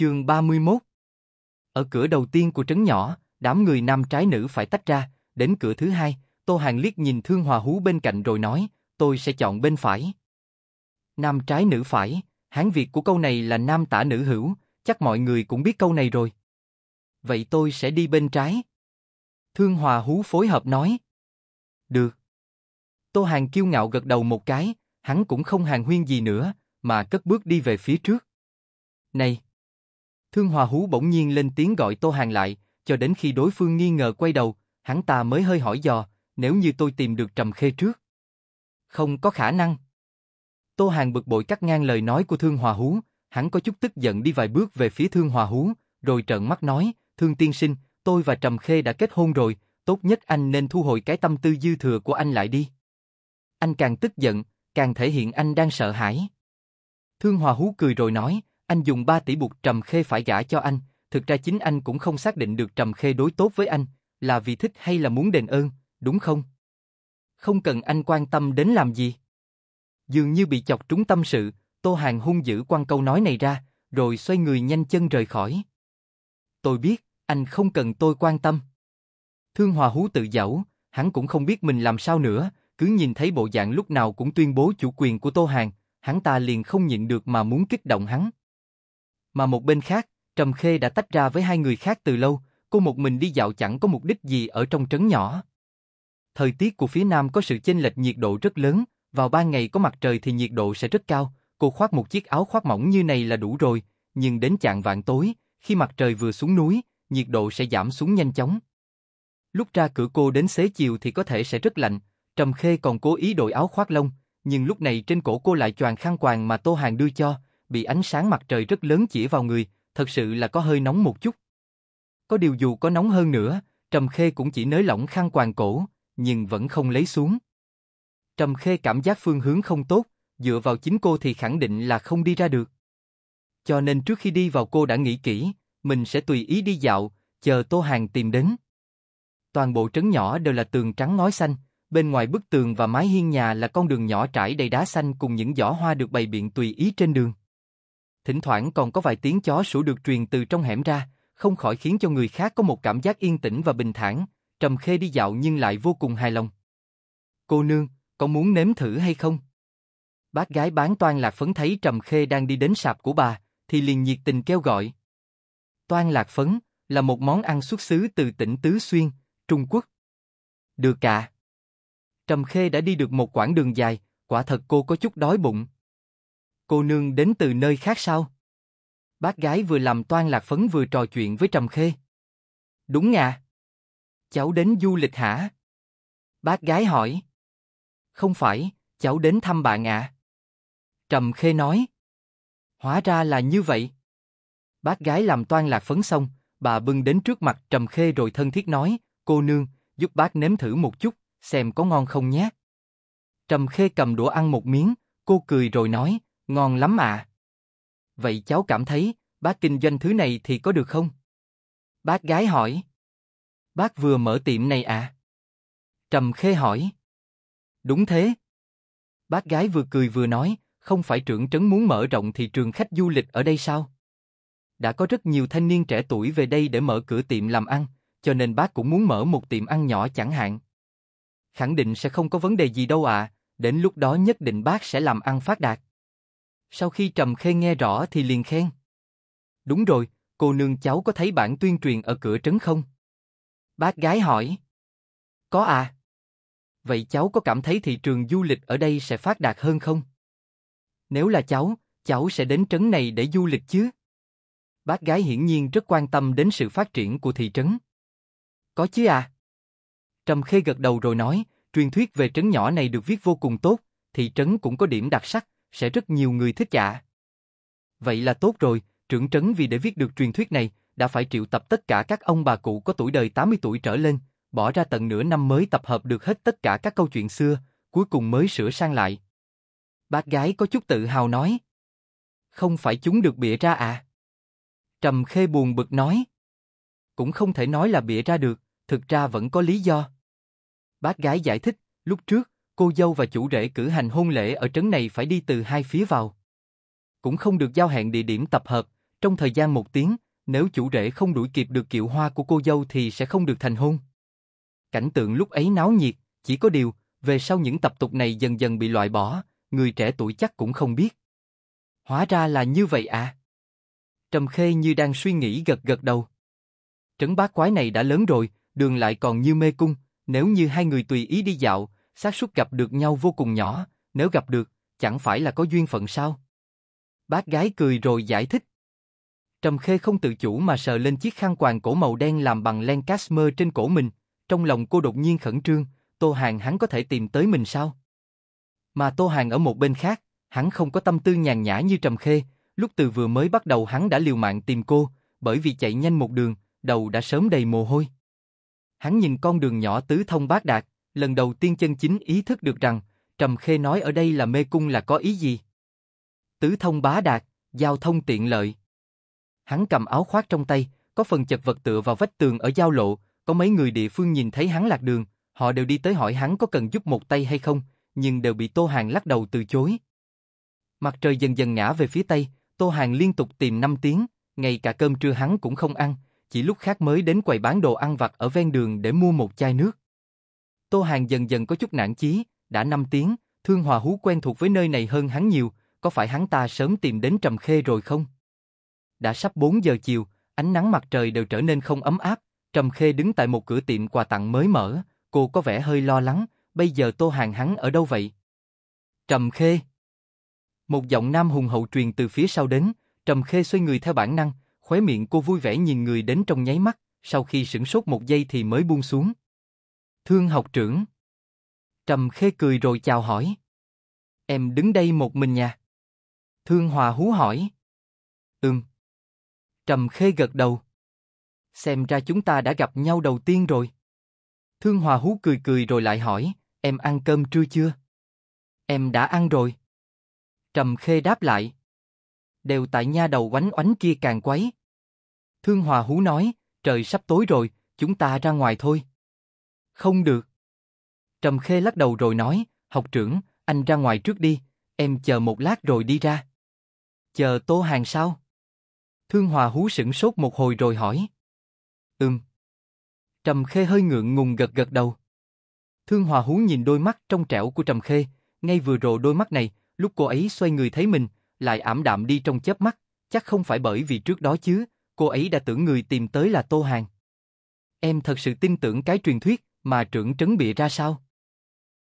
Chương 31 Ở cửa đầu tiên của trấn nhỏ, đám người nam trái nữ phải tách ra, đến cửa thứ hai, Tô Hàng liếc nhìn Thương Hòa Hú bên cạnh rồi nói, tôi sẽ chọn bên phải. Nam trái nữ phải, hán Việt của câu này là nam tả nữ hữu, chắc mọi người cũng biết câu này rồi. Vậy tôi sẽ đi bên trái. Thương Hòa Hú phối hợp nói. Được. Tô Hàng kiêu ngạo gật đầu một cái, hắn cũng không hàng huyên gì nữa, mà cất bước đi về phía trước. Này, Thương Hòa Hú bỗng nhiên lên tiếng gọi Tô Hàng lại, cho đến khi đối phương nghi ngờ quay đầu, hắn ta mới hơi hỏi dò, nếu như tôi tìm được Trầm Khê trước. Không có khả năng. Tô Hàng bực bội cắt ngang lời nói của Thương Hòa Hú, hắn có chút tức giận đi vài bước về phía Thương Hòa Hú, rồi trợn mắt nói, Thương Tiên Sinh, tôi và Trầm Khê đã kết hôn rồi, tốt nhất anh nên thu hồi cái tâm tư dư thừa của anh lại đi. Anh càng tức giận, càng thể hiện anh đang sợ hãi. Thương Hòa Hú cười rồi nói, anh dùng 3 tỷ buộc Trầm Khê phải gả cho anh, thực ra chính anh cũng không xác định được Trầm Khê đối tốt với anh, là vì thích hay là muốn đền ơn, đúng không? Không cần anh quan tâm đến làm gì. Dường như bị chọc trúng tâm sự, Tô Hàng hung dữ quăng câu nói này ra, rồi xoay người nhanh chân rời khỏi. Tôi biết, anh không cần tôi quan tâm. Thương Hòa Hú tự dẫu, hắn cũng không biết mình làm sao nữa, cứ nhìn thấy bộ dạng lúc nào cũng tuyên bố chủ quyền của Tô Hàng, hắn ta liền không nhịn được mà muốn kích động hắn. Mà một bên khác, Trầm Khê đã tách ra với hai người khác từ lâu, cô một mình đi dạo chẳng có mục đích gì ở trong trấn nhỏ. Thời tiết của phía Nam có sự chênh lệch nhiệt độ rất lớn, vào ban ngày có mặt trời thì nhiệt độ sẽ rất cao, cô khoác một chiếc áo khoác mỏng như này là đủ rồi, nhưng đến chạng vạn tối, khi mặt trời vừa xuống núi, nhiệt độ sẽ giảm xuống nhanh chóng. Lúc ra cửa cô đến xế chiều thì có thể sẽ rất lạnh, Trầm Khê còn cố ý đội áo khoác lông, nhưng lúc này trên cổ cô lại choàng khăn quàng mà Tô Hàng đưa cho, bị ánh sáng mặt trời rất lớn chỉ vào người, thật sự là có hơi nóng một chút. Có điều dù có nóng hơn nữa, Trầm Khê cũng chỉ nới lỏng khăn quàng cổ, nhưng vẫn không lấy xuống. Trầm Khê cảm giác phương hướng không tốt, dựa vào chính cô thì khẳng định là không đi ra được. Cho nên trước khi đi vào cô đã nghĩ kỹ, mình sẽ tùy ý đi dạo, chờ Tô Hàng tìm đến. Toàn bộ trấn nhỏ đều là tường trắng ngói xanh, bên ngoài bức tường và mái hiên nhà là con đường nhỏ trải đầy đá xanh cùng những giỏ hoa được bày biện tùy ý trên đường thỉnh thoảng còn có vài tiếng chó sủa được truyền từ trong hẻm ra, không khỏi khiến cho người khác có một cảm giác yên tĩnh và bình thản. Trầm Khê đi dạo nhưng lại vô cùng hài lòng. Cô nương, có muốn nếm thử hay không? Bác gái bán toan lạc phấn thấy Trầm Khê đang đi đến sạp của bà, thì liền nhiệt tình kêu gọi. Toan lạc phấn là một món ăn xuất xứ từ tỉnh Tứ Xuyên, Trung Quốc. Được cả. Trầm Khê đã đi được một quãng đường dài, quả thật cô có chút đói bụng. Cô nương đến từ nơi khác sao? Bác gái vừa làm toan lạc phấn vừa trò chuyện với Trầm Khê. Đúng à? Cháu đến du lịch hả? Bác gái hỏi. Không phải, cháu đến thăm bạn ạ. Trầm Khê nói. Hóa ra là như vậy. Bác gái làm toan lạc phấn xong, bà bưng đến trước mặt Trầm Khê rồi thân thiết nói, cô nương, giúp bác nếm thử một chút, xem có ngon không nhé. Trầm Khê cầm đũa ăn một miếng, cô cười rồi nói, Ngon lắm à. Vậy cháu cảm thấy, bác kinh doanh thứ này thì có được không? Bác gái hỏi. Bác vừa mở tiệm này à? Trầm Khê hỏi. Đúng thế. Bác gái vừa cười vừa nói, không phải trưởng trấn muốn mở rộng thị trường khách du lịch ở đây sao? Đã có rất nhiều thanh niên trẻ tuổi về đây để mở cửa tiệm làm ăn, cho nên bác cũng muốn mở một tiệm ăn nhỏ chẳng hạn. Khẳng định sẽ không có vấn đề gì đâu ạ, à, đến lúc đó nhất định bác sẽ làm ăn phát đạt. Sau khi Trầm Khê nghe rõ thì liền khen. Đúng rồi, cô nương cháu có thấy bản tuyên truyền ở cửa trấn không? Bác gái hỏi. Có à. Vậy cháu có cảm thấy thị trường du lịch ở đây sẽ phát đạt hơn không? Nếu là cháu, cháu sẽ đến trấn này để du lịch chứ? Bác gái hiển nhiên rất quan tâm đến sự phát triển của thị trấn. Có chứ à? Trầm Khê gật đầu rồi nói, truyền thuyết về trấn nhỏ này được viết vô cùng tốt, thị trấn cũng có điểm đặc sắc, sẽ rất nhiều người thích cả. Vậy là tốt rồi, trưởng trấn vì để viết được truyền thuyết này, đã phải triệu tập tất cả các ông bà cụ có tuổi đời 80 tuổi trở lên, bỏ ra tận nửa năm mới tập hợp được hết tất cả các câu chuyện xưa, cuối cùng mới sửa sang lại. Bác gái có chút tự hào nói. Không phải chúng được bịa ra à? Trầm Khê buồn bực nói. Cũng không thể nói là bịa ra được, thực ra vẫn có lý do. Bác gái giải thích, lúc trước, cô dâu và chủ rể cử hành hôn lễ ở trấn này phải đi từ hai phía vào. Cũng không được giao hẹn địa điểm tập hợp, trong thời gian một tiếng, nếu chủ rể không đuổi kịp được kiệu hoa của cô dâu thì sẽ không được thành hôn. Cảnh tượng lúc ấy náo nhiệt, chỉ có điều, về sau những tập tục này dần dần bị loại bỏ, người trẻ tuổi chắc cũng không biết. Hóa ra là như vậy à? Trầm Khê như đang suy nghĩ gật gật đầu. Trấn bát quái này đã lớn rồi, đường lại còn như mê cung, nếu như hai người tùy ý đi dạo, xác suất gặp được nhau vô cùng nhỏ, nếu gặp được, chẳng phải là có duyên phận sao? Bác gái cười rồi giải thích. Trầm Khê không tự chủ mà sờ lên chiếc khăn quàng cổ màu đen làm bằng len cashmere trên cổ mình, trong lòng cô đột nhiên khẩn trương, Tô Hàng hắn có thể tìm tới mình sao? Mà Tô Hàng ở một bên khác, hắn không có tâm tư nhàn nhã như Trầm Khê, lúc từ vừa mới bắt đầu hắn đã liều mạng tìm cô, bởi vì chạy nhanh một đường, đầu đã sớm đầy mồ hôi. Hắn nhìn con đường nhỏ tứ thông bát đạt, lần đầu tiên chân chính ý thức được rằng, Trầm Khê nói ở đây là mê cung là có ý gì. Tứ thông bá đạt, giao thông tiện lợi. Hắn cầm áo khoác trong tay, có phần chật vật tựa vào vách tường ở giao lộ, có mấy người địa phương nhìn thấy hắn lạc đường, họ đều đi tới hỏi hắn có cần giúp một tay hay không, nhưng đều bị Tô Hàng lắc đầu từ chối. Mặt trời dần dần ngã về phía tây, Tô Hàng liên tục tìm 5 tiếng, ngay cả cơm trưa hắn cũng không ăn, chỉ lúc khác mới đến quầy bán đồ ăn vặt ở ven đường để mua một chai nước. Tô Hàng dần dần có chút nản chí, đã 5 tiếng, Thương Hòa Hú quen thuộc với nơi này hơn hắn nhiều, có phải hắn ta sớm tìm đến Trầm Khê rồi không? Đã sắp 4 giờ chiều, ánh nắng mặt trời đều trở nên không ấm áp, Trầm Khê đứng tại một cửa tiệm quà tặng mới mở, cô có vẻ hơi lo lắng, bây giờ Tô Hàng hắn ở đâu vậy? Trầm Khê Một giọng nam hùng hậu truyền từ phía sau đến, Trầm Khê xoay người theo bản năng, khóe miệng cô vui vẻ nhìn người đến trong nháy mắt, sau khi sửng sốt một giây thì mới buông xuống. Thương học trưởng. Trầm khê cười rồi chào hỏi. Em đứng đây một mình nhà. Thương hòa hú hỏi. Ừm. Trầm khê gật đầu. Xem ra chúng ta đã gặp nhau đầu tiên rồi. Thương hòa hú cười cười rồi lại hỏi, em ăn cơm trưa chưa? Em đã ăn rồi. Trầm khê đáp lại. Đều tại nha đầu oánh oánh kia càng quấy. Thương hòa hú nói, trời sắp tối rồi, chúng ta ra ngoài thôi. Không được. Trầm Khê lắc đầu rồi nói, học trưởng, anh ra ngoài trước đi, em chờ một lát rồi đi ra. Chờ Tô Hàng sao? Thương Hòa hú sững sốt một hồi rồi hỏi. Ừm. Trầm Khê hơi ngượng ngùng gật gật đầu. Thương Hòa hú nhìn đôi mắt trong trẻo của Trầm Khê, ngay vừa rồi đôi mắt này, lúc cô ấy xoay người thấy mình, lại ảm đạm đi trong chớp mắt, chắc không phải bởi vì trước đó chứ, cô ấy đã tưởng người tìm tới là Tô Hàng. Em thật sự tin tưởng cái truyền thuyết, mà trưởng trấn bị ra sao?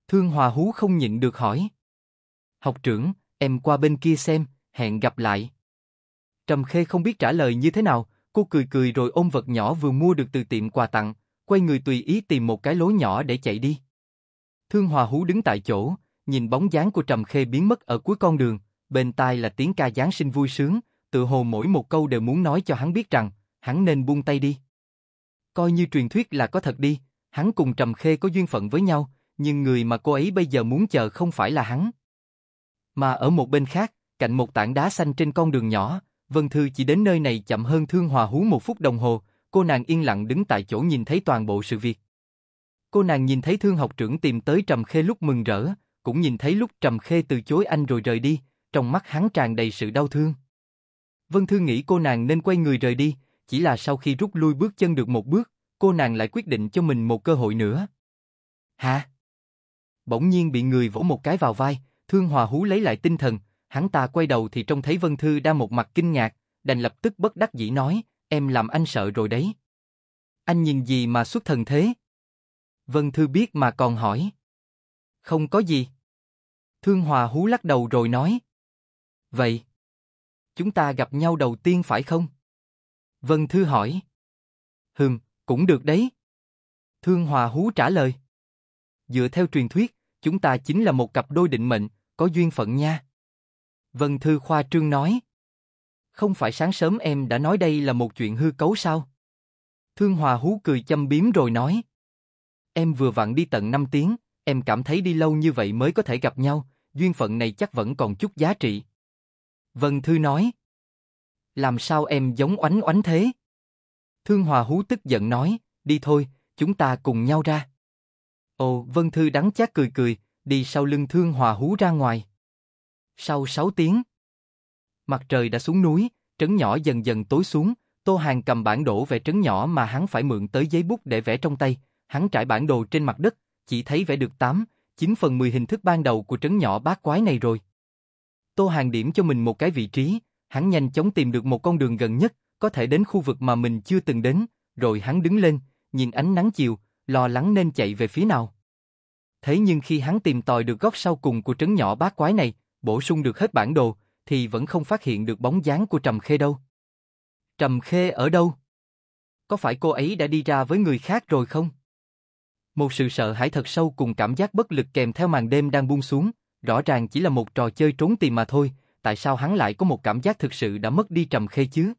Thương Hòa Hú không nhịn được hỏi. Học trưởng, em qua bên kia xem, hẹn gặp lại. Trầm Khê không biết trả lời như thế nào, cô cười cười rồi ôm vật nhỏ vừa mua được từ tiệm quà tặng, quay người tùy ý tìm một cái lối nhỏ để chạy đi. Thương Hòa Hú đứng tại chỗ, nhìn bóng dáng của Trầm Khê biến mất ở cuối con đường, bên tai là tiếng ca Giáng sinh vui sướng, tự hồ mỗi một câu đều muốn nói cho hắn biết rằng, hắn nên buông tay đi. Coi như truyền thuyết là có thật đi, hắn cùng Trầm Khê có duyên phận với nhau, nhưng người mà cô ấy bây giờ muốn chờ không phải là hắn. Mà ở một bên khác, cạnh một tảng đá xanh trên con đường nhỏ, Vân Thư chỉ đến nơi này chậm hơn Thương Hòa Hú một phút đồng hồ, cô nàng yên lặng đứng tại chỗ nhìn thấy toàn bộ sự việc. Cô nàng nhìn thấy Thương học trưởng tìm tới Trầm Khê lúc mừng rỡ, cũng nhìn thấy lúc Trầm Khê từ chối anh rồi rời đi, trong mắt hắn tràn đầy sự đau thương. Vân Thư nghĩ cô nàng nên quay người rời đi, chỉ là sau khi rút lui bước chân được một bước, cô nàng lại quyết định cho mình một cơ hội nữa. Hả? Bỗng nhiên bị người vỗ một cái vào vai, Thương Hòa hú lấy lại tinh thần, hắn ta quay đầu thì trông thấy Vân Thư đang một mặt kinh ngạc, đành lập tức bất đắc dĩ nói, em làm anh sợ rồi đấy. Anh nhìn gì mà xuất thần thế? Vân Thư biết mà còn hỏi. Không có gì. Thương Hòa hú lắc đầu rồi nói. Vậy, chúng ta gặp nhau đầu tiên phải không? Vân Thư hỏi. Hừm, cũng được đấy. Thương Hòa Hú trả lời. Dựa theo truyền thuyết, chúng ta chính là một cặp đôi định mệnh, có duyên phận nha. Vân Thư Khoa Trương nói. Không phải sáng sớm em đã nói đây là một chuyện hư cấu sao? Thương Hòa Hú cười châm biếm rồi nói. Em vừa vặn đi tận 5 tiếng, em cảm thấy đi lâu như vậy mới có thể gặp nhau, duyên phận này chắc vẫn còn chút giá trị. Vân Thư nói. Làm sao em giống oánh oánh thế? Thương Hòa Hú tức giận nói, đi thôi, chúng ta cùng nhau ra. Ồ, Vân Thư đắng chát cười cười, đi sau lưng Thương Hòa Hú ra ngoài. Sau 6 tiếng, mặt trời đã xuống núi, trấn nhỏ dần dần tối xuống, Tô Hàng cầm bản đồ về trấn nhỏ mà hắn phải mượn tới giấy bút để vẽ trong tay, hắn trải bản đồ trên mặt đất, chỉ thấy vẽ được 8, 9 phần 10 hình thức ban đầu của trấn nhỏ bát quái này rồi. Tô Hàng điểm cho mình một cái vị trí, hắn nhanh chóng tìm được một con đường gần nhất, có thể đến khu vực mà mình chưa từng đến, rồi hắn đứng lên, nhìn ánh nắng chiều, lo lắng nên chạy về phía nào. Thế nhưng khi hắn tìm tòi được góc sau cùng của trấn nhỏ bát quái này, bổ sung được hết bản đồ, thì vẫn không phát hiện được bóng dáng của Trầm Khê đâu. Trầm Khê ở đâu? Có phải cô ấy đã đi ra với người khác rồi không? Một sự sợ hãi thật sâu cùng cảm giác bất lực kèm theo màn đêm đang buông xuống, rõ ràng chỉ là một trò chơi trốn tìm mà thôi, tại sao hắn lại có một cảm giác thực sự đã mất đi Trầm Khê chứ?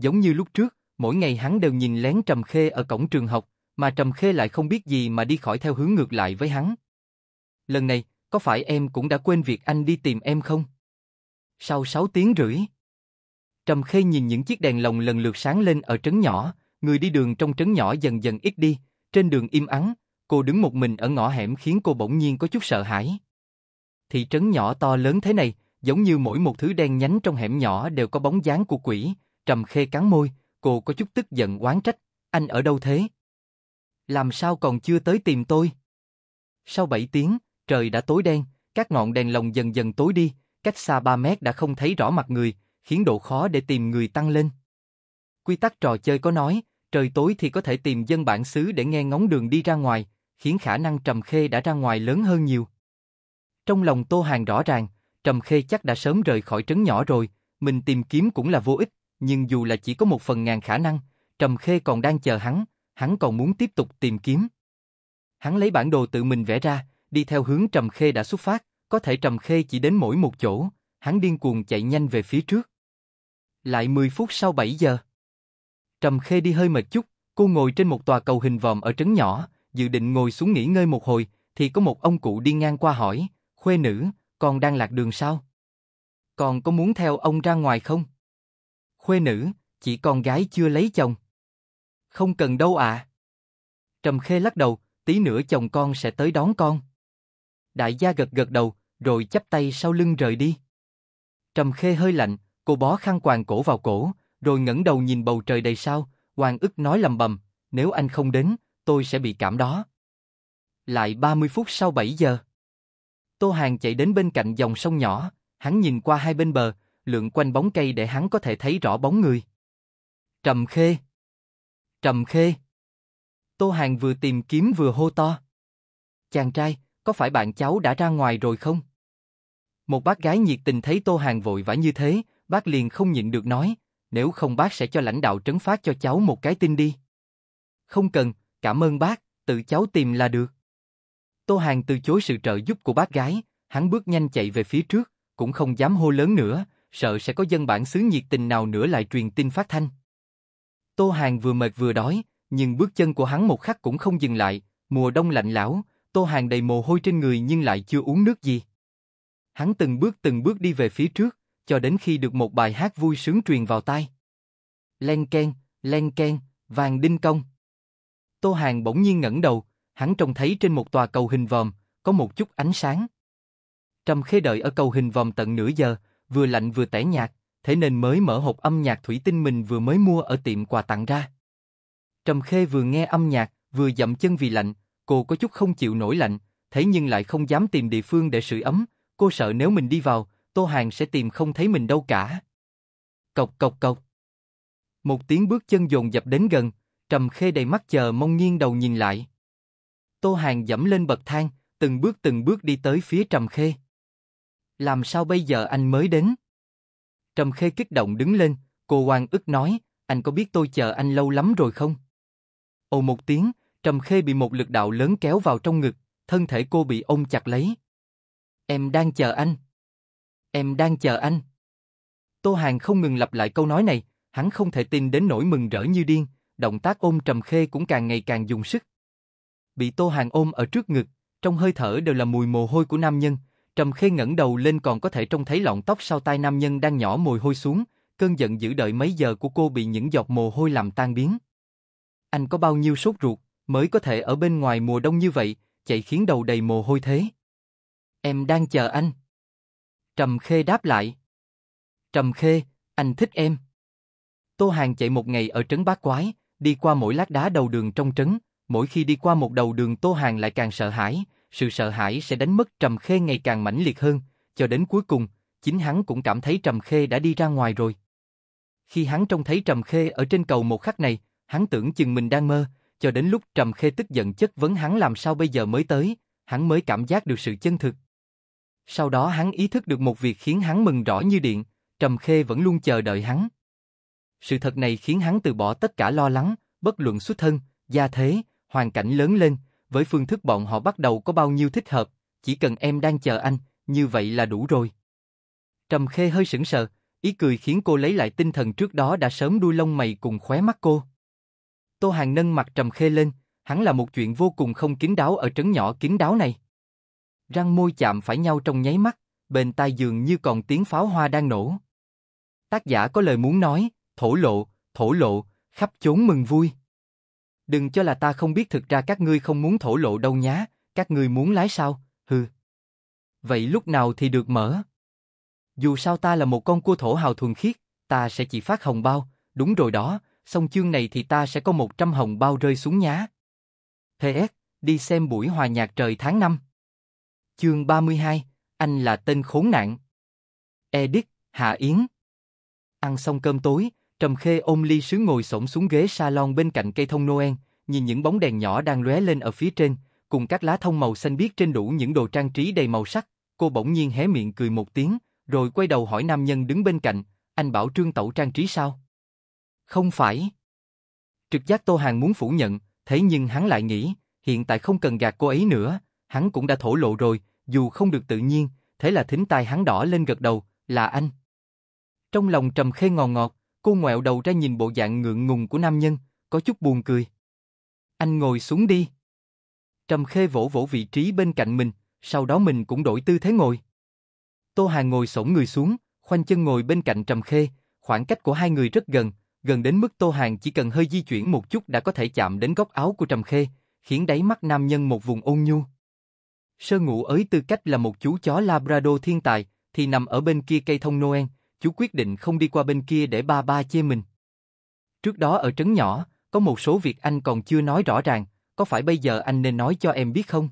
Giống như lúc trước, mỗi ngày hắn đều nhìn lén Trầm Khê ở cổng trường học, mà Trầm Khê lại không biết gì mà đi khỏi theo hướng ngược lại với hắn. Lần này, có phải em cũng đã quên việc anh đi tìm em không? Sau 6 tiếng rưỡi, Trầm Khê nhìn những chiếc đèn lồng lần lượt sáng lên ở trấn nhỏ, người đi đường trong trấn nhỏ dần dần ít đi, trên đường im ắng, cô đứng một mình ở ngõ hẻm khiến cô bỗng nhiên có chút sợ hãi. Thị trấn nhỏ to lớn thế này, giống như mỗi một thứ đen nhánh trong hẻm nhỏ đều có bóng dáng của quỷ, Trầm Khê cắn môi, cô có chút tức giận oán trách, anh ở đâu thế? Làm sao còn chưa tới tìm tôi? Sau 7 tiếng, trời đã tối đen, các ngọn đèn lồng dần dần tối đi, cách xa 3 mét đã không thấy rõ mặt người, khiến độ khó để tìm người tăng lên. Quy tắc trò chơi có nói, trời tối thì có thể tìm dân bản xứ để nghe ngóng đường đi ra ngoài, khiến khả năng Trầm Khê đã ra ngoài lớn hơn nhiều. Trong lòng Tô Hàng rõ ràng, Trầm Khê chắc đã sớm rời khỏi trấn nhỏ rồi, mình tìm kiếm cũng là vô ích, nhưng dù là chỉ có một phần ngàn khả năng, Trầm Khê còn đang chờ hắn, hắn còn muốn tiếp tục tìm kiếm. Hắn lấy bản đồ tự mình vẽ ra, đi theo hướng Trầm Khê đã xuất phát, có thể Trầm Khê chỉ đến mỗi một chỗ, hắn điên cuồng chạy nhanh về phía trước. Lại 10 phút sau 7 giờ. Trầm Khê đi hơi mệt chút, cô ngồi trên một tòa cầu hình vòm ở trấn nhỏ, dự định ngồi xuống nghỉ ngơi một hồi, thì có một ông cụ đi ngang qua hỏi, khuê nữ, con đang lạc đường sao? Còn có muốn theo ông ra ngoài không? Khuê nữ, chỉ con gái chưa lấy chồng. Không cần đâu ạ. À. Trầm Khê lắc đầu, tí nữa chồng con sẽ tới đón con. Đại gia gật gật đầu, rồi chắp tay sau lưng rời đi. Trầm Khê hơi lạnh, cô bó khăn quàng cổ vào cổ, rồi ngẩng đầu nhìn bầu trời đầy sao, Hoàng ức nói lầm bầm, nếu anh không đến, tôi sẽ bị cảm đó. Lại 30 phút sau 7 giờ. Tô Hàng chạy đến bên cạnh dòng sông nhỏ, hắn nhìn qua hai bên bờ, lượn quanh bóng cây để hắn có thể thấy rõ bóng người. Trầm khê! Trầm khê! Tô Hàng vừa tìm kiếm vừa hô to. Chàng trai, có phải bạn cháu đã ra ngoài rồi không? Một bác gái nhiệt tình thấy Tô Hàng vội vã như thế, bác liền không nhịn được nói, nếu không bác sẽ cho lãnh đạo trấn phát cho cháu một cái tin đi. Không cần, cảm ơn bác, tự cháu tìm là được. Tô Hàng từ chối sự trợ giúp của bác gái, hắn bước nhanh chạy về phía trước, cũng không dám hô lớn nữa, sợ sẽ có dân bản xứ nhiệt tình nào nữa lại truyền tin phát thanh. Tô Hàng vừa mệt vừa đói, nhưng bước chân của hắn một khắc cũng không dừng lại, mùa đông lạnh lão, Tô Hàng đầy mồ hôi trên người nhưng lại chưa uống nước gì. Hắn từng bước từng bước đi về phía trước, cho đến khi được một bài hát vui sướng truyền vào tai. Len ken, len ken, vàng đinh công. Tô Hàng bỗng nhiên ngẩng đầu, hắn trông thấy trên một tòa cầu hình vòm, có một chút ánh sáng. Trầm khê đợi ở cầu hình vòm tận nửa giờ, vừa lạnh vừa tẻ nhạt, thế nên mới mở hộp âm nhạc thủy tinh mình vừa mới mua ở tiệm quà tặng ra. Trầm Khê vừa nghe âm nhạc, vừa dậm chân vì lạnh, cô có chút không chịu nổi lạnh, thế nhưng lại không dám tìm địa phương để sưởi ấm, cô sợ nếu mình đi vào, Tô Hàng sẽ tìm không thấy mình đâu cả. Cộc cộc cộc. Một tiếng bước chân dồn dập đến gần, Trầm Khê đầy mắt chờ mong nghiêng đầu nhìn lại. Tô Hàng dẫm lên bậc thang, từng bước từng bước đi tới phía Trầm Khê làm sao bây giờ anh mới đến? Trầm Khê kích động đứng lên, cô Hoàng ức nói, anh có biết tôi chờ anh lâu lắm rồi không? Ồ một tiếng, Trầm Khê bị một lực đạo lớn kéo vào trong ngực, thân thể cô bị ôm chặt lấy. Em đang chờ anh. Em đang chờ anh. Tô Hàng không ngừng lặp lại câu nói này, hắn không thể tin đến nỗi mừng rỡ như điên, động tác ôm Trầm Khê cũng càng ngày càng dùng sức. Bị Tô Hàng ôm ở trước ngực, trong hơi thở đều là mùi mồ hôi của nam nhân, Trầm Khê ngẩng đầu lên còn có thể trông thấy lọn tóc sau tai nam nhân đang nhỏ mồi hôi xuống, cơn giận giữ đợi mấy giờ của cô bị những giọt mồ hôi làm tan biến. Anh có bao nhiêu sốt ruột mới có thể ở bên ngoài mùa đông như vậy, chạy khiến đầu đầy mồ hôi thế. Em đang chờ anh. Trầm Khê đáp lại. Trầm Khê, anh thích em. Tô Hàng chạy một ngày ở trấn Bát Quái, đi qua mỗi lát đá đầu đường trong trấn, mỗi khi đi qua một đầu đường Tô Hàng lại càng sợ hãi, sự sợ hãi sẽ đánh mất Trầm Khê ngày càng mãnh liệt hơn, cho đến cuối cùng, chính hắn cũng cảm thấy Trầm Khê đã đi ra ngoài rồi. Khi hắn trông thấy Trầm Khê ở trên cầu một khắc này, hắn tưởng chừng mình đang mơ, cho đến lúc Trầm Khê tức giận chất vấn hắn làm sao bây giờ mới tới, hắn mới cảm giác được sự chân thực. Sau đó hắn ý thức được một việc khiến hắn mừng rõ như điện, Trầm Khê vẫn luôn chờ đợi hắn. Sự thật này khiến hắn từ bỏ tất cả lo lắng, bất luận xuất thân, gia thế, hoàn cảnh lớn lên, với phương thức bọn họ bắt đầu có bao nhiêu thích hợp, chỉ cần em đang chờ anh, như vậy là đủ rồi. Trầm Khê hơi sững sờ, ý cười khiến cô lấy lại tinh thần trước đó đã sớm đuôi lông mày cùng khóe mắt cô. Tô Hàng nâng mặt Trầm Khê lên, hắn là một chuyện vô cùng không kín đáo ở trấn nhỏ kín đáo này. Răng môi chạm phải nhau trong nháy mắt, bên tai dường như còn tiếng pháo hoa đang nổ. Tác giả có lời muốn nói, thổ lộ, thổ lộ, khắp chốn mừng vui. Đừng cho là ta không biết thực ra các ngươi không muốn thổ lộ đâu nhá, các ngươi muốn lái sao, hừ. Vậy lúc nào thì được mở? Dù sao ta là một con cua thổ hào thuần khiết, ta sẽ chỉ phát hồng bao, đúng rồi đó, xong chương này thì ta sẽ có một trăm hồng bao rơi xuống nhá. PS, đi xem buổi hòa nhạc trời tháng 5. Chương 32, anh là tên khốn nạn. Edit, Hạ Yến. Ăn xong cơm tối, Trầm Khê ôm ly sứ ngồi xổm xuống ghế salon bên cạnh cây thông Noel, nhìn những bóng đèn nhỏ đang lóe lên ở phía trên, cùng các lá thông màu xanh biếc trên đủ những đồ trang trí đầy màu sắc, cô bỗng nhiên hé miệng cười một tiếng, rồi quay đầu hỏi nam nhân đứng bên cạnh, anh bảo Trương Tẩu trang trí sao? Không phải. Trực giác Tô Hàng muốn phủ nhận, thế nhưng hắn lại nghĩ, hiện tại không cần gạt cô ấy nữa, hắn cũng đã thổ lộ rồi, dù không được tự nhiên, thế là thính tai hắn đỏ lên gật đầu, là anh. Trong lòng trầm khê ngọt ngọt, Cô ngoẹo đầu ra nhìn bộ dạng ngượng ngùng của nam nhân, có chút buồn cười. Anh ngồi xuống đi. Trầm Khê vỗ vỗ vị trí bên cạnh mình, sau đó mình cũng đổi tư thế ngồi. Tô Hà ngồi xổm người xuống, khoanh chân ngồi bên cạnh Trầm Khê, khoảng cách của hai người rất gần, gần đến mức Tô hàng chỉ cần hơi di chuyển một chút đã có thể chạm đến góc áo của Trầm Khê, khiến đáy mắt nam nhân một vùng ôn nhu. Sơ ngủ ấy tư cách là một chú chó Labrador thiên tài, thì nằm ở bên kia cây thông Noel, chú quyết định không đi qua bên kia để ba ba chê mình. Trước đó ở trấn nhỏ, có một số việc anh còn chưa nói rõ ràng, có phải bây giờ anh nên nói cho em biết không?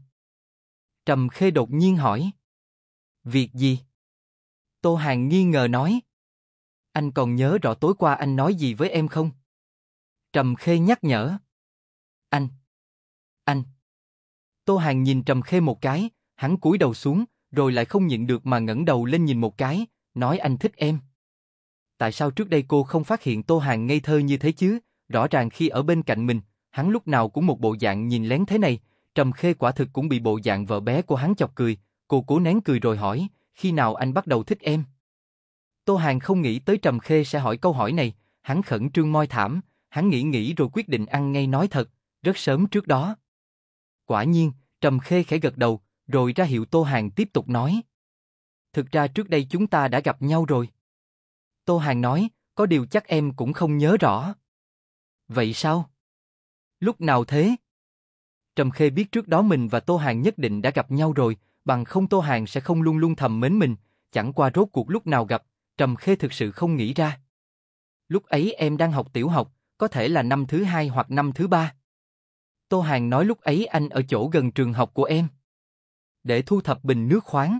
Trầm Khê đột nhiên hỏi. Việc gì? Tô Hàng nghi ngờ nói. Anh còn nhớ rõ tối qua anh nói gì với em không? Trầm Khê nhắc nhở. Anh. Anh. Tô Hàng nhìn Trầm Khê một cái, hắn cúi đầu xuống, rồi lại không nhịn được mà ngẩng đầu lên nhìn một cái, nói anh thích em. Tại sao trước đây cô không phát hiện Tô Hàng ngây thơ như thế chứ? Rõ ràng khi ở bên cạnh mình, hắn lúc nào cũng một bộ dạng nhìn lén thế này, Trầm Khê quả thực cũng bị bộ dạng vợ bé của hắn chọc cười, cô cố nén cười rồi hỏi, khi nào anh bắt đầu thích em? Tô Hàng không nghĩ tới Trầm Khê sẽ hỏi câu hỏi này, hắn khẩn trương moi thảm, hắn nghĩ nghĩ rồi quyết định ăn ngay nói thật, rất sớm trước đó. Quả nhiên, Trầm Khê khẽ gật đầu, rồi ra hiệu Tô Hàng tiếp tục nói thực ra trước đây chúng ta đã gặp nhau rồi. Tô Hàng nói, có điều chắc em cũng không nhớ rõ. Vậy sao? Lúc nào thế? Trầm Khê biết trước đó mình và Tô Hàng nhất định đã gặp nhau rồi, bằng không Tô Hàng sẽ không luôn luôn thầm mến mình, chẳng qua rốt cuộc lúc nào gặp, Trầm Khê thực sự không nghĩ ra. Lúc ấy em đang học tiểu học, có thể là năm thứ hai hoặc năm thứ ba. Tô Hàng nói lúc ấy anh ở chỗ gần trường học của em. Để thu thập bình nước khoáng.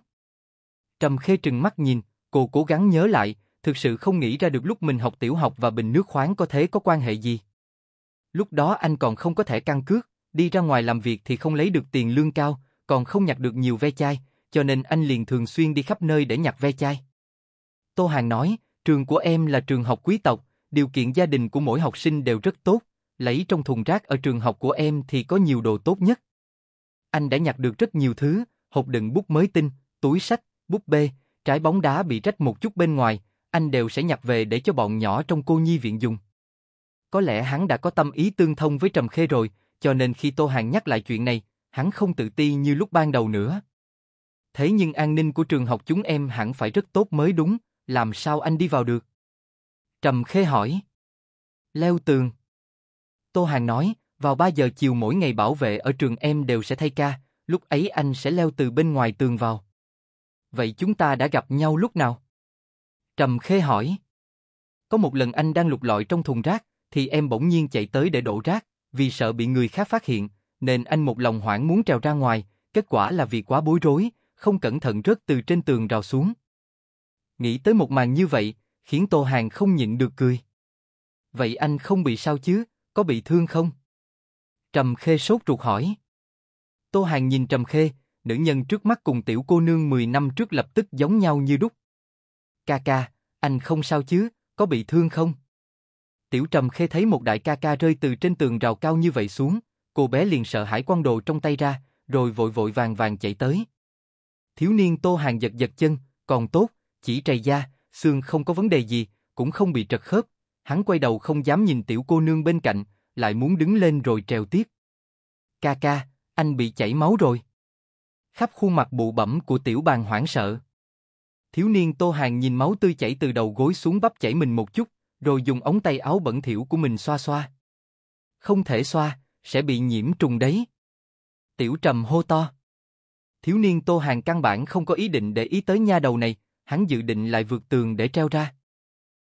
Trầm Khê trừng mắt nhìn, cô cố gắng nhớ lại, thực sự không nghĩ ra được lúc mình học tiểu học và bình nước khoáng có thế có quan hệ gì. Lúc đó anh còn không có thể căn cước, đi ra ngoài làm việc thì không lấy được tiền lương cao, còn không nhặt được nhiều ve chai, cho nên anh liền thường xuyên đi khắp nơi để nhặt ve chai. Tô Hàng nói, trường của em là trường học quý tộc, điều kiện gia đình của mỗi học sinh đều rất tốt, lấy trong thùng rác ở trường học của em thì có nhiều đồ tốt nhất. Anh đã nhặt được rất nhiều thứ, hộp đựng bút mới tinh, túi sách, búp bê, trái bóng đá bị rách một chút bên ngoài, anh đều sẽ nhặt về để cho bọn nhỏ trong cô nhi viện dùng. Có lẽ hắn đã có tâm ý tương thông với Trầm Khê rồi, cho nên khi Tô Hàng nhắc lại chuyện này, hắn không tự ti như lúc ban đầu nữa. Thế nhưng an ninh của trường học chúng em hẳn phải rất tốt mới đúng, làm sao anh đi vào được? Trầm Khê hỏi. Leo tường. Tô Hàng nói, vào 3 giờ chiều mỗi ngày bảo vệ ở trường em đều sẽ thay ca, lúc ấy anh sẽ leo từ bên ngoài tường vào. Vậy chúng ta đã gặp nhau lúc nào? Trầm Khê hỏi. Có một lần anh đang lục lọi trong thùng rác, thì em bỗng nhiên chạy tới để đổ rác, vì sợ bị người khác phát hiện, nên anh một lòng hoảng muốn trèo ra ngoài, kết quả là vì quá bối rối, không cẩn thận rớt từ trên tường rào xuống. Nghĩ tới một màn như vậy, khiến Tô hàn không nhịn được cười. Vậy anh không bị sao chứ, có bị thương không? Trầm Khê sốt ruột hỏi. Tô hàn nhìn Trầm Khê, nữ nhân trước mắt cùng tiểu cô nương 10 năm trước lập tức giống nhau như đúc. Ca ca, anh không sao chứ, có bị thương không? Tiểu Trầm Khê thấy một đại ca ca rơi từ trên tường rào cao như vậy xuống, cô bé liền sợ hãi quăng đồ trong tay ra, rồi vội vội vàng vàng chạy tới. Thiếu niên Tô Hàng giật giật chân, còn tốt, chỉ trầy da, xương không có vấn đề gì, cũng không bị trật khớp. Hắn quay đầu không dám nhìn tiểu cô nương bên cạnh, lại muốn đứng lên rồi trèo tiếp. Ca ca, anh bị chảy máu rồi khắp khuôn mặt bụ bẩm của tiểu bàn hoảng sợ. Thiếu niên Tô Hàng nhìn máu tươi chảy từ đầu gối xuống bắp chảy mình một chút, rồi dùng ống tay áo bẩn thỉu của mình xoa xoa. Không thể xoa, sẽ bị nhiễm trùng đấy. Tiểu trầm hô to. Thiếu niên Tô Hàng căn bản không có ý định để ý tới nha đầu này, hắn dự định lại vượt tường để treo ra.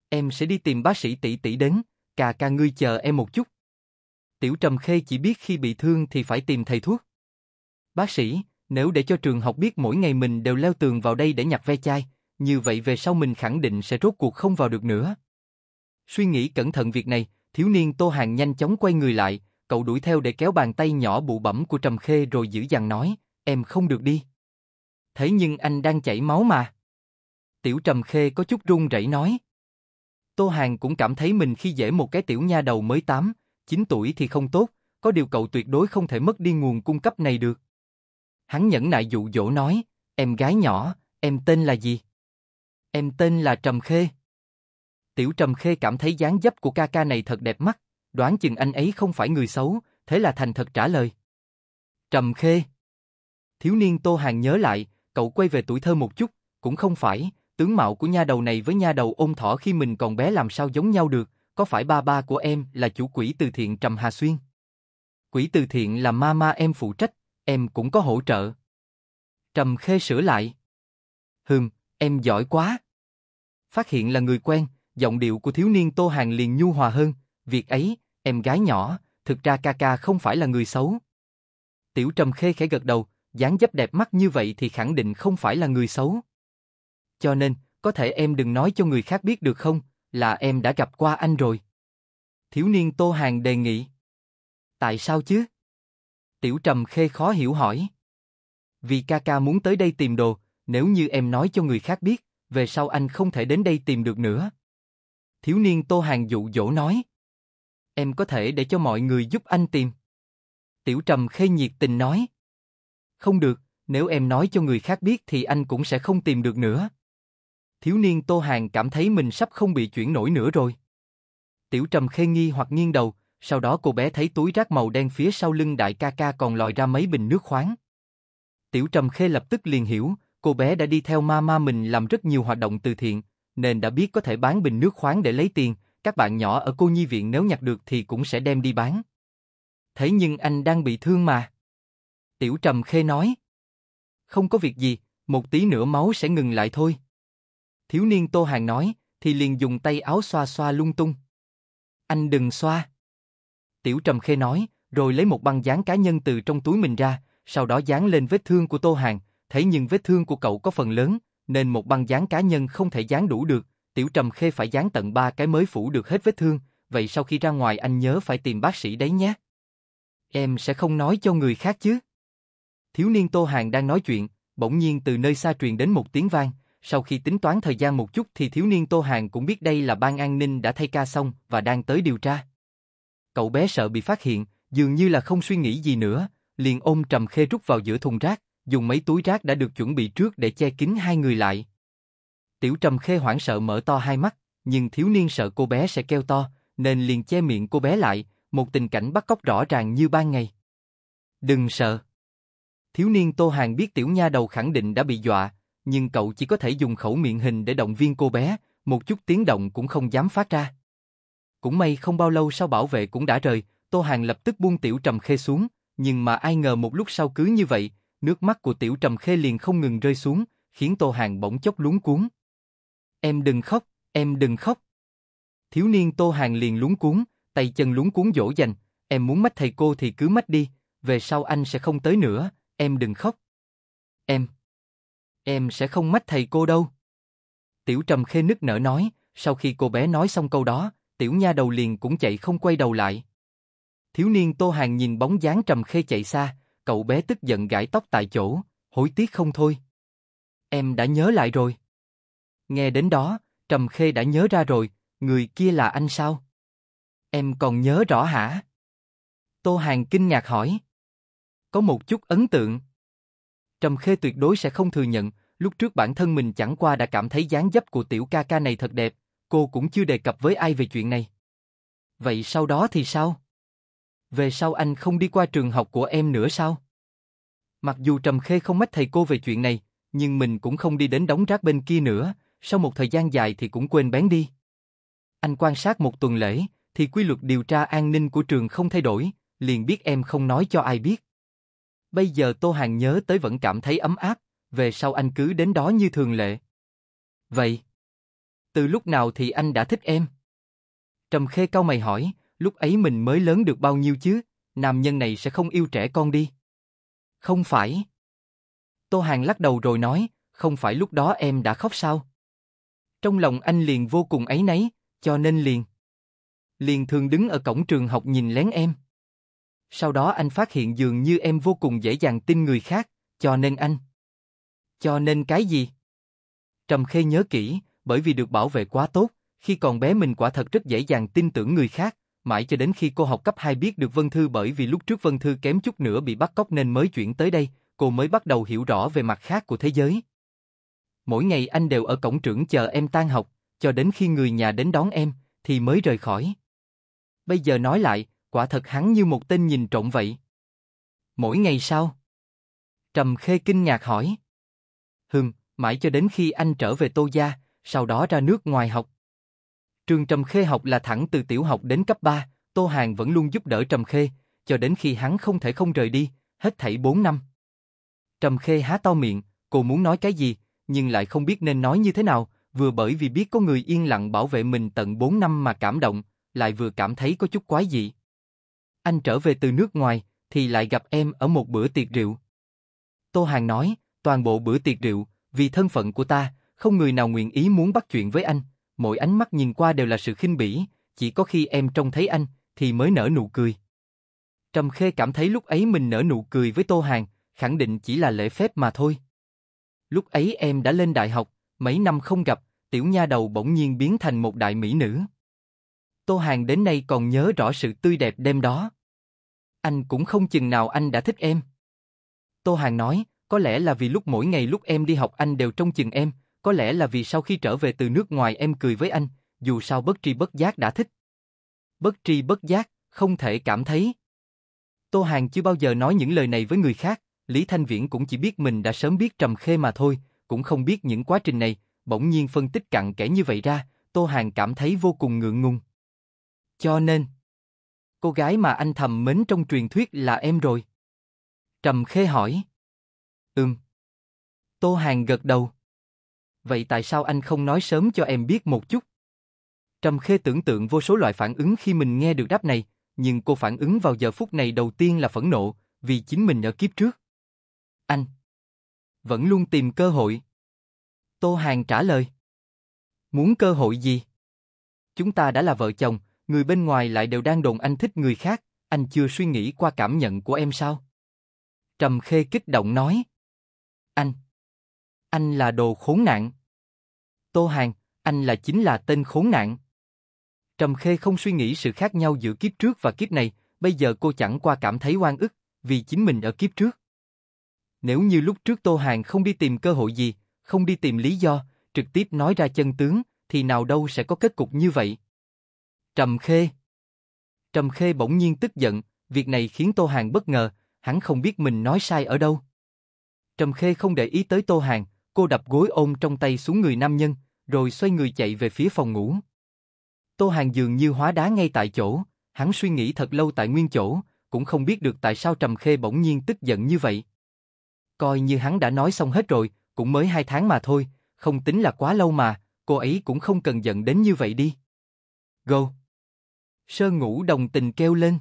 Em sẽ đi tìm bác sĩ tỷ tỷ đến, cà ca ngươi chờ em một chút. Tiểu Trầm Khê chỉ biết khi bị thương thì phải tìm thầy thuốc. Bác sĩ, nếu để cho trường học biết mỗi ngày mình đều leo tường vào đây để nhặt ve chai, như vậy về sau mình khẳng định sẽ rốt cuộc không vào được nữa. Suy nghĩ cẩn thận việc này, thiếu niên Tô Hàng nhanh chóng quay người lại, cậu đuổi theo để kéo bàn tay nhỏ bụ bẩm của Trầm Khê rồi giữ dằn nói, em không được đi. Thế nhưng anh đang chảy máu mà. Tiểu Trầm Khê có chút run rẩy nói. Tô Hàng cũng cảm thấy mình khi dễ một cái tiểu nha đầu mới 8, 9 tuổi thì không tốt, có điều cậu tuyệt đối không thể mất đi nguồn cung cấp này được. Hắn nhẫn nại dụ dỗ nói, em gái nhỏ, em tên là gì? Em tên là Trầm Khê. Tiểu Trầm Khê cảm thấy dáng dấp của ca ca này thật đẹp mắt, đoán chừng anh ấy không phải người xấu, thế là thành thật trả lời. Trầm Khê. Thiếu niên Tô Hàng nhớ lại, cậu quay về tuổi thơ một chút, cũng không phải, tướng mạo của nha đầu này với nha đầu ôm thỏ khi mình còn bé làm sao giống nhau được, có phải ba ba của em là chủ quỷ từ thiện Trầm Hà Xuyên? Quỷ từ thiện là ma ma em phụ trách, em cũng có hỗ trợ. Trầm Khê sửa lại. Hừm, em giỏi quá. Phát hiện là người quen, giọng điệu của thiếu niên Tô Hàng liền nhu hòa hơn. Việc ấy, em gái nhỏ, thực ra ca ca không phải là người xấu. Tiểu Trầm Khê khẽ gật đầu, dáng dấp đẹp mắt như vậy thì khẳng định không phải là người xấu. Cho nên, có thể em đừng nói cho người khác biết được không, là em đã gặp qua anh rồi. Thiếu niên Tô Hàng đề nghị. Tại sao chứ? Tiểu Trầm Khê khó hiểu hỏi. Vì ca ca muốn tới đây tìm đồ, nếu như em nói cho người khác biết, về sau anh không thể đến đây tìm được nữa. Thiếu niên Tô Hàng dụ dỗ nói. Em có thể để cho mọi người giúp anh tìm. Tiểu Trầm Khê nhiệt tình nói. Không được, nếu em nói cho người khác biết thì anh cũng sẽ không tìm được nữa. Thiếu niên Tô Hàng cảm thấy mình sắp không bị chuyển nổi nữa rồi. Tiểu Trầm Khê nghi hoặc nghiêng đầu, sau đó cô bé thấy túi rác màu đen phía sau lưng đại ca ca còn lòi ra mấy bình nước khoáng. Tiểu Trầm Khê lập tức liền hiểu, cô bé đã đi theo mama mình làm rất nhiều hoạt động từ thiện, nên đã biết có thể bán bình nước khoáng để lấy tiền, các bạn nhỏ ở cô nhi viện nếu nhặt được thì cũng sẽ đem đi bán. Thế nhưng anh đang bị thương mà. Tiểu Trầm Khê nói. Không có việc gì, một tí nữa máu sẽ ngừng lại thôi. Thiếu niên Tô Hàng nói, thì liền dùng tay áo xoa xoa lung tung. Anh đừng xoa. Tiểu Trầm Khê nói, rồi lấy một băng dán cá nhân từ trong túi mình ra, sau đó dán lên vết thương của Tô Hàng, Thấy nhưng vết thương của cậu có phần lớn, nên một băng dán cá nhân không thể dán đủ được, Tiểu Trầm Khê phải dán tận ba cái mới phủ được hết vết thương, vậy sau khi ra ngoài anh nhớ phải tìm bác sĩ đấy nhé. Em sẽ không nói cho người khác chứ. Thiếu niên Tô Hàng đang nói chuyện, bỗng nhiên từ nơi xa truyền đến một tiếng vang, sau khi tính toán thời gian một chút thì thiếu niên Tô Hàng cũng biết đây là ban an ninh đã thay ca xong và đang tới điều tra. Cậu bé sợ bị phát hiện, dường như là không suy nghĩ gì nữa, liền ôm Trầm Khê rút vào giữa thùng rác, dùng mấy túi rác đã được chuẩn bị trước để che kín hai người lại. Tiểu Trầm Khê hoảng sợ mở to hai mắt, nhưng thiếu niên sợ cô bé sẽ kêu to, nên liền che miệng cô bé lại, một tình cảnh bắt cóc rõ ràng như ban ngày. Đừng sợ. Thiếu niên Tô Hàng biết tiểu nha đầu khẳng định đã bị dọa, nhưng cậu chỉ có thể dùng khẩu miệng hình để động viên cô bé, một chút tiếng động cũng không dám phát ra. Cũng may không bao lâu sau bảo vệ cũng đã rời, Tô Hàng lập tức buông Tiểu Trầm Khê xuống, nhưng mà ai ngờ một lúc sau cứ như vậy, nước mắt của Tiểu Trầm Khê liền không ngừng rơi xuống, khiến Tô Hàng bỗng chốc luống cuốn. Em đừng khóc, em đừng khóc. Thiếu niên Tô Hàng liền luống cuốn, tay chân luống cuốn dỗ dành, em muốn mách thầy cô thì cứ mách đi, về sau anh sẽ không tới nữa, em đừng khóc. Em, em sẽ không mách thầy cô đâu. Tiểu Trầm Khê nức nở nói, sau khi cô bé nói xong câu đó, tiểu nha đầu liền cũng chạy không quay đầu lại. Thiếu niên Tô Hàng nhìn bóng dáng trầm khê chạy xa, cậu bé tức giận gãi tóc tại chỗ, hối tiếc không thôi. Em đã nhớ lại rồi. Nghe đến đó, Trầm Khê đã nhớ ra rồi, người kia là anh sao? Em còn nhớ rõ hả? Tô Hàng kinh ngạc hỏi. Có một chút ấn tượng. Trầm Khê tuyệt đối sẽ không thừa nhận, lúc trước bản thân mình chẳng qua đã cảm thấy dáng dấp của tiểu ca ca này thật đẹp, cô cũng chưa đề cập với ai về chuyện này. Vậy sau đó thì sao? Về sau anh không đi qua trường học của em nữa sao? Mặc dù Trầm Khê không mách thầy cô về chuyện này, nhưng mình cũng không đi đến đống rác bên kia nữa, sau một thời gian dài thì cũng quên bén đi. Anh quan sát một tuần lễ, thì quy luật điều tra an ninh của trường không thay đổi, liền biết em không nói cho ai biết. Bây giờ Tô Hàng nhớ tới vẫn cảm thấy ấm áp, về sau anh cứ đến đó như thường lệ. Vậy... Từ lúc nào thì anh đã thích em? Trầm Khê cau mày hỏi, lúc ấy mình mới lớn được bao nhiêu chứ? Nam nhân này sẽ không yêu trẻ con đi. Không phải. Tô Hàng lắc đầu rồi nói, không phải lúc đó em đã khóc sao? Trong lòng anh liền vô cùng ấy nấy, cho nên liền. Liền thường đứng ở cổng trường học nhìn lén em. Sau đó anh phát hiện dường như em vô cùng dễ dàng tin người khác, cho nên anh. Cho nên cái gì? Trầm Khê nhớ kỹ, bởi vì được bảo vệ quá tốt, khi còn bé mình quả thật rất dễ dàng tin tưởng người khác, mãi cho đến khi cô học cấp 2 biết được Vân Thư bởi vì lúc trước Vân Thư kém chút nữa bị bắt cóc nên mới chuyển tới đây, cô mới bắt đầu hiểu rõ về mặt khác của thế giới. Mỗi ngày anh đều ở cổng trưởng chờ em tan học, cho đến khi người nhà đến đón em, thì mới rời khỏi. Bây giờ nói lại, quả thật hắn như một tên nhìn trộm vậy. Mỗi ngày sau? Trầm Khê kinh ngạc hỏi. Hừm, mãi cho đến khi anh trở về Tô Gia, sau đó ra nước ngoài học. Trường Trầm Khê học là thẳng từ tiểu học đến cấp 3, Tô Hàng vẫn luôn giúp đỡ Trầm Khê, cho đến khi hắn không thể không rời đi, hết thảy 4 năm. Trầm Khê há to miệng, cô muốn nói cái gì, nhưng lại không biết nên nói như thế nào, vừa bởi vì biết có người yên lặng bảo vệ mình tận 4 năm mà cảm động, lại vừa cảm thấy có chút quái dị. Anh trở về từ nước ngoài, thì lại gặp em ở một bữa tiệc rượu. Tô Hàng nói, toàn bộ bữa tiệc rượu, vì thân phận của ta, không người nào nguyện ý muốn bắt chuyện với anh, mỗi ánh mắt nhìn qua đều là sự khinh bỉ, chỉ có khi em trông thấy anh thì mới nở nụ cười. Trầm Khê cảm thấy lúc ấy mình nở nụ cười với Tô Hàn, khẳng định chỉ là lễ phép mà thôi. Lúc ấy em đã lên đại học, mấy năm không gặp, tiểu nha đầu bỗng nhiên biến thành một đại mỹ nữ. Tô Hàn đến nay còn nhớ rõ sự tươi đẹp đêm đó. Anh cũng không chừng nào anh đã thích em. Tô Hàn nói, có lẽ là vì lúc mỗi ngày lúc em đi học anh đều trông chừng em, có lẽ là vì sau khi trở về từ nước ngoài em cười với anh, dù sao bất tri bất giác đã thích. Bất tri bất giác, không thể cảm thấy. Tô Hàng chưa bao giờ nói những lời này với người khác, Lý Thanh Viễn cũng chỉ biết mình đã sớm biết trầm khê mà thôi, cũng không biết những quá trình này, bỗng nhiên phân tích cặn kẽ như vậy ra, Tô Hàng cảm thấy vô cùng ngượng ngùng. Cho nên, cô gái mà anh thầm mến trong truyền thuyết là em rồi. Trầm khê hỏi. Ừm. Tô Hàng gật đầu. Vậy tại sao anh không nói sớm cho em biết một chút? Trầm Khê tưởng tượng vô số loại phản ứng khi mình nghe được đáp này, nhưng cô phản ứng vào giờ phút này đầu tiên là phẫn nộ, vì chính mình ở kiếp trước. Anh vẫn luôn tìm cơ hội. Tô Hàng trả lời. Muốn cơ hội gì? Chúng ta đã là vợ chồng, người bên ngoài lại đều đang đồn anh thích người khác, anh chưa suy nghĩ qua cảm nhận của em sao? Trầm Khê kích động nói. Anh anh là đồ khốn nạn. Tô Hàng, anh là chính là tên khốn nạn. Trầm Khê không suy nghĩ sự khác nhau giữa kiếp trước và kiếp này, bây giờ cô chẳng qua cảm thấy oan ức, vì chính mình ở kiếp trước. Nếu như lúc trước Tô Hàng không đi tìm cơ hội gì, không đi tìm lý do, trực tiếp nói ra chân tướng, thì nào đâu sẽ có kết cục như vậy. Trầm Khê Trầm Khê bỗng nhiên tức giận, việc này khiến Tô Hàng bất ngờ, hắn không biết mình nói sai ở đâu. Trầm Khê không để ý tới Tô Hàng, Cô đập gối ôm trong tay xuống người nam nhân, rồi xoay người chạy về phía phòng ngủ. Tô Hàng dường như hóa đá ngay tại chỗ, hắn suy nghĩ thật lâu tại nguyên chỗ, cũng không biết được tại sao Trầm Khê bỗng nhiên tức giận như vậy. Coi như hắn đã nói xong hết rồi, cũng mới hai tháng mà thôi, không tính là quá lâu mà, cô ấy cũng không cần giận đến như vậy đi. Go! sơ ngủ đồng tình kêu lên.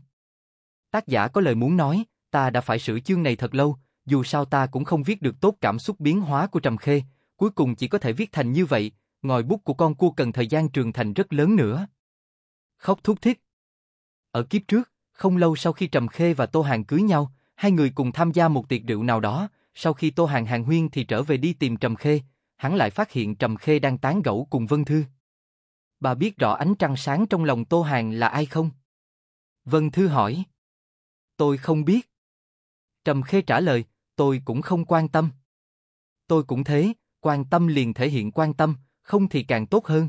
Tác giả có lời muốn nói, ta đã phải sửa chương này thật lâu, dù sao ta cũng không viết được tốt cảm xúc biến hóa của Trầm Khê, cuối cùng chỉ có thể viết thành như vậy, ngòi bút của con cua cần thời gian trường thành rất lớn nữa. Khóc thúc thiết. Ở kiếp trước, không lâu sau khi Trầm Khê và Tô Hàng cưới nhau, hai người cùng tham gia một tiệc rượu nào đó, sau khi Tô Hàng hàng huyên thì trở về đi tìm Trầm Khê, hắn lại phát hiện Trầm Khê đang tán gẫu cùng Vân Thư. Bà biết rõ ánh trăng sáng trong lòng Tô Hàng là ai không? Vân Thư hỏi. Tôi không biết. Trầm Khê trả lời, tôi cũng không quan tâm. Tôi cũng thế, quan tâm liền thể hiện quan tâm, không thì càng tốt hơn.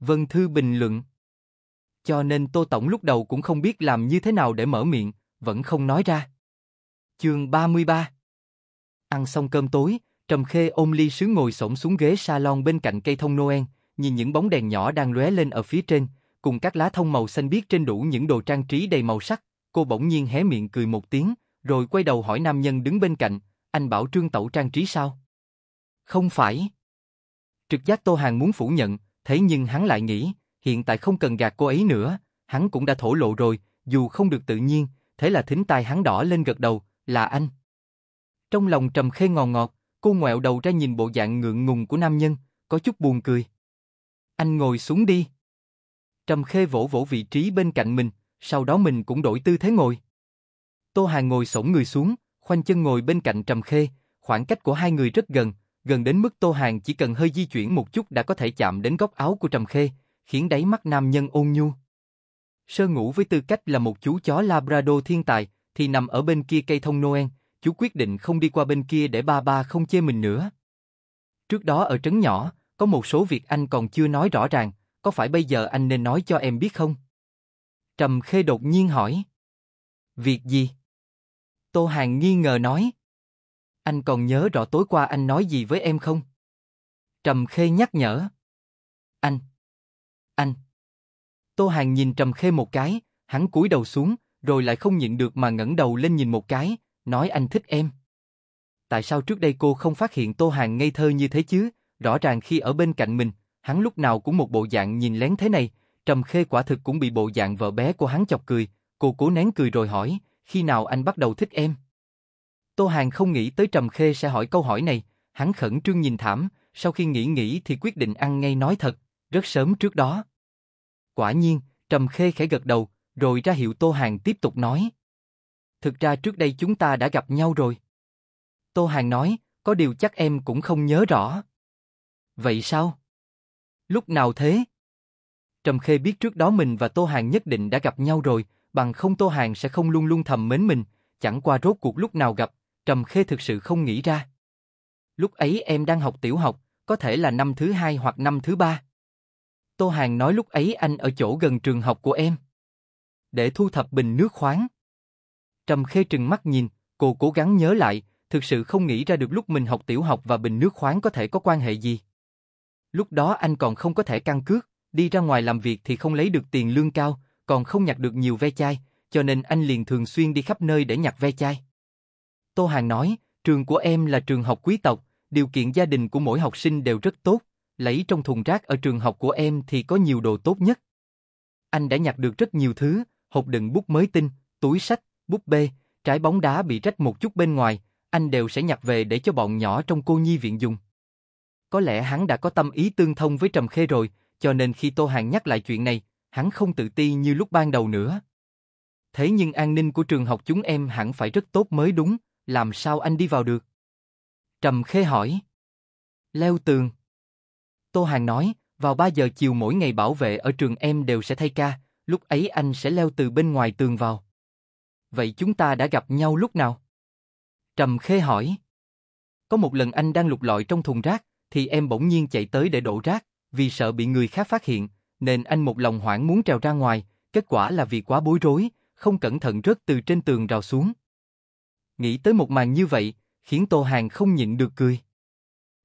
Vân Thư bình luận. Cho nên Tô Tổng lúc đầu cũng không biết làm như thế nào để mở miệng, vẫn không nói ra. Chương 33 Ăn xong cơm tối, Trầm Khê ôm ly sứ ngồi xổm xuống ghế salon bên cạnh cây thông Noel, nhìn những bóng đèn nhỏ đang lóe lên ở phía trên, cùng các lá thông màu xanh biếc trên đủ những đồ trang trí đầy màu sắc, cô bỗng nhiên hé miệng cười một tiếng, rồi quay đầu hỏi nam nhân đứng bên cạnh, anh bảo Trương Tẩu trang trí sao? Không phải. Trực giác Tô Hàng muốn phủ nhận, thế nhưng hắn lại nghĩ, hiện tại không cần gạt cô ấy nữa, hắn cũng đã thổ lộ rồi, dù không được tự nhiên, thế là thính tai hắn đỏ lên gật đầu, là anh. Trong lòng trầm khê ngọt ngọt, cô ngoẹo đầu ra nhìn bộ dạng ngượng ngùng của nam nhân, có chút buồn cười. Anh ngồi xuống đi. Trầm khê vỗ vỗ vị trí bên cạnh mình, sau đó mình cũng đổi tư thế ngồi. Tô Hà ngồi sổng người xuống, khoanh chân ngồi bên cạnh Trầm Khê, khoảng cách của hai người rất gần, gần đến mức Tô Hàn chỉ cần hơi di chuyển một chút đã có thể chạm đến góc áo của Trầm Khê, khiến đáy mắt nam nhân ôn nhu. Sơ ngủ với tư cách là một chú chó Labrador thiên tài, thì nằm ở bên kia cây thông Noel, chú quyết định không đi qua bên kia để ba ba không chê mình nữa. Trước đó ở trấn nhỏ, có một số việc anh còn chưa nói rõ ràng, có phải bây giờ anh nên nói cho em biết không? Trầm Khê đột nhiên hỏi. Việc gì? Tô Hàng nghi ngờ nói. Anh còn nhớ rõ tối qua anh nói gì với em không? Trầm Khê nhắc nhở. Anh. Anh. Tô Hàng nhìn Trầm Khê một cái, hắn cúi đầu xuống, rồi lại không nhịn được mà ngẩng đầu lên nhìn một cái, nói anh thích em. Tại sao trước đây cô không phát hiện Tô Hàng ngây thơ như thế chứ? Rõ ràng khi ở bên cạnh mình, hắn lúc nào cũng một bộ dạng nhìn lén thế này, Trầm Khê quả thực cũng bị bộ dạng vợ bé của hắn chọc cười, cô cố nén cười rồi hỏi, khi nào anh bắt đầu thích em? Tô Hàng không nghĩ tới Trầm Khê sẽ hỏi câu hỏi này, hắn khẩn trương nhìn thảm, sau khi nghĩ nghĩ thì quyết định ăn ngay nói thật, rất sớm trước đó. Quả nhiên, Trầm Khê khẽ gật đầu, rồi ra hiệu Tô Hàng tiếp tục nói. Thực ra trước đây chúng ta đã gặp nhau rồi. Tô Hàng nói, có điều chắc em cũng không nhớ rõ. Vậy sao? Lúc nào thế? Trầm Khê biết trước đó mình và Tô Hàng nhất định đã gặp nhau rồi, bằng không Tô Hàng sẽ không luôn luôn thầm mến mình, chẳng qua rốt cuộc lúc nào gặp, Trầm Khê thực sự không nghĩ ra. Lúc ấy em đang học tiểu học, có thể là năm thứ hai hoặc năm thứ ba. Tô Hàng nói lúc ấy anh ở chỗ gần trường học của em. Để thu thập bình nước khoáng. Trầm Khê trừng mắt nhìn, cô cố gắng nhớ lại, thực sự không nghĩ ra được lúc mình học tiểu học và bình nước khoáng có thể có quan hệ gì. Lúc đó anh còn không có thể căn cước, đi ra ngoài làm việc thì không lấy được tiền lương cao, còn không nhặt được nhiều ve chai, cho nên anh liền thường xuyên đi khắp nơi để nhặt ve chai. Tô Hàng nói, trường của em là trường học quý tộc, điều kiện gia đình của mỗi học sinh đều rất tốt, lấy trong thùng rác ở trường học của em thì có nhiều đồ tốt nhất. Anh đã nhặt được rất nhiều thứ, hộp đựng bút mới tinh, túi sách, búp bê, trái bóng đá bị rách một chút bên ngoài, anh đều sẽ nhặt về để cho bọn nhỏ trong cô nhi viện dùng. Có lẽ hắn đã có tâm ý tương thông với Trầm Khê rồi, cho nên khi Tô Hàng nhắc lại chuyện này, hắn không tự ti như lúc ban đầu nữa. Thế nhưng an ninh của trường học chúng em hẳn phải rất tốt mới đúng, làm sao anh đi vào được? Trầm Khê hỏi. Leo tường. Tô Hàng nói, vào 3 giờ chiều mỗi ngày bảo vệ ở trường em đều sẽ thay ca, lúc ấy anh sẽ leo từ bên ngoài tường vào. Vậy chúng ta đã gặp nhau lúc nào? Trầm Khê hỏi. Có một lần anh đang lục lọi trong thùng rác, thì em bỗng nhiên chạy tới để đổ rác, vì sợ bị người khác phát hiện, nên anh một lòng hoảng muốn trèo ra ngoài, kết quả là vì quá bối rối, không cẩn thận rớt từ trên tường rào xuống. Nghĩ tới một màn như vậy, khiến Tô Hàng không nhịn được cười.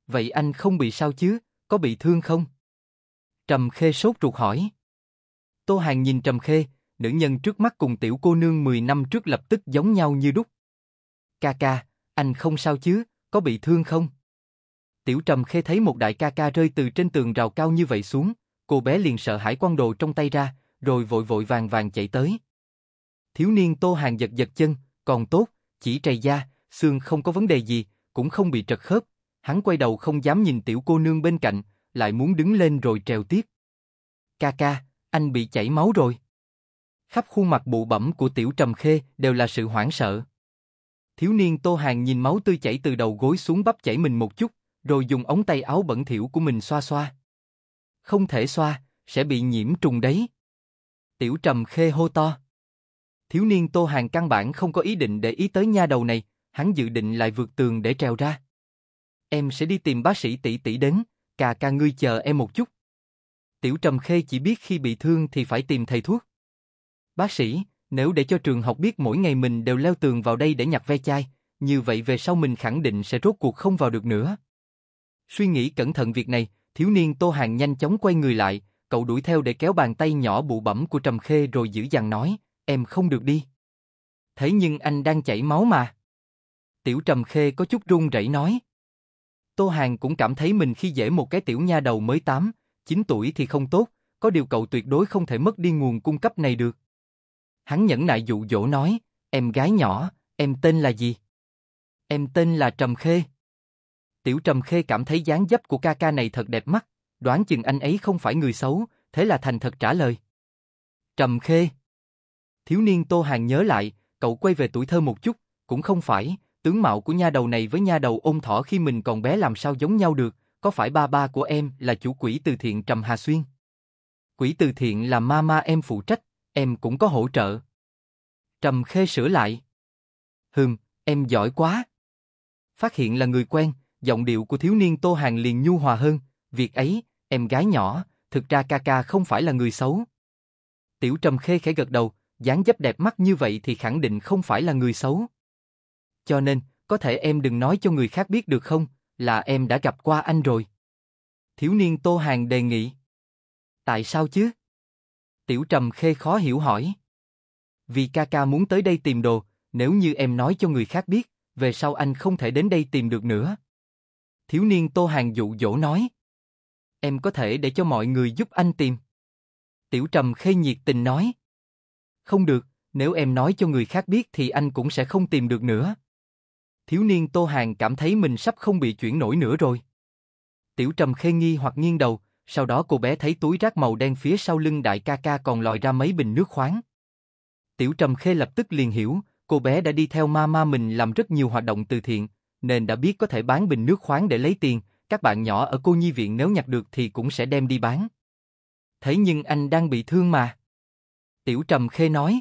Vậy anh không bị sao chứ, có bị thương không? Trầm Khê sốt ruột hỏi. Tô Hàng nhìn Trầm Khê, nữ nhân trước mắt cùng tiểu cô nương 10 năm trước lập tức giống nhau như đúc. Ca ca, anh không sao chứ, có bị thương không? Tiểu Trầm Khê thấy một đại ca ca rơi từ trên tường rào cao như vậy xuống, cô bé liền sợ hãi quăng đồ trong tay ra, rồi vội vội vàng vàng chạy tới. Thiếu niên Tô Hàng giật giật chân, còn tốt, chỉ trầy da, xương không có vấn đề gì, cũng không bị trật khớp, hắn quay đầu không dám nhìn tiểu cô nương bên cạnh, lại muốn đứng lên rồi trèo tiếp. Ca ca, anh bị chảy máu rồi. Khắp khuôn mặt bụ bẩm của tiểu trầm khê đều là sự hoảng sợ. Thiếu niên Tô Hàng nhìn máu tươi chảy từ đầu gối xuống bắp chảy mình một chút, rồi dùng ống tay áo bẩn thỉu của mình xoa xoa không thể xoa, sẽ bị nhiễm trùng đấy. Tiểu Trầm Khê hô to. Thiếu niên Tô Hàng căn bản không có ý định để ý tới nha đầu này, hắn dự định lại vượt tường để trèo ra. Em sẽ đi tìm bác sĩ tỷ tỷ đến, cà ca ngươi chờ em một chút. Tiểu Trầm Khê chỉ biết khi bị thương thì phải tìm thầy thuốc. Bác sĩ, nếu để cho trường học biết mỗi ngày mình đều leo tường vào đây để nhặt ve chai, như vậy về sau mình khẳng định sẽ rốt cuộc không vào được nữa. Suy nghĩ cẩn thận việc này, Thiếu niên Tô Hàng nhanh chóng quay người lại, cậu đuổi theo để kéo bàn tay nhỏ bụ bẩm của Trầm Khê rồi giữ dằn nói, em không được đi. Thế nhưng anh đang chảy máu mà. Tiểu Trầm Khê có chút run rẩy nói. Tô Hàng cũng cảm thấy mình khi dễ một cái tiểu nha đầu mới 8, 9 tuổi thì không tốt, có điều cậu tuyệt đối không thể mất đi nguồn cung cấp này được. Hắn nhẫn nại dụ dỗ nói, em gái nhỏ, em tên là gì? Em tên là Trầm Khê. Tiểu Trầm Khê cảm thấy dáng dấp của ca ca này thật đẹp mắt, đoán chừng anh ấy không phải người xấu, thế là thành thật trả lời. Trầm Khê Thiếu niên Tô Hàng nhớ lại, cậu quay về tuổi thơ một chút, cũng không phải, tướng mạo của nha đầu này với nha đầu ôn thỏ khi mình còn bé làm sao giống nhau được, có phải ba ba của em là chủ quỹ từ thiện Trầm Hà Xuyên? Quỹ từ thiện là mama em phụ trách, em cũng có hỗ trợ. Trầm Khê sửa lại. Hừm, em giỏi quá. Phát hiện là người quen, giọng điệu của thiếu niên Tô Hàng liền nhu hòa hơn, việc ấy, em gái nhỏ, thực ra ca ca không phải là người xấu. Tiểu Trầm Khê khẽ gật đầu, dáng dấp đẹp mắt như vậy thì khẳng định không phải là người xấu. Cho nên, có thể em đừng nói cho người khác biết được không, là em đã gặp qua anh rồi. Thiếu niên Tô Hàng đề nghị. Tại sao chứ? Tiểu Trầm Khê khó hiểu hỏi. Vì ca ca muốn tới đây tìm đồ, nếu như em nói cho người khác biết, về sau anh không thể đến đây tìm được nữa thiếu niên Tô Hàng dụ dỗ nói. Em có thể để cho mọi người giúp anh tìm. Tiểu Trầm khê nhiệt tình nói. Không được, nếu em nói cho người khác biết thì anh cũng sẽ không tìm được nữa. Thiếu niên Tô Hàng cảm thấy mình sắp không bị chuyển nổi nữa rồi. Tiểu Trầm khê nghi hoặc nghiêng đầu, sau đó cô bé thấy túi rác màu đen phía sau lưng đại ca ca còn lòi ra mấy bình nước khoáng. Tiểu Trầm khê lập tức liền hiểu, cô bé đã đi theo ma ma mình làm rất nhiều hoạt động từ thiện, nên đã biết có thể bán bình nước khoáng để lấy tiền, các bạn nhỏ ở cô nhi viện nếu nhặt được thì cũng sẽ đem đi bán. Thế nhưng anh đang bị thương mà. Tiểu Trầm Khê nói.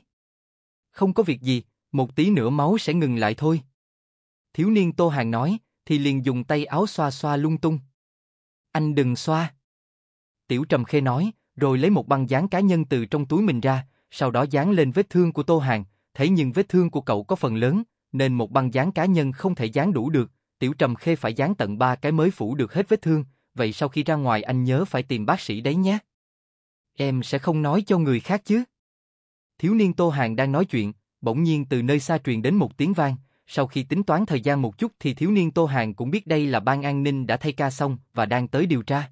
Không có việc gì, một tí nữa máu sẽ ngừng lại thôi. Thiếu niên Tô Hàng nói, thì liền dùng tay áo xoa xoa lung tung. Anh đừng xoa. Tiểu Trầm Khê nói, rồi lấy một băng dán cá nhân từ trong túi mình ra, sau đó dán lên vết thương của Tô Hàng, Thấy nhưng vết thương của cậu có phần lớn, nên một băng dán cá nhân không thể dán đủ được, Tiểu Trầm Khê phải dán tận ba cái mới phủ được hết vết thương, vậy sau khi ra ngoài anh nhớ phải tìm bác sĩ đấy nhé. Em sẽ không nói cho người khác chứ. Thiếu niên Tô Hàng đang nói chuyện, bỗng nhiên từ nơi xa truyền đến một tiếng vang, sau khi tính toán thời gian một chút thì thiếu niên Tô Hàng cũng biết đây là ban an ninh đã thay ca xong và đang tới điều tra.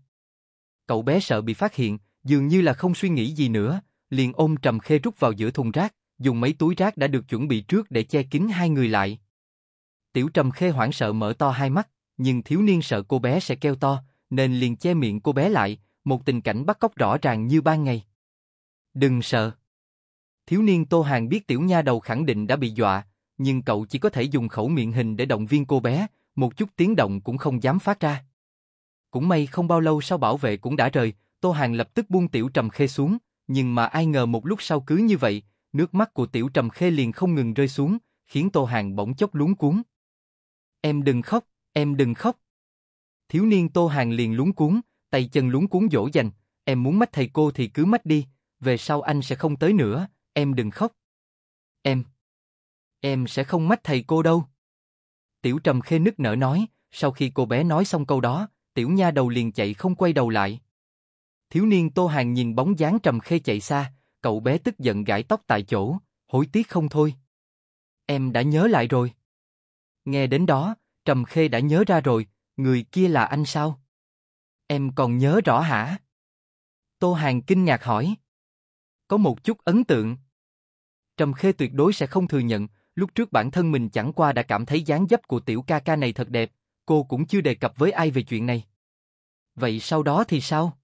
Cậu bé sợ bị phát hiện, dường như là không suy nghĩ gì nữa, liền ôm Trầm Khê rút vào giữa thùng rác, dùng mấy túi rác đã được chuẩn bị trước để che kín hai người lại. Tiểu Trầm Khê hoảng sợ mở to hai mắt, nhưng thiếu niên sợ cô bé sẽ kêu to, nên liền che miệng cô bé lại, một tình cảnh bắt cóc rõ ràng như ban ngày. Đừng sợ. Thiếu niên Tô Hàng biết tiểu nha đầu khẳng định đã bị dọa, nhưng cậu chỉ có thể dùng khẩu miệng hình để động viên cô bé, một chút tiếng động cũng không dám phát ra. Cũng may không bao lâu sau bảo vệ cũng đã rời, Tô Hàng lập tức buông tiểu trầm khê xuống, nhưng mà ai ngờ một lúc sau cứ như vậy, Nước mắt của Tiểu Trầm Khê liền không ngừng rơi xuống, khiến Tô Hàng bỗng chốc luống cuốn. Em đừng khóc, em đừng khóc. Thiếu niên Tô Hàng liền luống cuốn, tay chân luống cuốn dỗ dành, em muốn mách thầy cô thì cứ mách đi, về sau anh sẽ không tới nữa, em đừng khóc. Em, em sẽ không mách thầy cô đâu. Tiểu Trầm Khê nức nở nói, sau khi cô bé nói xong câu đó, Tiểu Nha đầu liền chạy không quay đầu lại. Thiếu niên Tô Hàng nhìn bóng dáng Trầm Khê chạy xa, Cậu bé tức giận gãi tóc tại chỗ, hối tiếc không thôi. Em đã nhớ lại rồi. Nghe đến đó, Trầm Khê đã nhớ ra rồi, người kia là anh sao? Em còn nhớ rõ hả? Tô Hàng kinh ngạc hỏi. Có một chút ấn tượng. Trầm Khê tuyệt đối sẽ không thừa nhận, lúc trước bản thân mình chẳng qua đã cảm thấy dáng dấp của tiểu ca ca này thật đẹp, cô cũng chưa đề cập với ai về chuyện này. Vậy sau đó thì sao?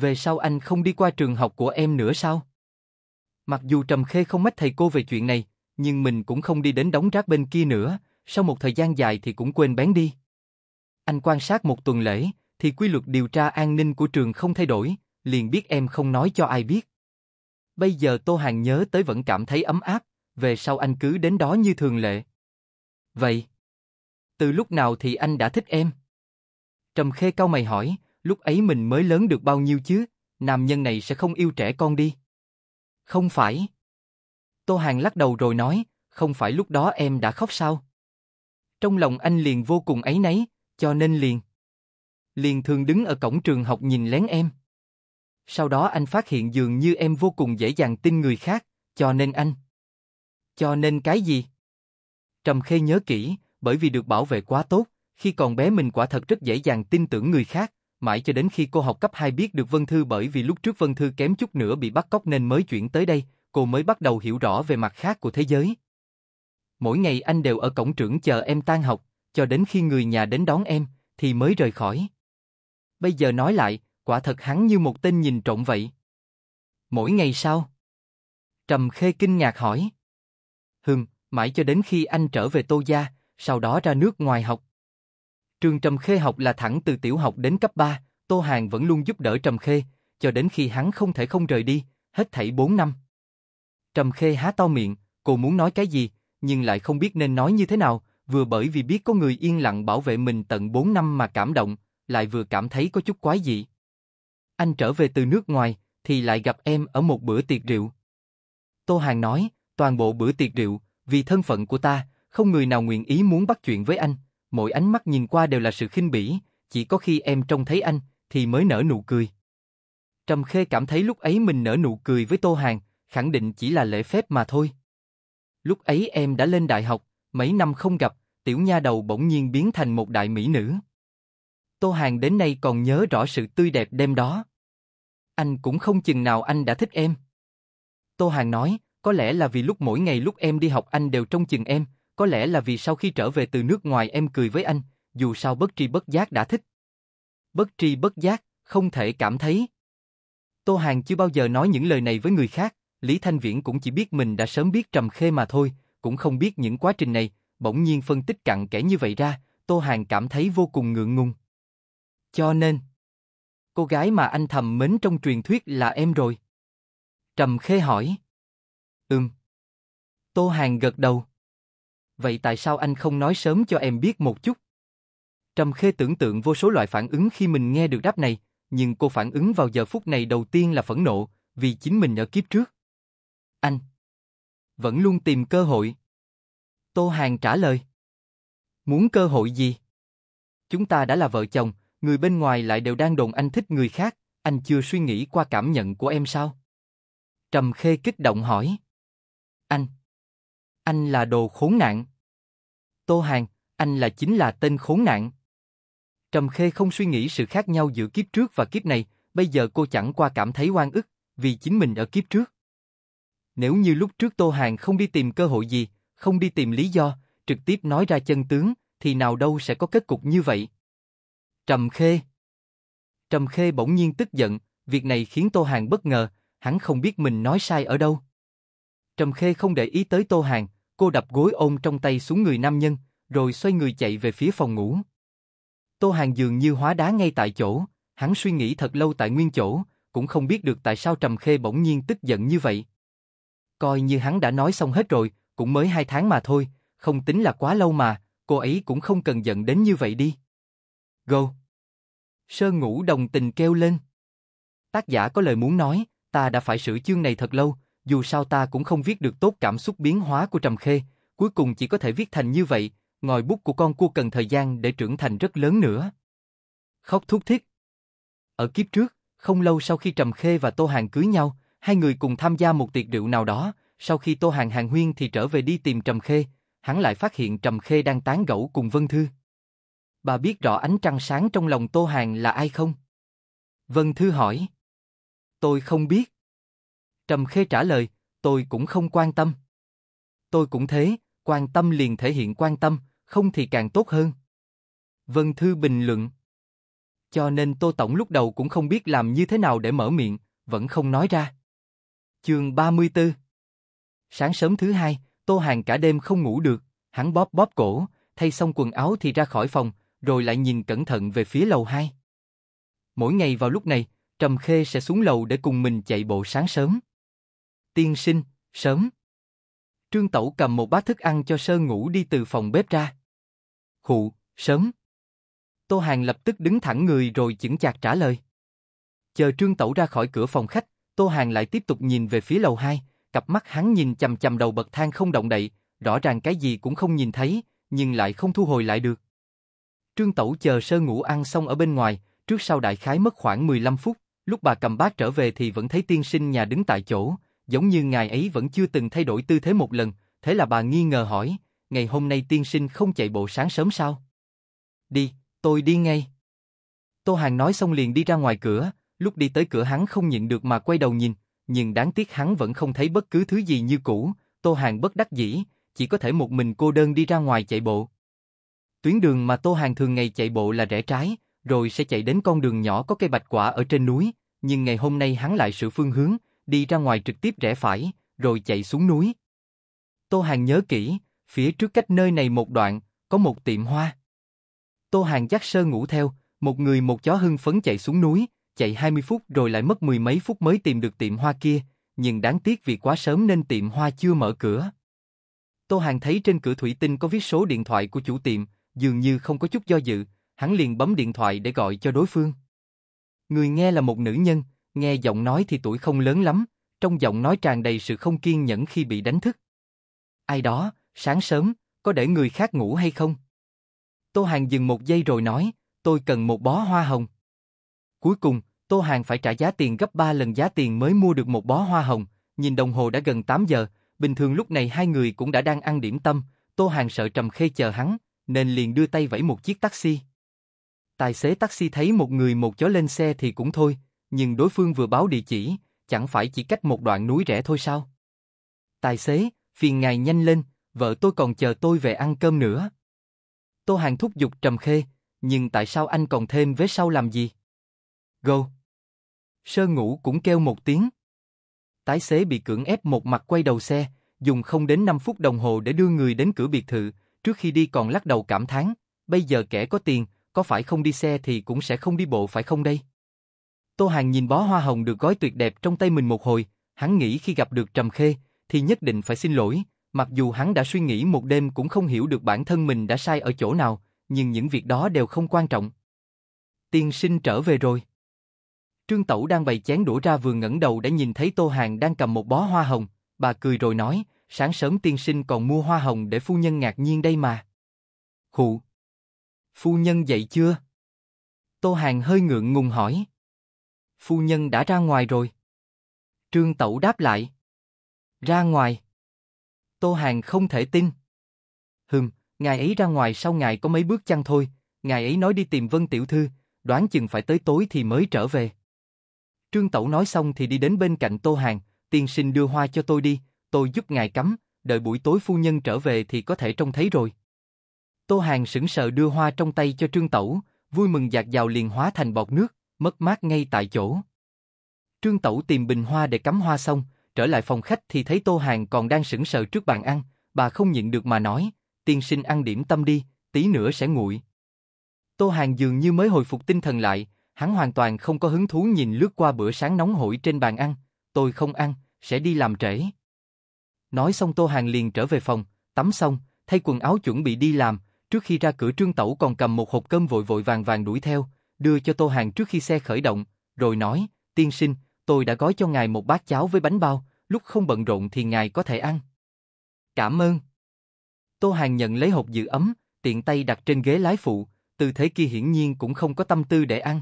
Về sau anh không đi qua trường học của em nữa sao? Mặc dù Trầm Khê không mách thầy cô về chuyện này, nhưng mình cũng không đi đến đóng rác bên kia nữa, sau một thời gian dài thì cũng quên bén đi. Anh quan sát một tuần lễ, thì quy luật điều tra an ninh của trường không thay đổi, liền biết em không nói cho ai biết. Bây giờ Tô Hàng nhớ tới vẫn cảm thấy ấm áp, về sau anh cứ đến đó như thường lệ. Vậy, từ lúc nào thì anh đã thích em? Trầm Khê cau mày hỏi, lúc ấy mình mới lớn được bao nhiêu chứ, nam nhân này sẽ không yêu trẻ con đi. Không phải. Tô Hàng lắc đầu rồi nói, không phải lúc đó em đã khóc sao? Trong lòng anh liền vô cùng ấy nấy, cho nên liền. Liền thường đứng ở cổng trường học nhìn lén em. Sau đó anh phát hiện dường như em vô cùng dễ dàng tin người khác, cho nên anh. Cho nên cái gì? Trầm Khê nhớ kỹ, bởi vì được bảo vệ quá tốt, khi còn bé mình quả thật rất dễ dàng tin tưởng người khác, mãi cho đến khi cô học cấp 2 biết được Vân Thư bởi vì lúc trước Vân Thư kém chút nữa bị bắt cóc nên mới chuyển tới đây, cô mới bắt đầu hiểu rõ về mặt khác của thế giới. Mỗi ngày anh đều ở cổng trưởng chờ em tan học, cho đến khi người nhà đến đón em, thì mới rời khỏi. Bây giờ nói lại, quả thật hắn như một tên nhìn trộm vậy. Mỗi ngày sau? Trầm Khê kinh ngạc hỏi. Hừm, mãi cho đến khi anh trở về Tô Gia, sau đó ra nước ngoài học. Trường Trầm Khê học là thẳng từ tiểu học đến cấp 3, Tô Hàng vẫn luôn giúp đỡ Trầm Khê, cho đến khi hắn không thể không rời đi, hết thảy 4 năm. Trầm Khê há to miệng, cô muốn nói cái gì, nhưng lại không biết nên nói như thế nào, vừa bởi vì biết có người yên lặng bảo vệ mình tận 4 năm mà cảm động, lại vừa cảm thấy có chút quái dị. Anh trở về từ nước ngoài, thì lại gặp em ở một bữa tiệc rượu. Tô Hàng nói, toàn bộ bữa tiệc rượu, vì thân phận của ta, không người nào nguyện ý muốn bắt chuyện với anh, mỗi ánh mắt nhìn qua đều là sự khinh bỉ, chỉ có khi em trông thấy anh, thì mới nở nụ cười. Trầm Khê cảm thấy lúc ấy mình nở nụ cười với Tô Hàng, khẳng định chỉ là lễ phép mà thôi. Lúc ấy em đã lên đại học, mấy năm không gặp, tiểu nha đầu bỗng nhiên biến thành một đại mỹ nữ. Tô Hàng đến nay còn nhớ rõ sự tươi đẹp đêm đó. Anh cũng không chừng nào anh đã thích em. Tô Hàng nói, có lẽ là vì lúc mỗi ngày lúc em đi học anh đều trông chừng em, có lẽ là vì sau khi trở về từ nước ngoài em cười với anh, dù sao bất tri bất giác đã thích. Bất tri bất giác, không thể cảm thấy. Tô Hàng chưa bao giờ nói những lời này với người khác, Lý Thanh Viễn cũng chỉ biết mình đã sớm biết trầm khê mà thôi, cũng không biết những quá trình này, bỗng nhiên phân tích cặn kẽ như vậy ra, Tô Hàng cảm thấy vô cùng ngượng ngùng. Cho nên, cô gái mà anh thầm mến trong truyền thuyết là em rồi. Trầm khê hỏi. Ừm. Tô Hàng gật đầu. Vậy tại sao anh không nói sớm cho em biết một chút? Trầm Khê tưởng tượng vô số loại phản ứng khi mình nghe được đáp này, nhưng cô phản ứng vào giờ phút này đầu tiên là phẫn nộ, vì chính mình ở kiếp trước. Anh vẫn luôn tìm cơ hội. Tô Hàng trả lời. Muốn cơ hội gì? Chúng ta đã là vợ chồng, người bên ngoài lại đều đang đồn anh thích người khác, anh chưa suy nghĩ qua cảm nhận của em sao? Trầm Khê kích động hỏi. Anh. Anh là đồ khốn nạn. Tô Hàng, anh là chính là tên khốn nạn. Trầm Khê không suy nghĩ sự khác nhau giữa kiếp trước và kiếp này, bây giờ cô chẳng qua cảm thấy oan ức, vì chính mình ở kiếp trước. Nếu như lúc trước Tô Hàng không đi tìm cơ hội gì, không đi tìm lý do, trực tiếp nói ra chân tướng, thì nào đâu sẽ có kết cục như vậy. Trầm Khê Trầm Khê bỗng nhiên tức giận, việc này khiến Tô Hàng bất ngờ, hắn không biết mình nói sai ở đâu. Trầm Khê không để ý tới Tô Hàng, Cô đập gối ôm trong tay xuống người nam nhân, rồi xoay người chạy về phía phòng ngủ. Tô Hàng dường như hóa đá ngay tại chỗ, hắn suy nghĩ thật lâu tại nguyên chỗ, cũng không biết được tại sao Trầm Khê bỗng nhiên tức giận như vậy. Coi như hắn đã nói xong hết rồi, cũng mới hai tháng mà thôi, không tính là quá lâu mà, cô ấy cũng không cần giận đến như vậy đi. Go! Sơ ngủ đồng tình kêu lên. Tác giả có lời muốn nói, ta đã phải sửa chương này thật lâu, dù sao ta cũng không viết được tốt cảm xúc biến hóa của Trầm Khê, cuối cùng chỉ có thể viết thành như vậy, ngòi bút của con cua cần thời gian để trưởng thành rất lớn nữa. Khóc thúc thiết. Ở kiếp trước, không lâu sau khi Trầm Khê và Tô Hàng cưới nhau, hai người cùng tham gia một tiệc rượu nào đó, sau khi Tô Hàng hàng huyên thì trở về đi tìm Trầm Khê, hắn lại phát hiện Trầm Khê đang tán gẫu cùng Vân Thư. Bà biết rõ ánh trăng sáng trong lòng Tô Hàng là ai không? Vân Thư hỏi. Tôi không biết. Trầm Khê trả lời, tôi cũng không quan tâm. Tôi cũng thế, quan tâm liền thể hiện quan tâm, không thì càng tốt hơn. Vân Thư bình luận. Cho nên Tô Tổng lúc đầu cũng không biết làm như thế nào để mở miệng, vẫn không nói ra. Chương 34 Sáng sớm thứ hai, Tô Hàng cả đêm không ngủ được, hắn bóp bóp cổ, thay xong quần áo thì ra khỏi phòng, rồi lại nhìn cẩn thận về phía lầu 2. Mỗi ngày vào lúc này, Trầm Khê sẽ xuống lầu để cùng mình chạy bộ sáng sớm tiên sinh, sớm. Trương Tẩu cầm một bát thức ăn cho Sơ ngủ đi từ phòng bếp ra. Khụ, sớm. Tô Hàng lập tức đứng thẳng người rồi chững chạc trả lời. Chờ Trương Tẩu ra khỏi cửa phòng khách, Tô Hàng lại tiếp tục nhìn về phía lầu 2, cặp mắt hắn nhìn chầm chầm đầu bậc thang không động đậy, rõ ràng cái gì cũng không nhìn thấy, nhưng lại không thu hồi lại được. Trương Tẩu chờ Sơ ngủ ăn xong ở bên ngoài, trước sau đại khái mất khoảng 15 phút, lúc bà cầm bát trở về thì vẫn thấy tiên sinh nhà đứng tại chỗ, giống như ngài ấy vẫn chưa từng thay đổi tư thế một lần, thế là bà nghi ngờ hỏi, ngày hôm nay tiên sinh không chạy bộ sáng sớm sao? Đi, tôi đi ngay. Tô Hàng nói xong liền đi ra ngoài cửa, lúc đi tới cửa hắn không nhịn được mà quay đầu nhìn, nhưng đáng tiếc hắn vẫn không thấy bất cứ thứ gì như cũ, Tô Hàng bất đắc dĩ, chỉ có thể một mình cô đơn đi ra ngoài chạy bộ. Tuyến đường mà Tô Hàng thường ngày chạy bộ là rẽ trái, rồi sẽ chạy đến con đường nhỏ có cây bạch quả ở trên núi, nhưng ngày hôm nay hắn lại sửa phương hướng, đi ra ngoài trực tiếp rẽ phải, rồi chạy xuống núi. Tô Hàng nhớ kỹ, phía trước cách nơi này một đoạn, có một tiệm hoa. Tô Hàng dắt sơ ngủ theo, một người một chó hưng phấn chạy xuống núi, chạy 20 phút rồi lại mất mười mấy phút mới tìm được tiệm hoa kia, nhưng đáng tiếc vì quá sớm nên tiệm hoa chưa mở cửa. Tô Hàng thấy trên cửa thủy tinh có viết số điện thoại của chủ tiệm, dường như không có chút do dự, hắn liền bấm điện thoại để gọi cho đối phương. Người nghe là một nữ nhân, nghe giọng nói thì tuổi không lớn lắm, trong giọng nói tràn đầy sự không kiên nhẫn khi bị đánh thức. Ai đó, sáng sớm, có để người khác ngủ hay không? Tô Hàng dừng một giây rồi nói, tôi cần một bó hoa hồng. Cuối cùng, Tô Hàng phải trả giá tiền gấp 3 lần giá tiền mới mua được một bó hoa hồng, nhìn đồng hồ đã gần 8 giờ, bình thường lúc này hai người cũng đã đang ăn điểm tâm, Tô Hàng sợ Trầm Khê chờ hắn, nên liền đưa tay vẫy một chiếc taxi. Tài xế taxi thấy một người một chó lên xe thì cũng thôi, nhưng đối phương vừa báo địa chỉ, chẳng phải chỉ cách một đoạn núi rẽ thôi sao? Tài xế, phiền ngài nhanh lên, vợ tôi còn chờ tôi về ăn cơm nữa. Tô Hàng thúc giục Trầm Khê, nhưng tại sao anh còn thêm vế sau làm gì? Go! Sơ ngủ cũng kêu một tiếng. Tài xế bị cưỡng ép một mặt quay đầu xe, dùng không đến 5 phút đồng hồ để đưa người đến cửa biệt thự, trước khi đi còn lắc đầu cảm thán, bây giờ kẻ có tiền, có phải không đi xe thì cũng sẽ không đi bộ phải không đây? Tô Hàng nhìn bó hoa hồng được gói tuyệt đẹp trong tay mình một hồi, hắn nghĩ khi gặp được Trầm Khê thì nhất định phải xin lỗi, mặc dù hắn đã suy nghĩ một đêm cũng không hiểu được bản thân mình đã sai ở chỗ nào, nhưng những việc đó đều không quan trọng. Tiên sinh trở về rồi. Trương Tẩu đang bày chén đũa ra vừa ngẩng đầu đã nhìn thấy Tô Hàng đang cầm một bó hoa hồng, bà cười rồi nói, sáng sớm tiên sinh còn mua hoa hồng để phu nhân ngạc nhiên đây mà. Khụ. Phu nhân dậy chưa? Tô Hàng hơi ngượng ngùng hỏi. Phu nhân đã ra ngoài rồi. Trương Tẩu đáp lại. Ra ngoài. Tô Hàng không thể tin. Hừm, ngài ấy ra ngoài sau ngài có mấy bước chăng thôi, ngài ấy nói đi tìm Vân Tiểu Thư, đoán chừng phải tới tối thì mới trở về. Trương Tẩu nói xong thì đi đến bên cạnh Tô Hàng, tiên sinh đưa hoa cho tôi đi, tôi giúp ngài cắm, đợi buổi tối phu nhân trở về thì có thể trông thấy rồi. Tô Hàng sững sờ đưa hoa trong tay cho Trương Tẩu, vui mừng dạt dào liền hóa thành bọt nước mất mát ngay tại chỗ. Trương Tẩu tìm bình hoa để cắm hoa xong, trở lại phòng khách thì thấy Tô Hàng còn đang sững sờ trước bàn ăn, bà không nhịn được mà nói, tiên sinh ăn điểm tâm đi, tí nữa sẽ nguội. Tô Hàng dường như mới hồi phục tinh thần lại, hắn hoàn toàn không có hứng thú nhìn lướt qua bữa sáng nóng hổi trên bàn ăn, tôi không ăn, sẽ đi làm trễ. Nói xong Tô Hàng liền trở về phòng, tắm xong, thay quần áo chuẩn bị đi làm, trước khi ra cửa Trương Tẩu còn cầm một hộp cơm vội vội vàng vàng đuổi theo, đưa cho Tô Hàng trước khi xe khởi động, rồi nói, tiên sinh, tôi đã gói cho ngài một bát cháo với bánh bao, lúc không bận rộn thì ngài có thể ăn. Cảm ơn. Tô Hàng nhận lấy hộp giữ ấm, tiện tay đặt trên ghế lái phụ, tư thế kia hiển nhiên cũng không có tâm tư để ăn.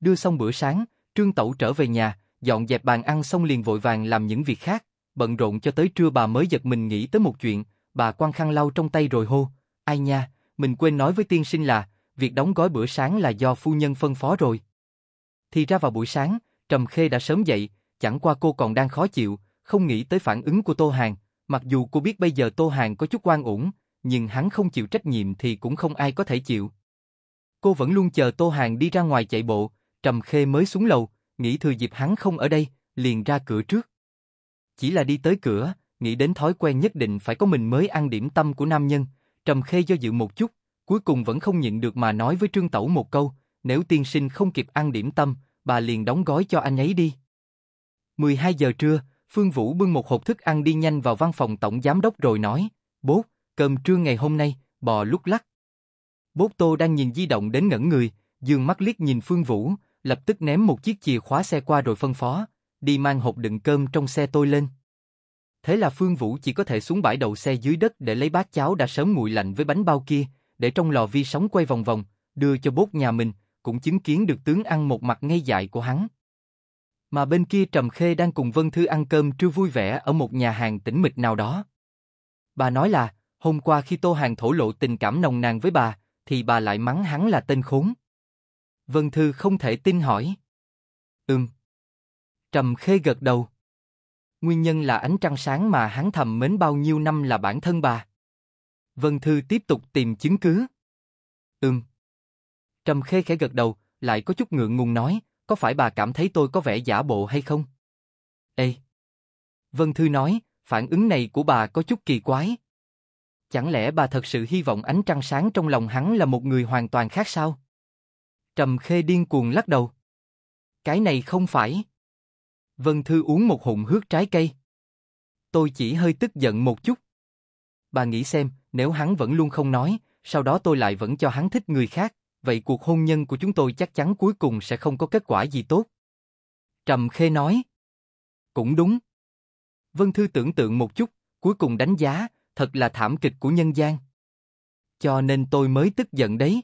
Đưa xong bữa sáng, Trương Tẩu trở về nhà, dọn dẹp bàn ăn xong liền vội vàng làm những việc khác, bận rộn cho tới trưa bà mới giật mình nghĩ tới một chuyện, bà quan khăn lau trong tay rồi hô, ai nha, mình quên nói với tiên sinh là, việc đóng gói bữa sáng là do phu nhân phân phó rồi. Thì ra vào buổi sáng, Trầm Khê đã sớm dậy, chẳng qua cô còn đang khó chịu, không nghĩ tới phản ứng của Tô Hàng, mặc dù cô biết bây giờ Tô Hàng có chút oan uổng, nhưng hắn không chịu trách nhiệm thì cũng không ai có thể chịu. Cô vẫn luôn chờ Tô Hàng đi ra ngoài chạy bộ, Trầm Khê mới xuống lầu, nghĩ thừa dịp hắn không ở đây, liền ra cửa trước. Chỉ là đi tới cửa, nghĩ đến thói quen nhất định phải có mình mới ăn điểm tâm của nam nhân, Trầm Khê do dự một chút, cuối cùng vẫn không nhịn được mà nói với Trương Tẩu một câu, nếu tiên sinh không kịp ăn điểm tâm, bà liền đóng gói cho anh ấy đi. 12 giờ trưa, Phương Vũ bưng một hộp thức ăn đi nhanh vào văn phòng tổng giám đốc rồi nói, bố, cơm trưa ngày hôm nay, bò lúc lắc. Bố Tô đang nhìn di động đến ngẩn người, dường mắt liếc nhìn Phương Vũ, lập tức ném một chiếc chìa khóa xe qua rồi phân phó, đi mang hộp đựng cơm trong xe tôi lên. Thế là Phương Vũ chỉ có thể xuống bãi đầu xe dưới đất để lấy bát cháo đã sớm nguội lạnh với bánh bao kia, để trong lò vi sóng quay vòng vòng, đưa cho bốt nhà mình, cũng chứng kiến được tướng ăn một mặt ngay dại của hắn. Mà bên kia Trầm Khê đang cùng Vân Thư ăn cơm trưa vui vẻ ở một nhà hàng tĩnh mịch nào đó. Bà nói là, hôm qua khi Tô Hàng thổ lộ tình cảm nồng nàn với bà, thì bà lại mắng hắn là tên khốn. Vân Thư không thể tin hỏi. Ừm. Trầm Khê gật đầu. Nguyên nhân là ánh trăng sáng mà hắn thầm mến bao nhiêu năm là bản thân bà. Vân Thư tiếp tục tìm chứng cứ. Ừm. Trầm Khê khẽ gật đầu, lại có chút ngượng ngùng nói, có phải bà cảm thấy tôi có vẻ giả bộ hay không? Ê! Vân Thư nói, phản ứng này của bà có chút kỳ quái. Chẳng lẽ bà thật sự hy vọng ánh trăng sáng trong lòng hắn là một người hoàn toàn khác sao? Trầm Khê điên cuồng lắc đầu. Cái này không phải. Vân Thư uống một hụng hước trái cây. Tôi chỉ hơi tức giận một chút. Bà nghĩ xem, nếu hắn vẫn luôn không nói, sau đó tôi lại vẫn cho hắn thích người khác, vậy cuộc hôn nhân của chúng tôi chắc chắn cuối cùng sẽ không có kết quả gì tốt. Trầm Khê nói. Cũng đúng. Vân Thư tưởng tượng một chút, cuối cùng đánh giá, thật là thảm kịch của nhân gian. Cho nên tôi mới tức giận đấy.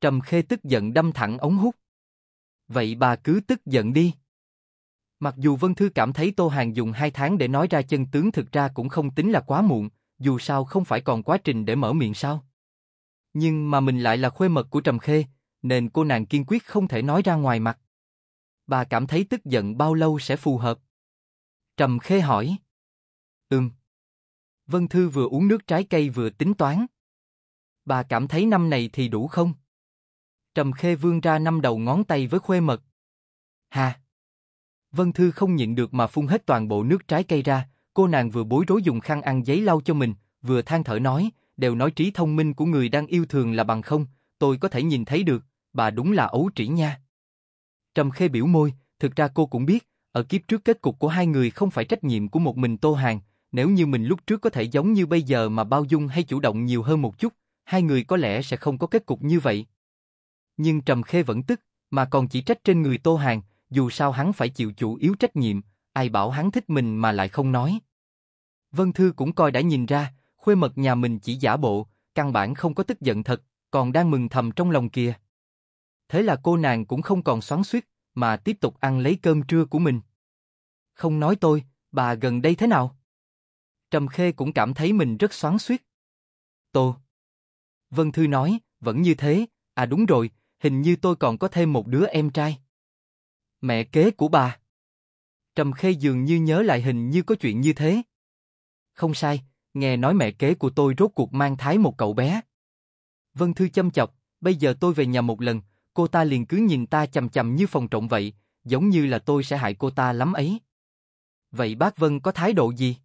Trầm Khê tức giận đâm thẳng ống hút. Vậy bà cứ tức giận đi. Mặc dù Vân Thư cảm thấy Tô Hàng dùng hai tháng để nói ra chân tướng thực ra cũng không tính là quá muộn, dù sao không phải còn quá trình để mở miệng sao. Nhưng mà mình lại là khuê mật của Trầm Khê, nên cô nàng kiên quyết không thể nói ra ngoài mặt. Bà cảm thấy tức giận bao lâu sẽ phù hợp? Trầm Khê hỏi. Ừm. Vân Thư vừa uống nước trái cây vừa tính toán. Bà cảm thấy năm này thì đủ không? Trầm Khê vươn ra năm đầu ngón tay với khuê mật. Hà! Vân Thư không nhịn được mà phun hết toàn bộ nước trái cây ra, Cô nàng vừa bối rối dùng khăn ăn giấy lau cho mình, vừa than thở nói, đều nói trí thông minh của người đang yêu thường là bằng không, tôi có thể nhìn thấy được, bà đúng là ấu trĩ nha. Trầm khê biểu môi, thực ra cô cũng biết, ở kiếp trước kết cục của hai người không phải trách nhiệm của một mình Tô Hàng, nếu như mình lúc trước có thể giống như bây giờ mà bao dung hay chủ động nhiều hơn một chút, hai người có lẽ sẽ không có kết cục như vậy. Nhưng Trầm Khê vẫn tức, mà còn chỉ trách trên người Tô Hàng, dù sao hắn phải chịu chủ yếu trách nhiệm, ai bảo hắn thích mình mà lại không nói. Vân Thư cũng coi đã nhìn ra, khuê mật nhà mình chỉ giả bộ, căn bản không có tức giận thật, còn đang mừng thầm trong lòng kia. Thế là cô nàng cũng không còn xoắn xuýt, mà tiếp tục ăn lấy cơm trưa của mình. Không nói tôi, bà gần đây thế nào? Trầm Khê cũng cảm thấy mình rất xoắn xuýt. Tô. Vân Thư nói, vẫn như thế, à đúng rồi, hình như tôi còn có thêm một đứa em trai. Mẹ kế của bà. Trầm Khê dường như nhớ lại hình như có chuyện như thế. Không sai, nghe nói mẹ kế của tôi rốt cuộc mang thai một cậu bé. Vân Thư châm chọc, bây giờ tôi về nhà một lần, cô ta liền cứ nhìn ta chầm chầm như phòng trộm vậy, giống như là tôi sẽ hại cô ta lắm ấy. Vậy bác Vân có thái độ gì?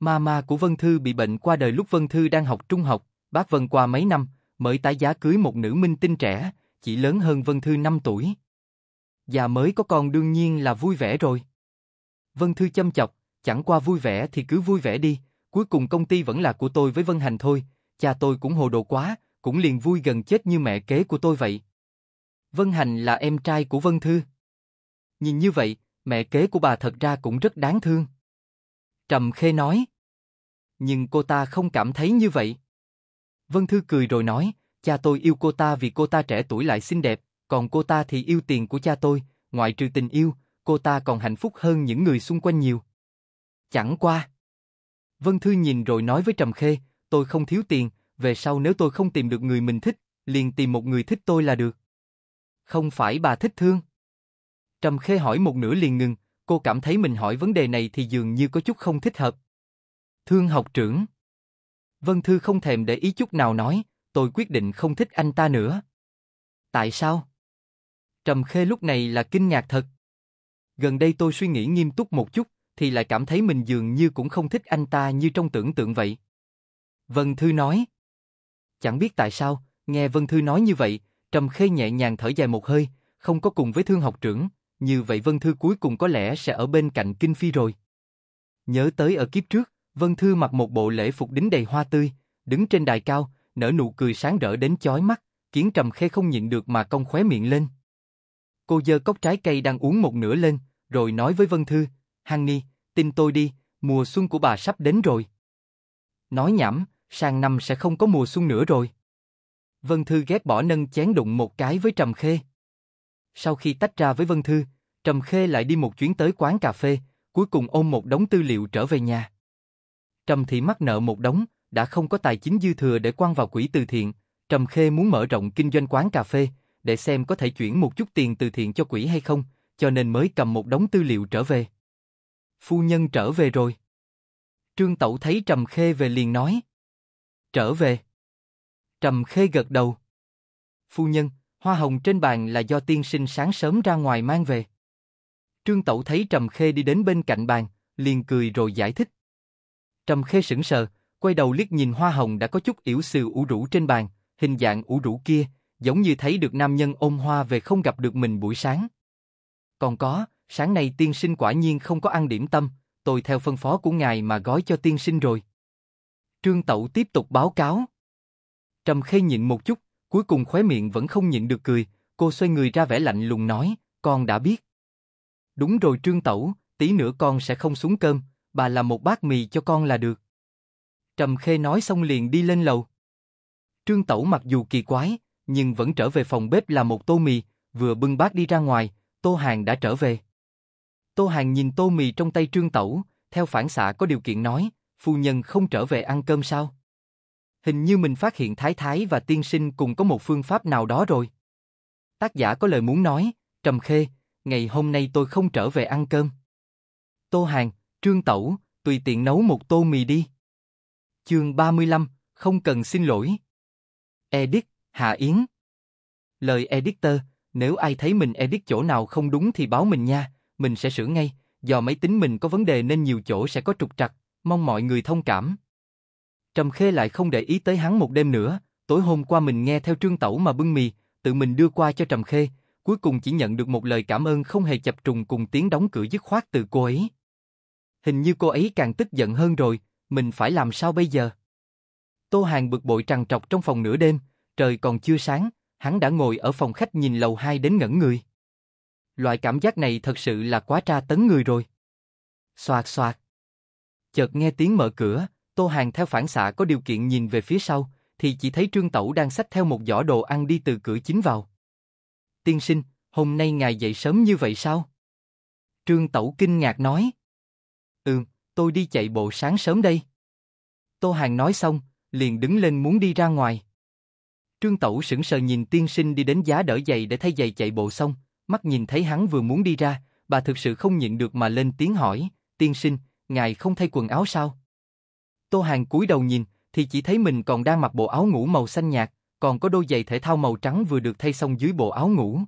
Mama của Vân Thư bị bệnh qua đời lúc Vân Thư đang học trung học, bác Vân qua mấy năm, mới tái giá cưới một nữ minh tinh trẻ, chỉ lớn hơn Vân Thư 5 tuổi già mới có con đương nhiên là vui vẻ rồi. Vân Thư châm chọc, chẳng qua vui vẻ thì cứ vui vẻ đi, cuối cùng công ty vẫn là của tôi với Vân Hành thôi, cha tôi cũng hồ đồ quá, cũng liền vui gần chết như mẹ kế của tôi vậy. Vân Hành là em trai của Vân Thư. Nhìn như vậy, mẹ kế của bà thật ra cũng rất đáng thương. Trầm Khê nói. Nhưng cô ta không cảm thấy như vậy. Vân Thư cười rồi nói, cha tôi yêu cô ta vì cô ta trẻ tuổi lại xinh đẹp, còn cô ta thì yêu tiền của cha tôi, ngoại trừ tình yêu, cô ta còn hạnh phúc hơn những người xung quanh nhiều. Chẳng qua. Vân Thư nhìn rồi nói với Trầm Khê, tôi không thiếu tiền, về sau nếu tôi không tìm được người mình thích, liền tìm một người thích tôi là được. Không phải bà thích thương. Trầm Khê hỏi một nửa liền ngừng, cô cảm thấy mình hỏi vấn đề này thì dường như có chút không thích hợp. Thương học trưởng. Vân Thư không thèm để ý chút nào nói, tôi quyết định không thích anh ta nữa. Tại sao? Trầm Khê lúc này là kinh ngạc thật. Gần đây tôi suy nghĩ nghiêm túc một chút, thì lại cảm thấy mình dường như cũng không thích anh ta như trong tưởng tượng vậy. Vân Thư nói. Chẳng biết tại sao, nghe Vân Thư nói như vậy, Trầm Khê nhẹ nhàng thở dài một hơi, không có cùng với thương học trưởng, như vậy Vân Thư cuối cùng có lẽ sẽ ở bên cạnh Kinh Phi rồi. Nhớ tới ở kiếp trước, Vân Thư mặc một bộ lễ phục đính đầy hoa tươi, đứng trên đài cao, nở nụ cười sáng rỡ đến chói mắt, khiến Trầm Khê không nhịn được mà cong khóe miệng lên. Cô dơ cốc trái cây đang uống một nửa lên, rồi nói với Vân Thư, Hằng Nhi, tin tôi đi, mùa xuân của bà sắp đến rồi. Nói nhảm, sang năm sẽ không có mùa xuân nữa rồi. Vân Thư ghét bỏ nâng chén đụng một cái với Trầm Khê. Sau khi tách ra với Vân Thư, Trầm Khê lại đi một chuyến tới quán cà phê, cuối cùng ôm một đống tư liệu trở về nhà. Trầm Thị mắc nợ một đống, đã không có tài chính dư thừa để quăng vào quỹ từ thiện. Trầm Khê muốn mở rộng kinh doanh quán cà phê, để xem có thể chuyển một chút tiền từ thiện cho quỹ hay không, cho nên mới cầm một đống tư liệu trở về. Phu nhân trở về rồi. Trương Tẩu thấy Trầm Khê về liền nói. Trở về. Trầm Khê gật đầu. Phu nhân, hoa hồng trên bàn là do tiên sinh sáng sớm ra ngoài mang về. Trương Tẩu thấy Trầm Khê đi đến bên cạnh bàn, liền cười rồi giải thích. Trầm Khê sững sờ, quay đầu liếc nhìn hoa hồng đã có chút yểu xìu ủ rũ trên bàn, hình dạng ủ rũ kia, giống như thấy được nam nhân ôm hoa về không gặp được mình buổi sáng. Còn có, sáng nay tiên sinh quả nhiên không có ăn điểm tâm, tôi theo phân phó của ngài mà gói cho tiên sinh rồi. Trương Tẩu tiếp tục báo cáo. Trầm Khê nhịn một chút, cuối cùng khóe miệng vẫn không nhịn được cười, cô xoay người ra vẻ lạnh lùng nói, con đã biết. Đúng rồi Trương Tẩu, tí nữa con sẽ không xuống cơm, bà làm một bát mì cho con là được. Trầm Khê nói xong liền đi lên lầu. Trương Tẩu mặc dù kỳ quái, nhưng vẫn trở về phòng bếp làm một tô mì, vừa bưng bát đi ra ngoài, Tô Hàng đã trở về. Tô Hàng nhìn tô mì trong tay Trương Tẩu, theo phản xạ có điều kiện nói, phu nhân không trở về ăn cơm sao? Hình như mình phát hiện Thái Thái và Tiên Sinh cùng có một phương pháp nào đó rồi. Tác giả có lời muốn nói, Trầm Khê, ngày hôm nay tôi không trở về ăn cơm. Tô Hàng, Trương Tẩu, tùy tiện nấu một tô mì đi. Chương 35, không cần xin lỗi. Edit, Hà Yến. Lời editor, nếu ai thấy mình edit chỗ nào không đúng thì báo mình nha, mình sẽ sửa ngay, do máy tính mình có vấn đề nên nhiều chỗ sẽ có trục trặc, mong mọi người thông cảm. Trầm Khê lại không để ý tới hắn một đêm nữa, tối hôm qua mình nghe theo Trương Tẩu mà bưng mì, tự mình đưa qua cho Trầm Khê, cuối cùng chỉ nhận được một lời cảm ơn không hề chập trùng cùng tiếng đóng cửa dứt khoát từ cô ấy. Hình như cô ấy càng tức giận hơn rồi, mình phải làm sao bây giờ? Tô Hàng bực bội trằn trọc trong phòng nửa đêm, trời còn chưa sáng, hắn đã ngồi ở phòng khách nhìn lầu hai đến ngẩn người. Loại cảm giác này thật sự là quá tra tấn người rồi. Xoạt xoạt. Chợt nghe tiếng mở cửa, Tô Hàng theo phản xạ có điều kiện nhìn về phía sau, thì chỉ thấy Trương Tẩu đang xách theo một giỏ đồ ăn đi từ cửa chính vào. Tiên sinh, hôm nay ngài dậy sớm như vậy sao? Trương Tẩu kinh ngạc nói. ừ, tôi đi chạy bộ sáng sớm đây. Tô Hàng nói xong, liền đứng lên muốn đi ra ngoài. Trương Tẩu sững sờ nhìn tiên sinh đi đến giá đỡ giày để thay giày chạy bộ xong, mắt nhìn thấy hắn vừa muốn đi ra, bà thực sự không nhịn được mà lên tiếng hỏi, tiên sinh, ngài không thay quần áo sao? Tô Hàng cúi đầu nhìn, thì chỉ thấy mình còn đang mặc bộ áo ngủ màu xanh nhạt, còn có đôi giày thể thao màu trắng vừa được thay xong dưới bộ áo ngủ.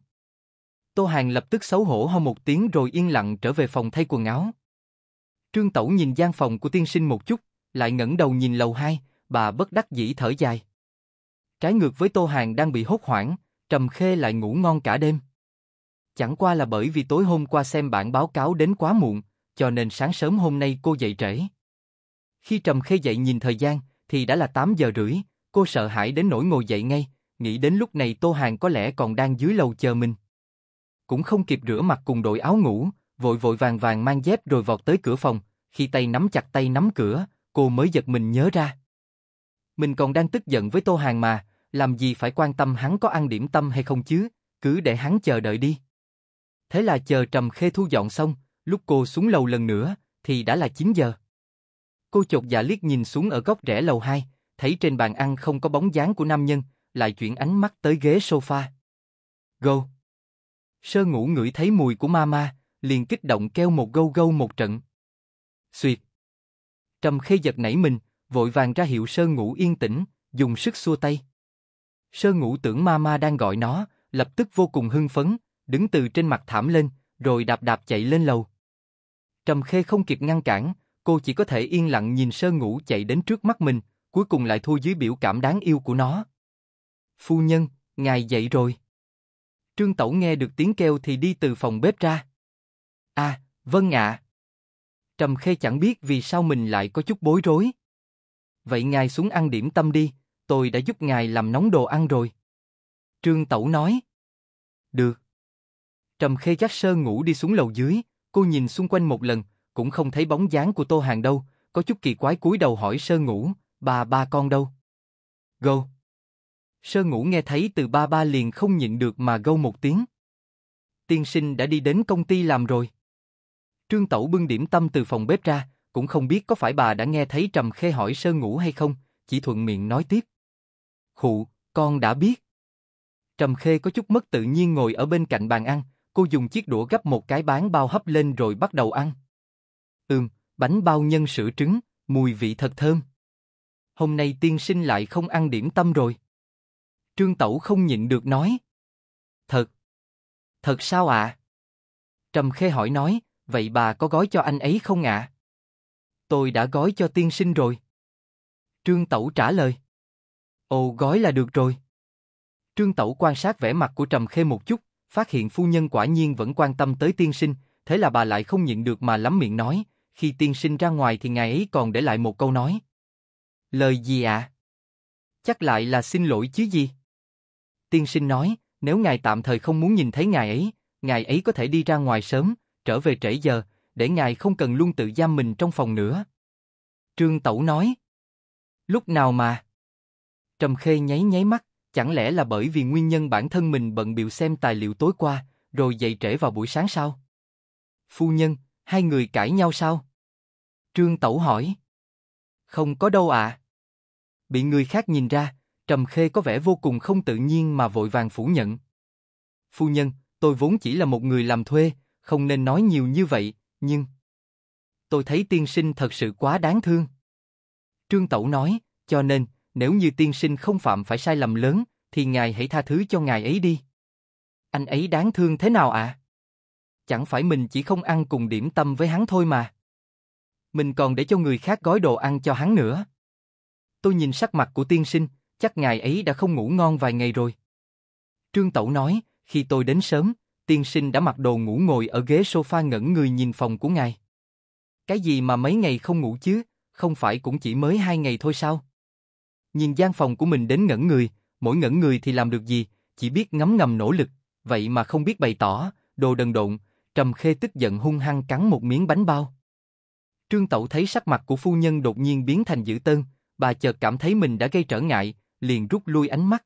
Tô Hàng lập tức xấu hổ ho một tiếng rồi yên lặng trở về phòng thay quần áo. Trương Tẩu nhìn gian phòng của tiên sinh một chút, lại ngẩng đầu nhìn lầu hai, bà bất đắc dĩ thở dài. Trái ngược với Tô Hàng đang bị hốt hoảng, Trầm Khê lại ngủ ngon cả đêm. Chẳng qua là bởi vì tối hôm qua xem bản báo cáo đến quá muộn, cho nên sáng sớm hôm nay cô dậy trễ. Khi Trầm Khê dậy nhìn thời gian, thì đã là 8 giờ rưỡi, cô sợ hãi đến nỗi ngồi dậy ngay, nghĩ đến lúc này Tô Hàng có lẽ còn đang dưới lầu chờ mình. Cũng không kịp rửa mặt cùng đội áo ngủ, vội vội vàng vàng mang dép rồi vọt tới cửa phòng, khi tay nắm chặt tay nắm cửa, cô mới giật mình nhớ ra. Mình còn đang tức giận với Tô Hàng mà, làm gì phải quan tâm hắn có ăn điểm tâm hay không chứ, cứ để hắn chờ đợi đi. Thế là chờ Trầm Khê thu dọn xong, lúc cô xuống lầu lần nữa, thì đã là 9 giờ. Cô chột dạ liếc nhìn xuống ở góc rẽ lầu 2, thấy trên bàn ăn không có bóng dáng của nam nhân, lại chuyển ánh mắt tới ghế sofa. Gâu! Sơ ngủ ngửi thấy mùi của mama, liền kích động kêu một gâu gâu một trận. Xuyệt! Trầm Khê giật nảy mình, vội vàng ra hiệu sơ ngủ yên tĩnh, dùng sức xua tay. Sơ ngủ tưởng mama đang gọi nó, lập tức vô cùng hưng phấn, đứng từ trên mặt thảm lên, rồi đạp đạp chạy lên lầu. Trầm Khê không kịp ngăn cản, cô chỉ có thể yên lặng nhìn sơ ngủ chạy đến trước mắt mình, cuối cùng lại thua dưới biểu cảm đáng yêu của nó. Phu nhân, ngài dậy rồi. Trương Tẩu nghe được tiếng kêu thì đi từ phòng bếp ra. À, vâng ạ. Trầm Khê chẳng biết vì sao mình lại có chút bối rối. Vậy ngài xuống ăn điểm tâm đi, tôi đã giúp ngài làm nóng đồ ăn rồi. Trương Tẩu nói. Được. Trầm Khê dắt sơ ngủ đi xuống lầu dưới, cô nhìn xung quanh một lần, cũng không thấy bóng dáng của Tô Hàng đâu, có chút kỳ quái cúi đầu hỏi sơ ngủ, bà ba con đâu? Gâu. Sơ ngủ nghe thấy từ ba ba liền không nhịn được mà gâu một tiếng. Tiên sinh đã đi đến công ty làm rồi. Trương Tẩu bưng điểm tâm từ phòng bếp ra, cũng không biết có phải bà đã nghe thấy Trầm Khê hỏi sơ ngủ hay không, chỉ thuận miệng nói tiếp. Khụ, con đã biết. Trầm Khê có chút mất tự nhiên ngồi ở bên cạnh bàn ăn, cô dùng chiếc đũa gấp một cái bán bao hấp lên rồi bắt đầu ăn. Ừm, bánh bao nhân sữa trứng, mùi vị thật thơm. Hôm nay tiên sinh lại không ăn điểm tâm rồi. Trương Tẩu không nhịn được nói. Thật. Thật sao ạ? Trầm Khê hỏi nói, vậy bà có gói cho anh ấy không ạ? Tôi đã gói cho tiên sinh rồi. Trương Tẩu trả lời. Ồ gói là được rồi. Trương Tẩu quan sát vẻ mặt của Trầm Khê một chút, phát hiện phu nhân quả nhiên vẫn quan tâm tới tiên sinh, thế là bà lại không nhịn được mà lắm miệng nói, khi tiên sinh ra ngoài thì ngài ấy còn để lại một câu nói. Lời gì ạ? Chắc lại là xin lỗi chứ gì? Tiên sinh nói, nếu ngài tạm thời không muốn nhìn thấy ngài ấy, ngài ấy có thể đi ra ngoài sớm, trở về trễ giờ, để ngài không cần luôn tự giam mình trong phòng nữa. Trương Tẩu nói. Lúc nào mà? Trầm Khê nháy nháy mắt, chẳng lẽ là bởi vì nguyên nhân bản thân mình bận biểu xem tài liệu tối qua, rồi dậy trễ vào buổi sáng sao? Phu nhân, hai người cãi nhau sao? Trương Tẩu hỏi. Không có đâu ạ. À. Bị người khác nhìn ra, Trầm Khê có vẻ vô cùng không tự nhiên mà vội vàng phủ nhận. Phu nhân, tôi vốn chỉ là một người làm thuê, không nên nói nhiều như vậy, nhưng... Tôi thấy tiên sinh thật sự quá đáng thương. Trương Tẩu nói, cho nên, nếu như tiên sinh không phạm phải sai lầm lớn, thì ngài hãy tha thứ cho ngài ấy đi. Anh ấy đáng thương thế nào ạ? À? Chẳng phải mình chỉ không ăn cùng điểm tâm với hắn thôi mà. Mình còn để cho người khác gói đồ ăn cho hắn nữa. Tôi nhìn sắc mặt của tiên sinh, chắc ngài ấy đã không ngủ ngon vài ngày rồi. Trương Tẩu nói, khi tôi đến sớm, tiên sinh đã mặc đồ ngủ ngồi ở ghế sofa ngẩn người nhìn phòng của ngài. Cái gì mà mấy ngày không ngủ chứ, không phải cũng chỉ mới hai ngày thôi sao? nhìn gian phòng của mình đến ngẩn người, mỗi ngẩn người thì làm được gì, chỉ biết ngấm ngầm nỗ lực, vậy mà không biết bày tỏ, đồ đần độn, Trầm Khê tức giận hung hăng cắn một miếng bánh bao. Trương Tẩu thấy sắc mặt của phu nhân đột nhiên biến thành dữ tơn, bà chợt cảm thấy mình đã gây trở ngại, liền rút lui ánh mắt.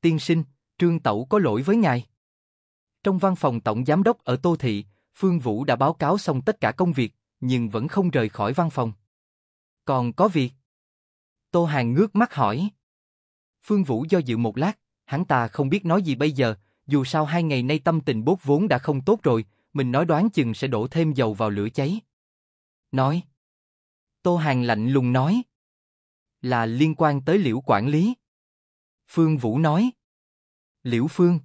Tiên sinh, Trương Tẩu có lỗi với ngài. Trong văn phòng tổng giám đốc ở Tô Thị, Phương Vũ đã báo cáo xong tất cả công việc, nhưng vẫn không rời khỏi văn phòng. Còn có việc. Tô Hàng ngước mắt hỏi. Phương Vũ do dự một lát, hắn ta không biết nói gì bây giờ, dù sao hai ngày nay tâm tình bốt vốn đã không tốt rồi, mình nói đoán chừng sẽ đổ thêm dầu vào lửa cháy. Nói. Tô Hàng lạnh lùng nói. Là liên quan tới liễu quản lý. Phương Vũ nói. Liễu Phương.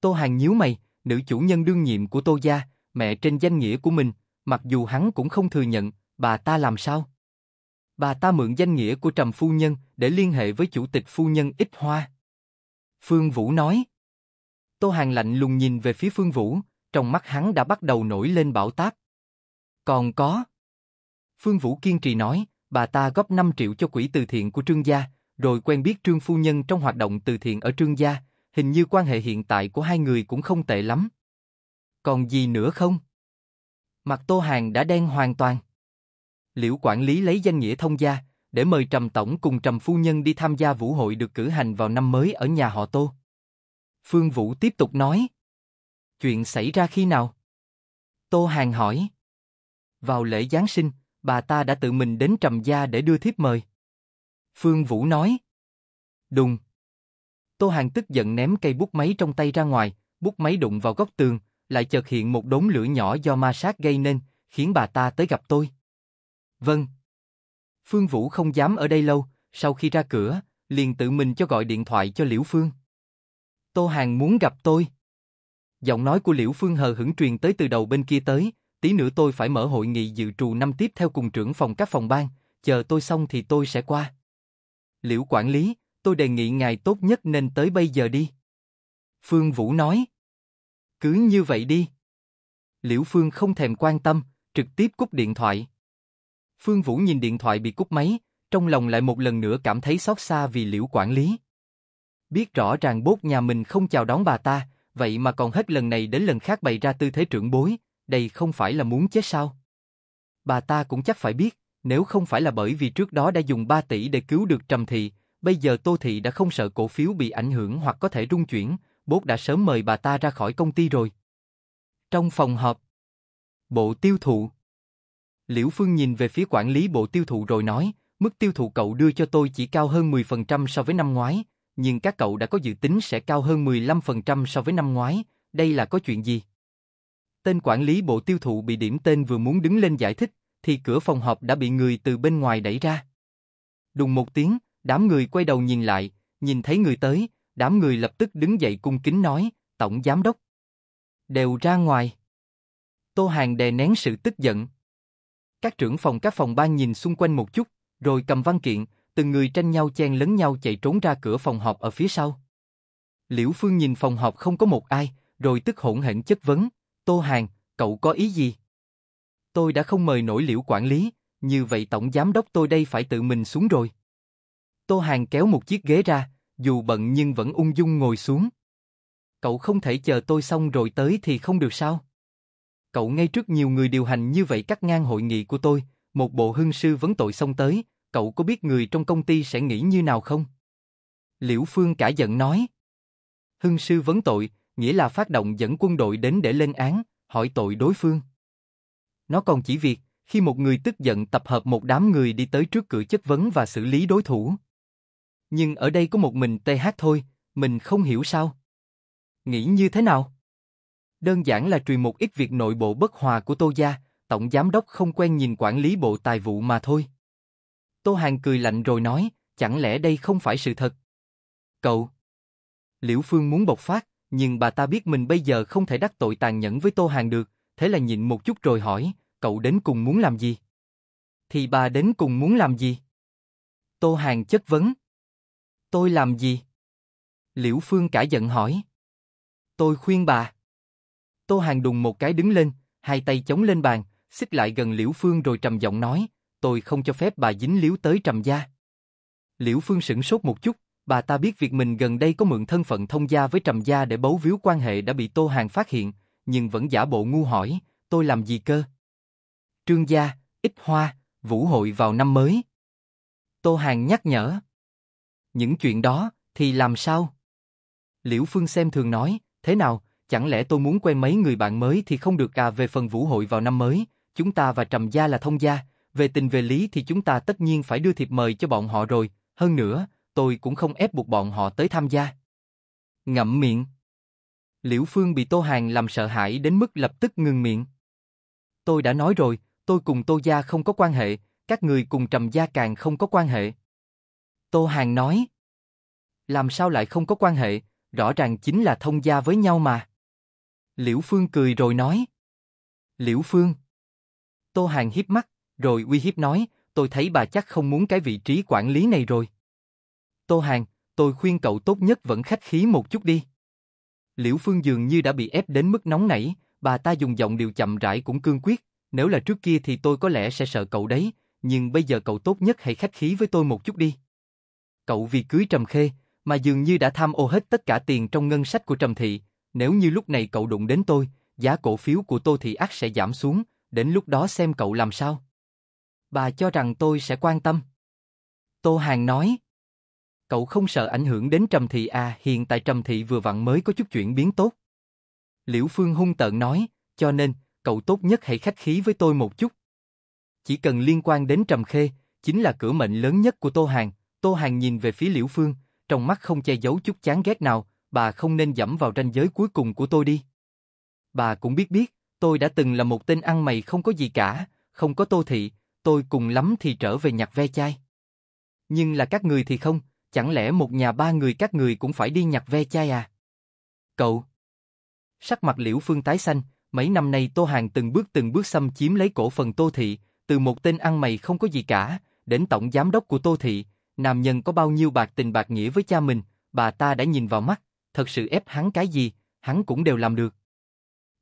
Tô Hàng nhíu mày, nữ chủ nhân đương nhiệm của Tô Gia, mẹ trên danh nghĩa của mình, mặc dù hắn cũng không thừa nhận, bà ta làm sao? bà ta mượn danh nghĩa của Trầm Phu Nhân để liên hệ với chủ tịch Phu Nhân Ít Hoa. Phương Vũ nói. Tô Hàng lạnh lùng nhìn về phía Phương Vũ, trong mắt hắn đã bắt đầu nổi lên bão táp. Còn có. Phương Vũ kiên trì nói, bà ta góp 5 triệu cho quỹ từ thiện của Trương Gia, rồi quen biết Trương Phu Nhân trong hoạt động từ thiện ở Trương Gia, hình như quan hệ hiện tại của hai người cũng không tệ lắm. Còn gì nữa không? Mặt Tô Hàng đã đen hoàn toàn. Liễu quản lý lấy danh nghĩa thông gia, để mời Trầm Tổng cùng Trầm Phu Nhân đi tham gia vũ hội được cử hành vào năm mới ở nhà họ Tô. Phương Vũ tiếp tục nói. Chuyện xảy ra khi nào? Tô Hàng hỏi. Vào lễ Giáng sinh, bà ta đã tự mình đến Trầm Gia để đưa thiếp mời. Phương Vũ nói. Đùng. Tô Hàng tức giận ném cây bút máy trong tay ra ngoài, bút máy đụng vào góc tường, lại chợt hiện một đống lửa nhỏ do ma sát gây nên, khiến bà ta tới gặp tôi. Vâng. Phương Vũ không dám ở đây lâu, sau khi ra cửa, liền tự mình cho gọi điện thoại cho Liễu Phương. Tô Hàng muốn gặp tôi. Giọng nói của Liễu Phương hờ hững truyền tới từ đầu bên kia tới, tí nữa tôi phải mở hội nghị dự trù năm tiếp theo cùng trưởng phòng các phòng ban, chờ tôi xong thì tôi sẽ qua. Liễu quản lý, tôi đề nghị ngài tốt nhất nên tới bây giờ đi. Phương Vũ nói. Cứ như vậy đi. Liễu Phương không thèm quan tâm, trực tiếp cúp điện thoại. Phương Vũ nhìn điện thoại bị cúp máy, trong lòng lại một lần nữa cảm thấy xót xa vì liễu quản lý. Biết rõ ràng bốt nhà mình không chào đón bà ta, vậy mà còn hết lần này đến lần khác bày ra tư thế trưởng bối, đây không phải là muốn chết sao? Bà ta cũng chắc phải biết, nếu không phải là bởi vì trước đó đã dùng 3 tỷ để cứu được Trầm Thị, bây giờ Tô Thị đã không sợ cổ phiếu bị ảnh hưởng hoặc có thể rung chuyển, bốt đã sớm mời bà ta ra khỏi công ty rồi. Trong phòng họp, bộ tiêu thụ Liễu Phương nhìn về phía quản lý bộ tiêu thụ rồi nói, mức tiêu thụ cậu đưa cho tôi chỉ cao hơn 10% so với năm ngoái, nhưng các cậu đã có dự tính sẽ cao hơn 15% so với năm ngoái, đây là có chuyện gì? Tên quản lý bộ tiêu thụ bị điểm tên vừa muốn đứng lên giải thích, thì cửa phòng họp đã bị người từ bên ngoài đẩy ra. Đùng một tiếng, đám người quay đầu nhìn lại, nhìn thấy người tới, đám người lập tức đứng dậy cung kính nói, tổng giám đốc. Đều ra ngoài. Tô Hàng đè nén sự tức giận, các trưởng phòng các phòng ban nhìn xung quanh một chút, rồi cầm văn kiện, từng người tranh nhau chen lấn nhau chạy trốn ra cửa phòng họp ở phía sau. Liễu Phương nhìn phòng họp không có một ai, rồi tức hỗn hển chất vấn, Tô Hàng, cậu có ý gì? Tôi đã không mời nổi liễu quản lý, như vậy tổng giám đốc tôi đây phải tự mình xuống rồi. Tô Hàng kéo một chiếc ghế ra, dù bận nhưng vẫn ung dung ngồi xuống. Cậu không thể chờ tôi xong rồi tới thì không được sao? cậu ngay trước nhiều người điều hành như vậy cắt ngang hội nghị của tôi, một bộ hưng sư vấn tội xong tới, cậu có biết người trong công ty sẽ nghĩ như nào không? Liễu Phương cả giận nói. Hưng sư vấn tội, nghĩa là phát động dẫn quân đội đến để lên án, hỏi tội đối phương. Nó còn chỉ việc, khi một người tức giận tập hợp một đám người đi tới trước cửa chất vấn và xử lý đối thủ. Nhưng ở đây có một mình TH thôi, mình không hiểu sao. Nghĩ như thế nào? Đơn giản là truyền một ít việc nội bộ bất hòa của Tô Gia, Tổng Giám đốc không quen nhìn quản lý bộ tài vụ mà thôi. Tô Hàng cười lạnh rồi nói, chẳng lẽ đây không phải sự thật? Cậu! Liễu Phương muốn bộc phát, nhưng bà ta biết mình bây giờ không thể đắc tội tàn nhẫn với Tô Hàng được, thế là nhịn một chút rồi hỏi, cậu đến cùng muốn làm gì? Thì bà đến cùng muốn làm gì? Tô Hàng chất vấn. Tôi làm gì? Liễu Phương cả giận hỏi. Tôi khuyên bà. Tô Hàng đùng một cái đứng lên, hai tay chống lên bàn, xích lại gần Liễu Phương rồi trầm giọng nói, tôi không cho phép bà dính liếu tới trầm gia. Liễu Phương sững sốt một chút, bà ta biết việc mình gần đây có mượn thân phận thông gia với trầm gia để bấu víu quan hệ đã bị Tô Hàng phát hiện, nhưng vẫn giả bộ ngu hỏi, tôi làm gì cơ? Trương gia, ít hoa, vũ hội vào năm mới. Tô Hàng nhắc nhở. Những chuyện đó, thì làm sao? Liễu Phương xem thường nói, thế nào, chẳng lẽ tôi muốn quen mấy người bạn mới thì không được à về phần vũ hội vào năm mới, chúng ta và Trầm Gia là thông gia, về tình về lý thì chúng ta tất nhiên phải đưa thiệp mời cho bọn họ rồi, hơn nữa, tôi cũng không ép buộc bọn họ tới tham gia. Ngậm miệng Liễu Phương bị Tô Hàng làm sợ hãi đến mức lập tức ngừng miệng. Tôi đã nói rồi, tôi cùng Tô Gia không có quan hệ, các người cùng Trầm Gia càng không có quan hệ. Tô Hàng nói Làm sao lại không có quan hệ, rõ ràng chính là thông gia với nhau mà. Liễu Phương cười rồi nói. Liễu Phương. Tô Hàng hiếp mắt, rồi uy hiếp nói, tôi thấy bà chắc không muốn cái vị trí quản lý này rồi. Tô Hàng, tôi khuyên cậu tốt nhất vẫn khách khí một chút đi. Liễu Phương dường như đã bị ép đến mức nóng nảy, bà ta dùng giọng điều chậm rãi cũng cương quyết, nếu là trước kia thì tôi có lẽ sẽ sợ cậu đấy, nhưng bây giờ cậu tốt nhất hãy khách khí với tôi một chút đi. Cậu vì cưới Trầm Khê, mà dường như đã tham ô hết tất cả tiền trong ngân sách của Trầm Thị, nếu như lúc này cậu đụng đến tôi, giá cổ phiếu của tôi thì ác sẽ giảm xuống, đến lúc đó xem cậu làm sao. Bà cho rằng tôi sẽ quan tâm. Tô Hàng nói. Cậu không sợ ảnh hưởng đến Trầm Thị à, hiện tại Trầm Thị vừa vặn mới có chút chuyển biến tốt. Liễu Phương hung tợn nói, cho nên, cậu tốt nhất hãy khách khí với tôi một chút. Chỉ cần liên quan đến Trầm Khê, chính là cửa mệnh lớn nhất của Tô Hàng. Tô Hàng nhìn về phía Liễu Phương, trong mắt không che giấu chút chán ghét nào, bà không nên dẫm vào ranh giới cuối cùng của tôi đi. Bà cũng biết biết, tôi đã từng là một tên ăn mày không có gì cả, không có tô thị, tôi cùng lắm thì trở về nhặt ve chai. Nhưng là các người thì không, chẳng lẽ một nhà ba người các người cũng phải đi nhặt ve chai à? Cậu! Sắc mặt liễu phương tái xanh, mấy năm nay Tô Hàng từng bước từng bước xâm chiếm lấy cổ phần Tô Thị, từ một tên ăn mày không có gì cả, đến tổng giám đốc của Tô Thị, nam nhân có bao nhiêu bạc tình bạc nghĩa với cha mình, bà ta đã nhìn vào mắt, thật sự ép hắn cái gì, hắn cũng đều làm được.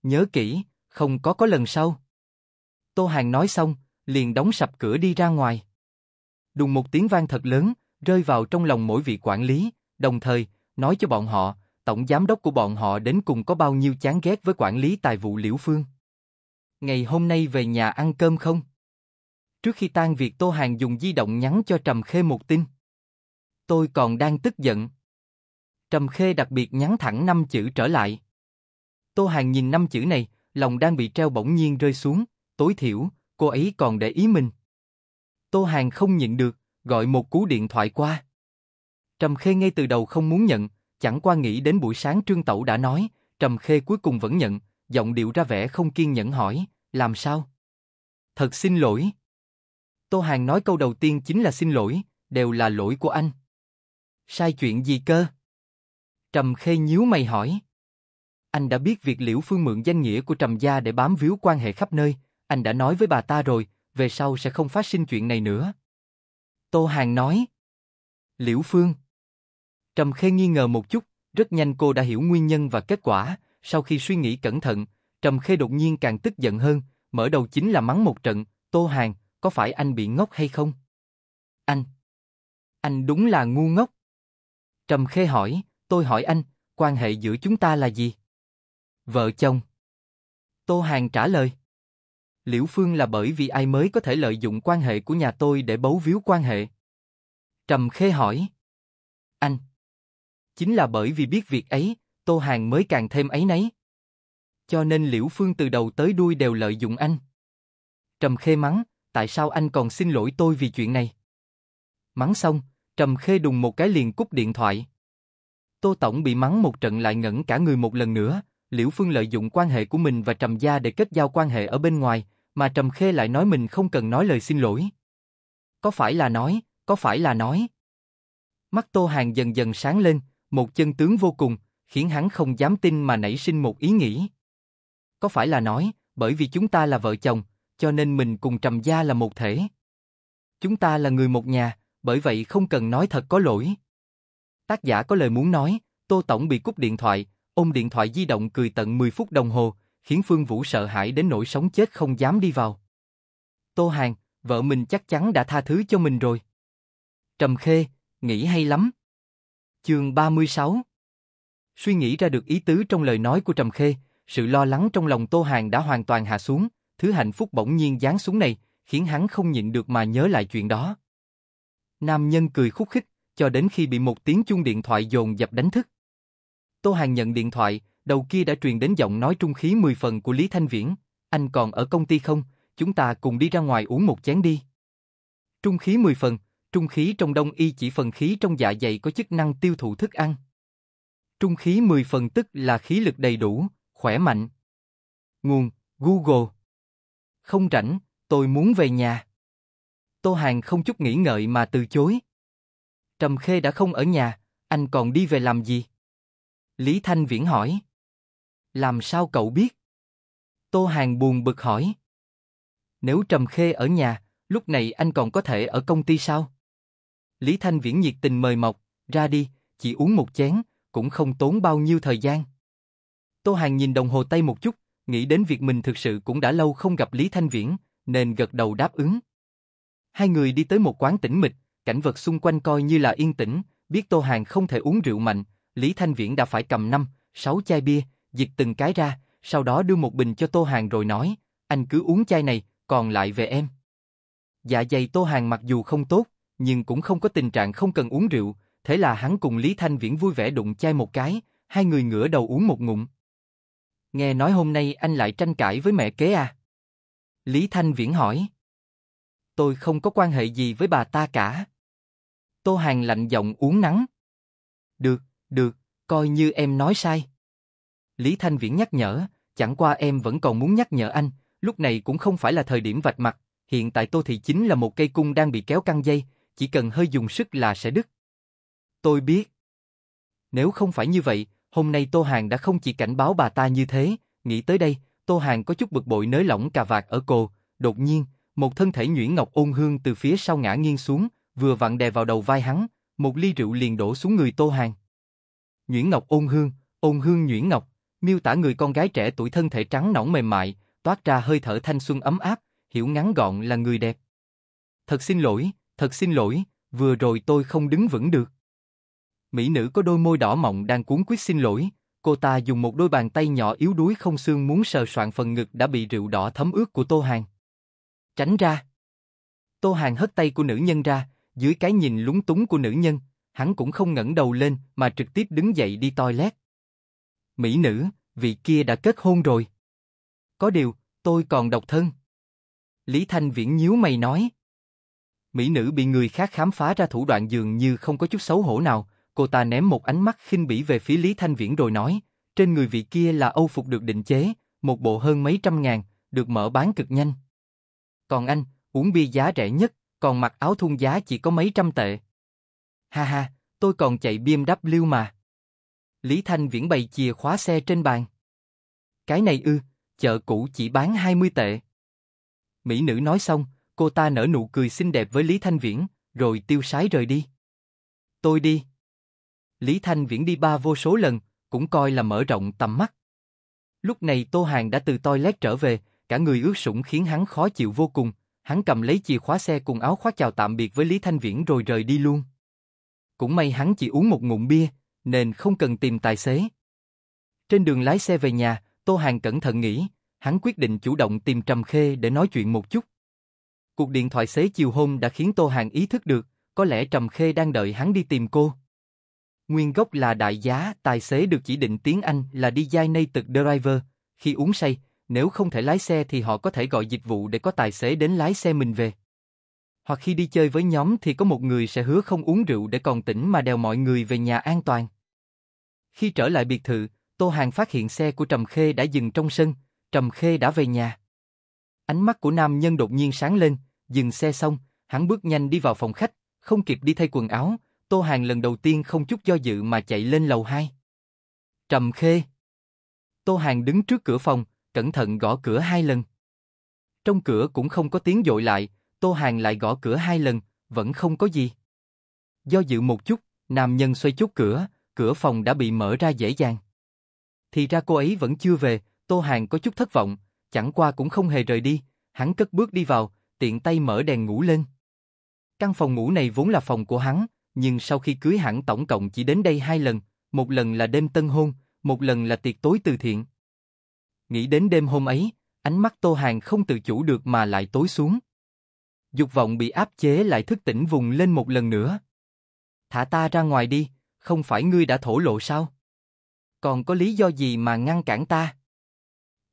Nhớ kỹ, không có có lần sau. Tô Hàng nói xong, liền đóng sập cửa đi ra ngoài. Đùng một tiếng vang thật lớn, rơi vào trong lòng mỗi vị quản lý, đồng thời, nói cho bọn họ, tổng giám đốc của bọn họ đến cùng có bao nhiêu chán ghét với quản lý tài vụ Liễu Phương. Ngày hôm nay về nhà ăn cơm không? Trước khi tan việc Tô Hàng dùng di động nhắn cho Trầm Khê một tin. Tôi còn đang tức giận. Trầm Khê đặc biệt nhắn thẳng năm chữ trở lại. Tô Hàng nhìn năm chữ này, lòng đang bị treo bỗng nhiên rơi xuống, tối thiểu, cô ấy còn để ý mình. Tô Hàng không nhịn được, gọi một cú điện thoại qua. Trầm Khê ngay từ đầu không muốn nhận, chẳng qua nghĩ đến buổi sáng Trương Tẩu đã nói, Trầm Khê cuối cùng vẫn nhận, giọng điệu ra vẻ không kiên nhẫn hỏi, làm sao? Thật xin lỗi. Tô Hàng nói câu đầu tiên chính là xin lỗi, đều là lỗi của anh. Sai chuyện gì cơ? Trầm Khê nhíu mày hỏi. Anh đã biết việc Liễu Phương mượn danh nghĩa của Trầm Gia để bám víu quan hệ khắp nơi, anh đã nói với bà ta rồi, về sau sẽ không phát sinh chuyện này nữa. Tô Hàng nói. Liễu Phương. Trầm Khê nghi ngờ một chút, rất nhanh cô đã hiểu nguyên nhân và kết quả, sau khi suy nghĩ cẩn thận, Trầm Khê đột nhiên càng tức giận hơn, mở đầu chính là mắng một trận, Tô Hàng, có phải anh bị ngốc hay không? Anh. Anh đúng là ngu ngốc. Trầm Khê hỏi, Tôi hỏi anh, quan hệ giữa chúng ta là gì? Vợ chồng. Tô Hàng trả lời. Liễu Phương là bởi vì ai mới có thể lợi dụng quan hệ của nhà tôi để bấu víu quan hệ. Trầm Khê hỏi. Anh. Chính là bởi vì biết việc ấy, Tô Hàng mới càng thêm ấy nấy. Cho nên Liễu Phương từ đầu tới đuôi đều lợi dụng anh. Trầm Khê mắng, tại sao anh còn xin lỗi tôi vì chuyện này? Mắng xong, Trầm Khê đùng một cái liền cúp điện thoại. Tô Tổng bị mắng một trận lại ngẩn cả người một lần nữa, Liễu Phương lợi dụng quan hệ của mình và Trầm Gia để kết giao quan hệ ở bên ngoài, mà Trầm Khê lại nói mình không cần nói lời xin lỗi. Có phải là nói, có phải là nói. Mắt Tô Hàng dần dần sáng lên, một chân tướng vô cùng, khiến hắn không dám tin mà nảy sinh một ý nghĩ. Có phải là nói, bởi vì chúng ta là vợ chồng, cho nên mình cùng Trầm Gia là một thể. Chúng ta là người một nhà, bởi vậy không cần nói thật có lỗi. Tác giả có lời muốn nói, Tô Tổng bị cúp điện thoại, ôm điện thoại di động cười tận 10 phút đồng hồ, khiến Phương Vũ sợ hãi đến nỗi sống chết không dám đi vào. Tô Hàng, vợ mình chắc chắn đã tha thứ cho mình rồi. Trầm Khê, nghĩ hay lắm. Chương 36 Suy nghĩ ra được ý tứ trong lời nói của Trầm Khê, sự lo lắng trong lòng Tô Hàng đã hoàn toàn hạ xuống, thứ hạnh phúc bỗng nhiên giáng xuống này, khiến hắn không nhịn được mà nhớ lại chuyện đó. Nam nhân cười khúc khích, cho đến khi bị một tiếng chuông điện thoại dồn dập đánh thức. Tô Hàng nhận điện thoại, đầu kia đã truyền đến giọng nói trung khí mười phần của Lý Thanh Viễn, anh còn ở công ty không, chúng ta cùng đi ra ngoài uống một chén đi. Trung khí mười phần, trung khí trong đông y chỉ phần khí trong dạ dày có chức năng tiêu thụ thức ăn. Trung khí 10 phần tức là khí lực đầy đủ, khỏe mạnh. Nguồn, Google. Không rảnh, tôi muốn về nhà. Tô Hàng không chút nghĩ ngợi mà từ chối. Trầm Khê đã không ở nhà, anh còn đi về làm gì? Lý Thanh Viễn hỏi. Làm sao cậu biết? Tô Hàng buồn bực hỏi. Nếu Trầm Khê ở nhà, lúc này anh còn có thể ở công ty sao? Lý Thanh Viễn nhiệt tình mời mọc, ra đi, chỉ uống một chén, cũng không tốn bao nhiêu thời gian. Tô Hàng nhìn đồng hồ tay một chút, nghĩ đến việc mình thực sự cũng đã lâu không gặp Lý Thanh Viễn, nên gật đầu đáp ứng. Hai người đi tới một quán tĩnh mịch, cảnh vật xung quanh coi như là yên tĩnh, biết Tô Hàng không thể uống rượu mạnh, Lý Thanh Viễn đã phải cầm năm, sáu chai bia, dịch từng cái ra, sau đó đưa một bình cho Tô Hàng rồi nói, anh cứ uống chai này, còn lại về em. Dạ dày Tô Hàng mặc dù không tốt, nhưng cũng không có tình trạng không cần uống rượu, thế là hắn cùng Lý Thanh Viễn vui vẻ đụng chai một cái, hai người ngửa đầu uống một ngụm. Nghe nói hôm nay anh lại tranh cãi với mẹ kế à? Lý Thanh Viễn hỏi. Tôi không có quan hệ gì với bà ta cả. Tô Hàng lạnh giọng uống nắng. Được, được, coi như em nói sai. Lý Thanh Viễn nhắc nhở, chẳng qua em vẫn còn muốn nhắc nhở anh, lúc này cũng không phải là thời điểm vạch mặt, hiện tại Tô Thị chính là một cây cung đang bị kéo căng dây, chỉ cần hơi dùng sức là sẽ đứt. Tôi biết. Nếu không phải như vậy, hôm nay Tô Hàng đã không chỉ cảnh báo bà ta như thế, nghĩ tới đây, Tô Hàng có chút bực bội nới lỏng cà vạt ở cô, đột nhiên, một thân thể nhuyễn ngọc ôn hương từ phía sau ngã nghiêng xuống, vừa vặn đè vào đầu vai hắn, một ly rượu liền đổ xuống người Tô Hàng. Nhuyễn Ngọc ôn hương, ôn hương Nhuyễn Ngọc, miêu tả người con gái trẻ tuổi thân thể trắng nõn mềm mại, toát ra hơi thở thanh xuân ấm áp, hiểu ngắn gọn là người đẹp. Thật xin lỗi, thật xin lỗi, vừa rồi tôi không đứng vững được. Mỹ nữ có đôi môi đỏ mọng đang cuốn quyết xin lỗi, cô ta dùng một đôi bàn tay nhỏ yếu đuối không xương muốn sờ soạn phần ngực đã bị rượu đỏ thấm ướt của Tô Hàng. Tránh ra! Tô Hàng hất tay của nữ nhân ra, dưới cái nhìn lúng túng của nữ nhân, hắn cũng không ngẩng đầu lên mà trực tiếp đứng dậy đi toilet. Mỹ nữ, vị kia đã kết hôn rồi. Có điều, tôi còn độc thân. Lý Thanh Viễn nhíu mày nói. Mỹ nữ bị người khác khám phá ra thủ đoạn dường như không có chút xấu hổ nào, cô ta ném một ánh mắt khinh bỉ về phía Lý Thanh Viễn rồi nói, trên người vị kia là Âu phục được định chế, một bộ hơn mấy trăm ngàn, được mở bán cực nhanh. Còn anh, uống bia giá rẻ nhất, còn mặc áo thun giá chỉ có mấy trăm tệ. Ha ha, tôi còn chạy BMW mà. Lý Thanh Viễn bày chìa khóa xe trên bàn. Cái này ư, chợ cũ chỉ bán 20 tệ. Mỹ nữ nói xong, cô ta nở nụ cười xinh đẹp với Lý Thanh Viễn, rồi tiêu sái rời đi. Tôi đi. Lý Thanh Viễn đi ba vô số lần, cũng coi là mở rộng tầm mắt. Lúc này Tô Hàng đã từ toilet trở về, cả người ướt sũng khiến hắn khó chịu vô cùng, hắn cầm lấy chìa khóa xe cùng áo khoác chào tạm biệt với Lý Thanh Viễn rồi rời đi luôn. Cũng may hắn chỉ uống một ngụm bia, nên không cần tìm tài xế. Trên đường lái xe về nhà, Tô Hàng cẩn thận nghĩ, hắn quyết định chủ động tìm Trầm Khê để nói chuyện một chút. Cuộc điện thoại xế chiều hôm đã khiến Tô Hàng ý thức được, có lẽ Trầm Khê đang đợi hắn đi tìm cô. Nguyên gốc là đại giá, tài xế được chỉ định tiếng Anh là đi designated driver. Khi uống say, nếu không thể lái xe thì họ có thể gọi dịch vụ để có tài xế đến lái xe mình về. Hoặc khi đi chơi với nhóm thì có một người sẽ hứa không uống rượu để còn tỉnh mà đèo mọi người về nhà an toàn. Khi trở lại biệt thự, Tô Hàng phát hiện xe của Trầm Khê đã dừng trong sân, Trầm Khê đã về nhà. Ánh mắt của nam nhân đột nhiên sáng lên, dừng xe xong, hắn bước nhanh đi vào phòng khách, không kịp đi thay quần áo, Tô Hàng lần đầu tiên không chút do dự mà chạy lên lầu 2. Trầm Khê Tô Hàng đứng trước cửa phòng, cẩn thận gõ cửa hai lần. Trong cửa cũng không có tiếng dội lại, Tô Hàng lại gõ cửa hai lần, vẫn không có gì. Do dự một chút, nam nhân xoay chút cửa, cửa phòng đã bị mở ra dễ dàng. Thì ra cô ấy vẫn chưa về, Tô Hàng có chút thất vọng, chẳng qua cũng không hề rời đi, hắn cất bước đi vào, tiện tay mở đèn ngủ lên. Căn phòng ngủ này vốn là phòng của hắn, nhưng sau khi cưới hẳn tổng cộng chỉ đến đây hai lần, một lần là đêm tân hôn, một lần là tiệc tối từ thiện. Nghĩ đến đêm hôm ấy, ánh mắt Tô Hàng không tự chủ được mà lại tối xuống. Dục vọng bị áp chế lại thức tỉnh vùng lên một lần nữa. Thả ta ra ngoài đi, không phải ngươi đã thổ lộ sao? Còn có lý do gì mà ngăn cản ta?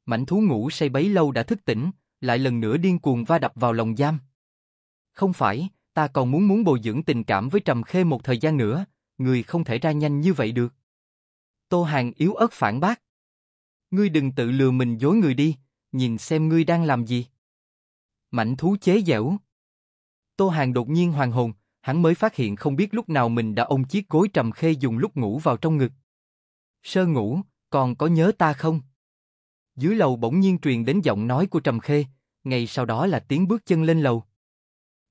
Mảnh thú ngủ say bấy lâu đã thức tỉnh, lại lần nữa điên cuồng va đập vào lòng giam. Không phải, ta còn muốn muốn bồi dưỡng tình cảm với Trầm Khê một thời gian nữa, người không thể ra nhanh như vậy được. Tô Hàng yếu ớt phản bác. Ngươi đừng tự lừa mình dối người đi, nhìn xem ngươi đang làm gì. Mảnh thú chế dẻo. Tô Hàng đột nhiên hoàng hồn, hắn mới phát hiện không biết lúc nào mình đã ôm chiếc gối trầm khê dùng lúc ngủ vào trong ngực. Sơ ngủ, còn có nhớ ta không? Dưới lầu bỗng nhiên truyền đến giọng nói của trầm khê, ngay sau đó là tiếng bước chân lên lầu.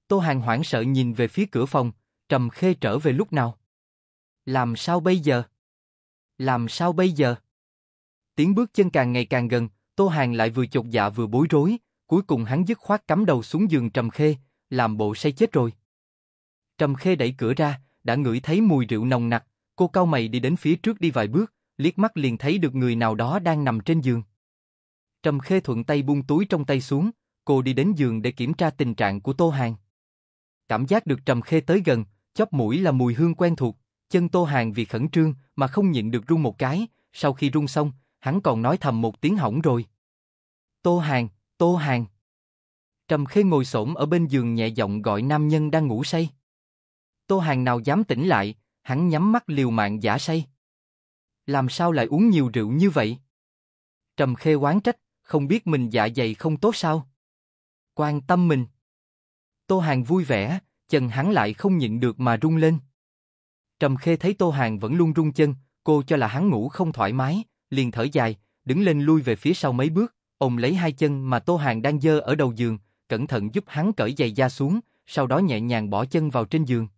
Tô Hàng hoảng sợ nhìn về phía cửa phòng, trầm khê trở về lúc nào? Làm sao bây giờ? Làm sao bây giờ? Tiếng bước chân càng ngày càng gần, Tô Hàng lại vừa chột dạ vừa bối rối, cuối cùng hắn dứt khoát cắm đầu xuống giường Trầm Khê, làm bộ say chết rồi. Trầm Khê đẩy cửa ra, đã ngửi thấy mùi rượu nồng nặc, cô cau mày đi đến phía trước đi vài bước, liếc mắt liền thấy được người nào đó đang nằm trên giường. Trầm Khê thuận tay buông túi trong tay xuống, cô đi đến giường để kiểm tra tình trạng của Tô Hàng. Cảm giác được Trầm Khê tới gần, chóp mũi là mùi hương quen thuộc, chân Tô Hàng vì khẩn trương mà không nhịn được run một cái, sau khi run xong, hắn còn nói thầm một tiếng hỏng rồi. Tô Hàng, Tô Hàng. Trầm Khê ngồi xổm ở bên giường nhẹ giọng gọi nam nhân đang ngủ say. Tô Hàng nào dám tỉnh lại, hắn nhắm mắt liều mạng giả say. Làm sao lại uống nhiều rượu như vậy? Trầm Khê oán trách, không biết mình dạ dày không tốt sao? Quan tâm mình. Tô Hàng vui vẻ, chân hắn lại không nhịn được mà run lên. Trầm Khê thấy Tô Hàng vẫn luôn run chân, cô cho là hắn ngủ không thoải mái, liền thở dài, đứng lên lui về phía sau mấy bước, ông lấy hai chân mà Tô Hàng đang dơ ở đầu giường, cẩn thận giúp hắn cởi giày da xuống, sau đó nhẹ nhàng bỏ chân vào trên giường.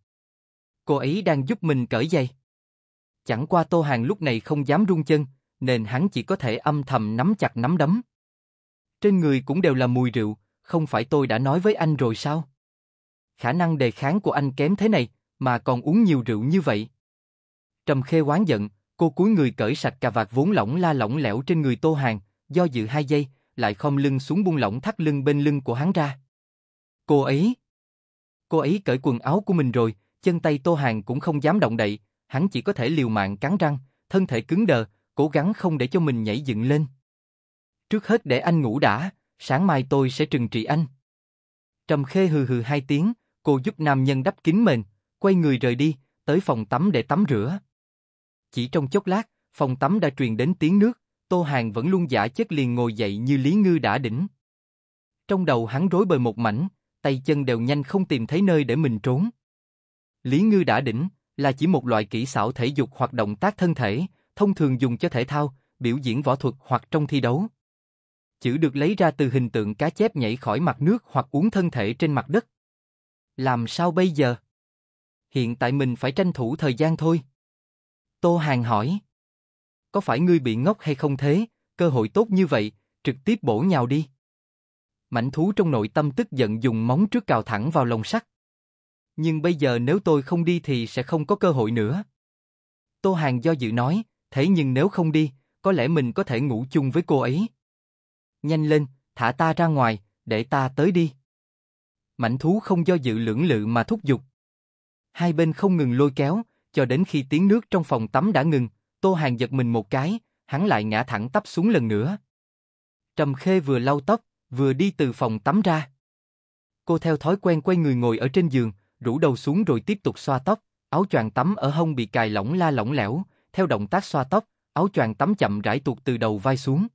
Cô ấy đang giúp mình cởi giày. Chẳng qua Tô Hàng lúc này không dám rung chân, nên hắn chỉ có thể âm thầm nắm chặt nắm đấm. Trên người cũng đều là mùi rượu, không phải tôi đã nói với anh rồi sao? Khả năng đề kháng của anh kém thế này, mà còn uống nhiều rượu như vậy. Trầm Khê oán giận, Cô cúi người cởi sạch cà vạt vốn lỏng la lỏng lẻo trên người Tô Hàng, do dự hai giây, lại không lưng xuống buông lỏng thắt lưng bên lưng của hắn ra. Cô ấy... Cô ấy cởi quần áo của mình rồi, chân tay Tô Hàng cũng không dám động đậy, hắn chỉ có thể liều mạng cắn răng, thân thể cứng đờ, cố gắng không để cho mình nhảy dựng lên. Trước hết để anh ngủ đã, sáng mai tôi sẽ trừng trị anh. Trầm Khê hừ hừ hai tiếng, cô giúp nam nhân đắp kín mền, quay người rời đi, tới phòng tắm để tắm rửa. Chỉ trong chốc lát, phòng tắm đã truyền đến tiếng nước, Tô Hàng vẫn luôn giả chết liền ngồi dậy như Lý Ngư đã đỉnh. Trong đầu hắn rối bời một mảnh, tay chân đều nhanh không tìm thấy nơi để mình trốn. Lý Ngư đã đỉnh là chỉ một loại kỹ xảo thể dục hoặc động tác thân thể, thông thường dùng cho thể thao, biểu diễn võ thuật hoặc trong thi đấu. Chữ được lấy ra từ hình tượng cá chép nhảy khỏi mặt nước hoặc uống thân thể trên mặt đất. Làm sao bây giờ? Hiện tại mình phải tranh thủ thời gian thôi. Tô Hàng hỏi. Có phải ngươi bị ngốc hay không thế, cơ hội tốt như vậy, trực tiếp bổ nhào đi. Mảnh thú trong nội tâm tức giận dùng móng trước cào thẳng vào lồng sắt. Nhưng bây giờ nếu tôi không đi thì sẽ không có cơ hội nữa. Tô Hàng do dự nói, thế nhưng nếu không đi, có lẽ mình có thể ngủ chung với cô ấy. Nhanh lên, thả ta ra ngoài, để ta tới đi. Mảnh thú không do dự lưỡng lự mà thúc giục. Hai bên không ngừng lôi kéo, cho đến khi tiếng nước trong phòng tắm đã ngừng, Tô Hàng giật mình một cái, hắn lại ngã thẳng tắp xuống lần nữa. Trầm Khê vừa lau tóc, vừa đi từ phòng tắm ra. Cô theo thói quen quay người ngồi ở trên giường, rũ đầu xuống rồi tiếp tục xoa tóc, áo choàng tắm ở hông bị cài lỏng la lỏng lẻo, theo động tác xoa tóc, áo choàng tắm chậm rãi tuột từ đầu vai xuống.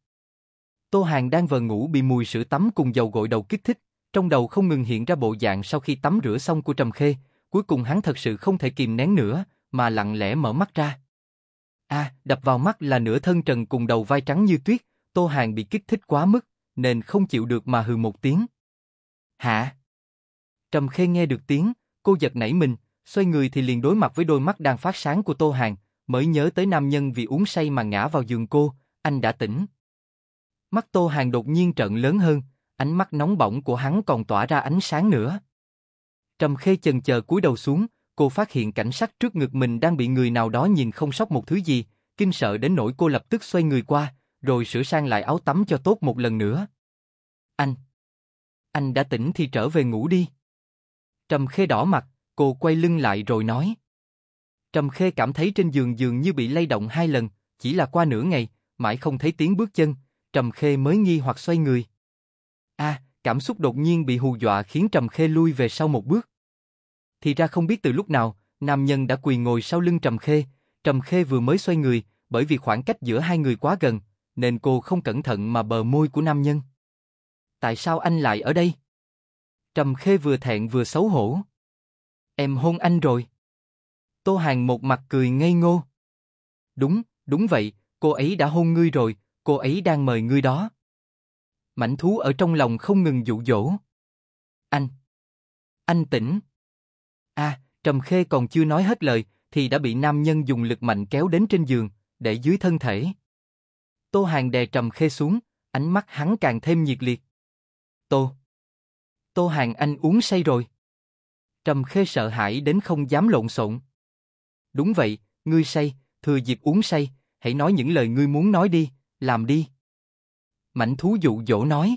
Tô Hàng đang vờ ngủ bị mùi sữa tắm cùng dầu gội đầu kích thích, trong đầu không ngừng hiện ra bộ dạng sau khi tắm rửa xong của Trầm Khê, cuối cùng hắn thật sự không thể kìm nén nữa, mà lặng lẽ mở mắt ra. A, đập vào mắt là nửa thân trần cùng đầu vai trắng như tuyết, Tô Hàng bị kích thích quá mức, nên không chịu được mà hừ một tiếng. Hả? Trầm Khê nghe được tiếng, cô giật nảy mình, xoay người thì liền đối mặt với đôi mắt đang phát sáng của Tô Hàng, mới nhớ tới nam nhân vì uống say mà ngã vào giường cô, anh đã tỉnh. Mắt Tô Hàng đột nhiên trợn lớn hơn, ánh mắt nóng bỏng của hắn còn tỏa ra ánh sáng nữa. Trầm Khê chần chờ cúi đầu xuống, cô phát hiện cảnh sắc trước ngực mình đang bị người nào đó nhìn không sót một thứ gì, kinh sợ đến nỗi cô lập tức xoay người qua, rồi sửa sang lại áo tắm cho tốt một lần nữa. Anh! Anh đã tỉnh thì trở về ngủ đi. Trầm khê đỏ mặt, cô quay lưng lại rồi nói. Trầm khê cảm thấy trên giường giường như bị lay động hai lần, chỉ là qua nửa ngày, mãi không thấy tiếng bước chân, Trầm khê mới nghi hoặc xoay người. a cảm xúc đột nhiên bị hù dọa khiến Trầm khê lui về sau một bước. Thì ra không biết từ lúc nào, nam nhân đã quỳ ngồi sau lưng Trầm Khê, Trầm Khê vừa mới xoay người, bởi vì khoảng cách giữa hai người quá gần, nên cô không cẩn thận mà bờ môi của nam nhân. Tại sao anh lại ở đây? Trầm Khê vừa thẹn vừa xấu hổ. Em hôn anh rồi. Tô Hàng một mặt cười ngây ngô. Đúng, đúng vậy, cô ấy đã hôn ngươi rồi, cô ấy đang mời ngươi đó. Mảnh thú ở trong lòng không ngừng dụ dỗ. Anh. Anh tỉnh. A, à, Trầm Khê còn chưa nói hết lời, thì đã bị nam nhân dùng lực mạnh kéo đến trên giường, để dưới thân thể. Tô Hàng đè Trầm Khê xuống, ánh mắt hắn càng thêm nhiệt liệt. Tô! Tô Hàng anh uống say rồi. Trầm Khê sợ hãi đến không dám lộn xộn. Đúng vậy, ngươi say, thừa dịp uống say, hãy nói những lời ngươi muốn nói đi, làm đi. Mảnh thú dụ dỗ nói.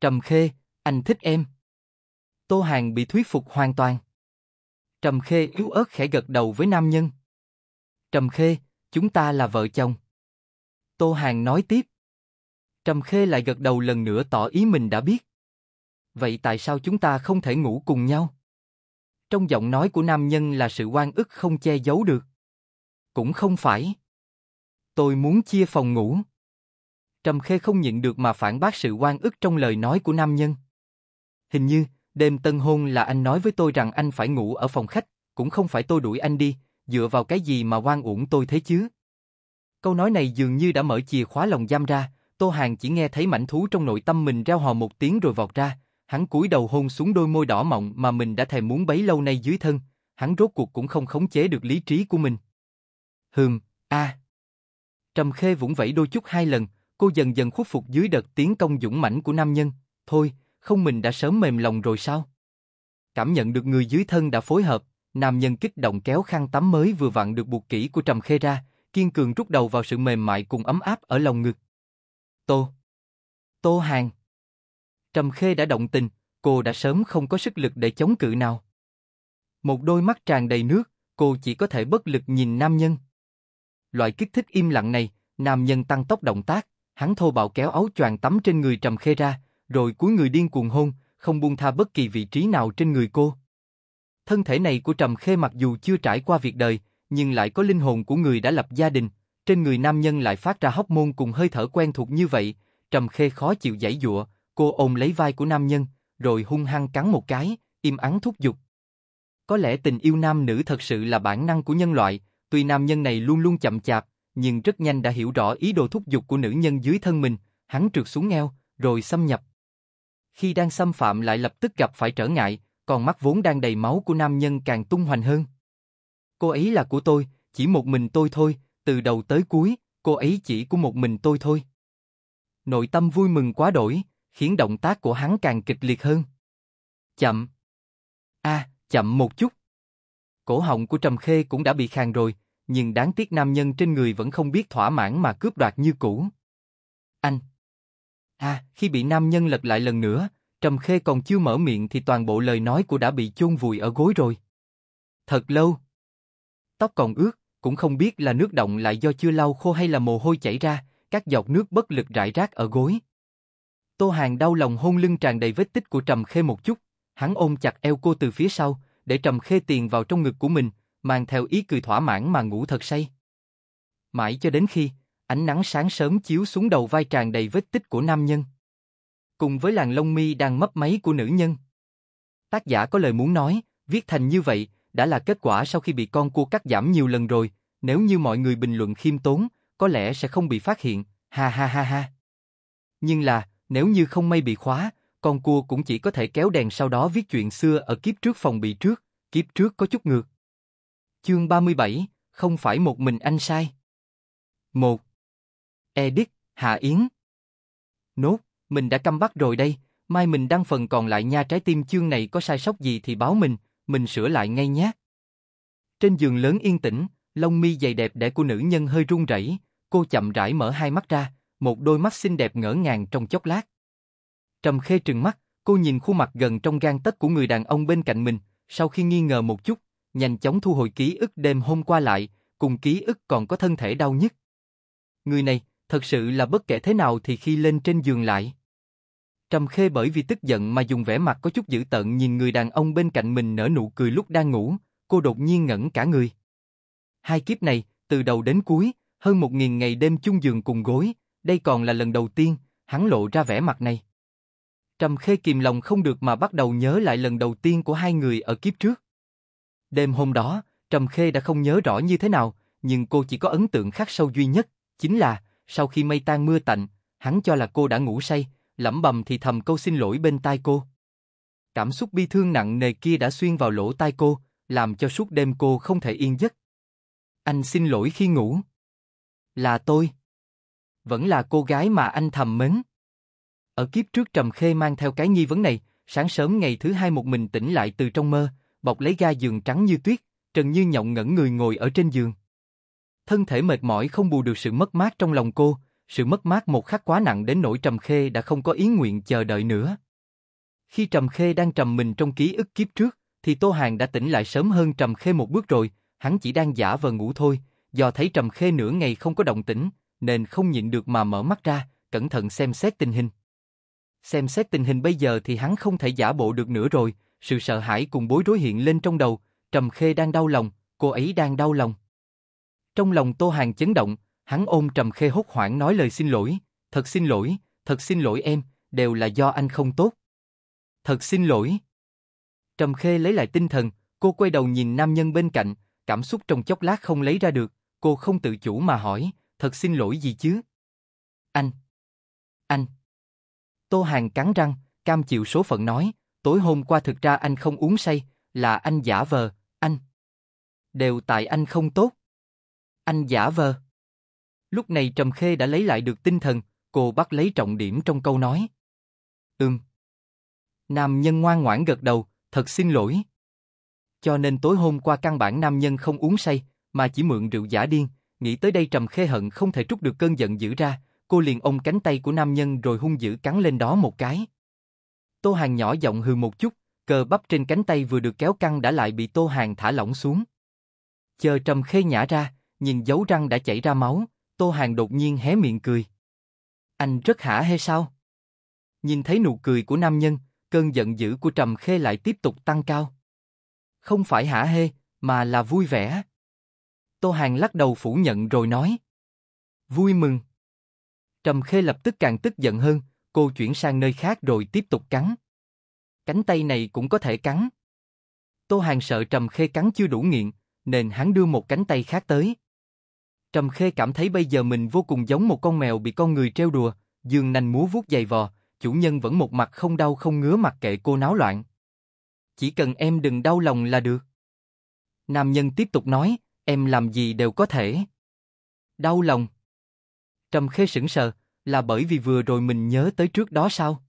Trầm Khê, anh thích em. Tô Hàng bị thuyết phục hoàn toàn. Trầm Khê yếu ớt khẽ gật đầu với nam nhân. Trầm Khê, chúng ta là vợ chồng. Tô Hàng nói tiếp. Trầm Khê lại gật đầu lần nữa tỏ ý mình đã biết. Vậy tại sao chúng ta không thể ngủ cùng nhau? Trong giọng nói của nam nhân là sự oan ức không che giấu được. Cũng không phải. Tôi muốn chia phòng ngủ. Trầm Khê không nhịn được mà phản bác sự oan ức trong lời nói của nam nhân. Hình như, Đêm tân hôn là anh nói với tôi rằng anh phải ngủ ở phòng khách, cũng không phải tôi đuổi anh đi, dựa vào cái gì mà oan uổng tôi thế chứ? Câu nói này dường như đã mở chìa khóa lòng giam ra, Tô Hàng chỉ nghe thấy mảnh thú trong nội tâm mình reo hò một tiếng rồi vọt ra, hắn cúi đầu hôn xuống đôi môi đỏ mọng mà mình đã thèm muốn bấy lâu nay dưới thân, hắn rốt cuộc cũng không khống chế được lý trí của mình. Hừm, a. Trầm Khê vũng vẫy đôi chút hai lần, cô dần dần khuất phục dưới đợt tiến công dũng mãnh của nam nhân, thôi, không mình đã sớm mềm lòng rồi sao? Cảm nhận được người dưới thân đã phối hợp, nam nhân kích động kéo khăn tắm mới vừa vặn được buộc kỹ của Trầm Khê ra, kiên cường rút đầu vào sự mềm mại cùng ấm áp ở lòng ngực. Tô. Tô Hàng. Trầm Khê đã động tình, cô đã sớm không có sức lực để chống cự nào. Một đôi mắt tràn đầy nước, cô chỉ có thể bất lực nhìn nam nhân. Loại kích thích im lặng này, nam nhân tăng tốc động tác, hắn thô bạo kéo áo choàng tắm trên người Trầm Khê ra, rồi cuối người điên cuồng hôn, không buông tha bất kỳ vị trí nào trên người cô. Thân thể này của Trầm Khê mặc dù chưa trải qua việc đời, nhưng lại có linh hồn của người đã lập gia đình, trên người nam nhân lại phát ra hóc môn cùng hơi thở quen thuộc như vậy, Trầm Khê khó chịu giãy giụa, cô ôm lấy vai của nam nhân, rồi hung hăng cắn một cái, im ắng thúc giục. Có lẽ tình yêu nam nữ thật sự là bản năng của nhân loại, tuy nam nhân này luôn luôn chậm chạp, nhưng rất nhanh đã hiểu rõ ý đồ thúc giục của nữ nhân dưới thân mình, hắn trượt xuống eo, rồi xâm nhập khi đang xâm phạm lại lập tức gặp phải trở ngại, còn mắt vốn đang đầy máu của nam nhân càng tung hoành hơn. Cô ấy là của tôi, chỉ một mình tôi thôi, từ đầu tới cuối, cô ấy chỉ của một mình tôi thôi. Nội tâm vui mừng quá đổi, khiến động tác của hắn càng kịch liệt hơn. Chậm. a chậm một chút. Cổ họng của Trầm Khê cũng đã bị khàn rồi, nhưng đáng tiếc nam nhân trên người vẫn không biết thỏa mãn mà cướp đoạt như cũ. Anh. À, khi bị nam nhân lật lại lần nữa, Trầm Khê còn chưa mở miệng thì toàn bộ lời nói của đã bị chôn vùi ở gối rồi. Thật lâu. Tóc còn ướt, cũng không biết là nước động lại do chưa lau khô hay là mồ hôi chảy ra, các giọt nước bất lực rải rác ở gối. Tô Hàng đau lòng hôn lưng tràn đầy vết tích của Trầm Khê một chút, hắn ôm chặt eo cô từ phía sau, để Trầm Khê tiền vào trong ngực của mình, mang theo ý cười thỏa mãn mà ngủ thật say. Mãi cho đến khi, ánh nắng sáng sớm chiếu xuống đầu vai tràn đầy vết tích của nam nhân. Cùng với làn lông mi đang mấp máy của nữ nhân. Tác giả có lời muốn nói, viết thành như vậy, đã là kết quả sau khi bị con cua cắt giảm nhiều lần rồi, nếu như mọi người bình luận khiêm tốn, có lẽ sẽ không bị phát hiện, ha ha ha ha. Nhưng là, nếu như không may bị khóa, con cua cũng chỉ có thể kéo đèn sau đó viết chuyện xưa ở kiếp trước phòng bị trước, kiếp trước có chút ngược. Chương 37, không phải một mình anh sai. 1. Edith, Hạ Yến. Nốt, mình đã căm bắt rồi đây, mai mình đăng phần còn lại nha trái tim chương này có sai sót gì thì báo mình, mình sửa lại ngay nhé. Trên giường lớn yên tĩnh, lông mi dày đẹp đẽ của nữ nhân hơi run rẩy, cô chậm rãi mở hai mắt ra, một đôi mắt xinh đẹp ngỡ ngàng trong chốc lát. Trầm Khê trừng mắt, cô nhìn khuôn mặt gần trong gan tấc của người đàn ông bên cạnh mình, sau khi nghi ngờ một chút, nhanh chóng thu hồi ký ức đêm hôm qua lại, cùng ký ức còn có thân thể đau nhức. Người này, thật sự là bất kể thế nào thì khi lên trên giường lại. Trầm Khê bởi vì tức giận mà dùng vẻ mặt có chút dữ tợn nhìn người đàn ông bên cạnh mình nở nụ cười lúc đang ngủ, cô đột nhiên ngẩn cả người. Hai kiếp này, từ đầu đến cuối, hơn một nghìn ngày đêm chung giường cùng gối, đây còn là lần đầu tiên, hắn lộ ra vẻ mặt này. Trầm Khê kìm lòng không được mà bắt đầu nhớ lại lần đầu tiên của hai người ở kiếp trước. Đêm hôm đó, Trầm Khê đã không nhớ rõ như thế nào, nhưng cô chỉ có ấn tượng khắc sâu duy nhất, chính là sau khi mây tan mưa tạnh, hắn cho là cô đã ngủ say, lẩm bẩm thì thầm câu xin lỗi bên tai cô. Cảm xúc bi thương nặng nề kia đã xuyên vào lỗ tai cô, làm cho suốt đêm cô không thể yên giấc. Anh xin lỗi khi ngủ. Là tôi. Vẫn là cô gái mà anh thầm mến. Ở kiếp trước Trầm Khê mang theo cái nghi vấn này, sáng sớm ngày thứ hai một mình tỉnh lại từ trong mơ, bọc lấy ga giường trắng như tuyết, Trần Như Nhộng ngẩn người ngồi ở trên giường thân thể mệt mỏi không bù được sự mất mát trong lòng cô, sự mất mát một khắc quá nặng đến nỗi Trầm Khê đã không có ý nguyện chờ đợi nữa. Khi Trầm Khê đang trầm mình trong ký ức kiếp trước, thì Tô Hàng đã tỉnh lại sớm hơn Trầm Khê một bước rồi, hắn chỉ đang giả vờ ngủ thôi, do thấy Trầm Khê nửa ngày không có động tĩnh, nên không nhịn được mà mở mắt ra, cẩn thận xem xét tình hình. Xem xét tình hình bây giờ thì hắn không thể giả bộ được nữa rồi, sự sợ hãi cùng bối rối hiện lên trong đầu, Trầm Khê đang đau lòng, cô ấy đang đau lòng. Trong lòng Tô Hàng chấn động, hắn ôm trầm khê hốt hoảng nói lời xin lỗi, thật xin lỗi, thật xin lỗi em, đều là do anh không tốt. Thật xin lỗi. Trầm khê lấy lại tinh thần, cô quay đầu nhìn nam nhân bên cạnh, cảm xúc trong chốc lát không lấy ra được, cô không tự chủ mà hỏi, thật xin lỗi gì chứ? Anh. Anh. Tô Hàng cắn răng, cam chịu số phận nói, tối hôm qua thực ra anh không uống say, là anh giả vờ, anh. Đều tại anh không tốt. Anh giả vờ. Lúc này Trầm Khê đã lấy lại được tinh thần, cô bắt lấy trọng điểm trong câu nói. Ừm. Nam nhân ngoan ngoãn gật đầu, thật xin lỗi. Cho nên tối hôm qua căn bản nam nhân không uống say, mà chỉ mượn rượu giả điên, nghĩ tới đây Trầm Khê hận không thể trút được cơn giận dữ ra, cô liền ôm cánh tay của nam nhân rồi hung dữ cắn lên đó một cái. Tô Hàng nhỏ giọng hừ một chút, cờ bắp trên cánh tay vừa được kéo căng đã lại bị Tô Hàng thả lỏng xuống. Chờ Trầm Khê nhả ra, nhìn dấu răng đã chảy ra máu, Tô Hàng đột nhiên hé miệng cười. Anh rất hả hay sao? Nhìn thấy nụ cười của nam nhân, cơn giận dữ của Trầm Khê lại tiếp tục tăng cao. Không phải hả hê, mà là vui vẻ. Tô Hàng lắc đầu phủ nhận rồi nói. Vui mừng. Trầm Khê lập tức càng tức giận hơn, cô chuyển sang nơi khác rồi tiếp tục cắn. Cánh tay này cũng có thể cắn. Tô Hàng sợ Trầm Khê cắn chưa đủ nghiện, nên hắn đưa một cánh tay khác tới. Trầm Khê cảm thấy bây giờ mình vô cùng giống một con mèo bị con người treo đùa, dương nành múa vuốt dày vò, chủ nhân vẫn một mặt không đau không ngứa mặc kệ cô náo loạn. Chỉ cần em đừng đau lòng là được. Nam nhân tiếp tục nói, em làm gì đều có thể. Đau lòng. Trầm Khê sững sờ, là bởi vì vừa rồi mình nhớ tới trước đó sao?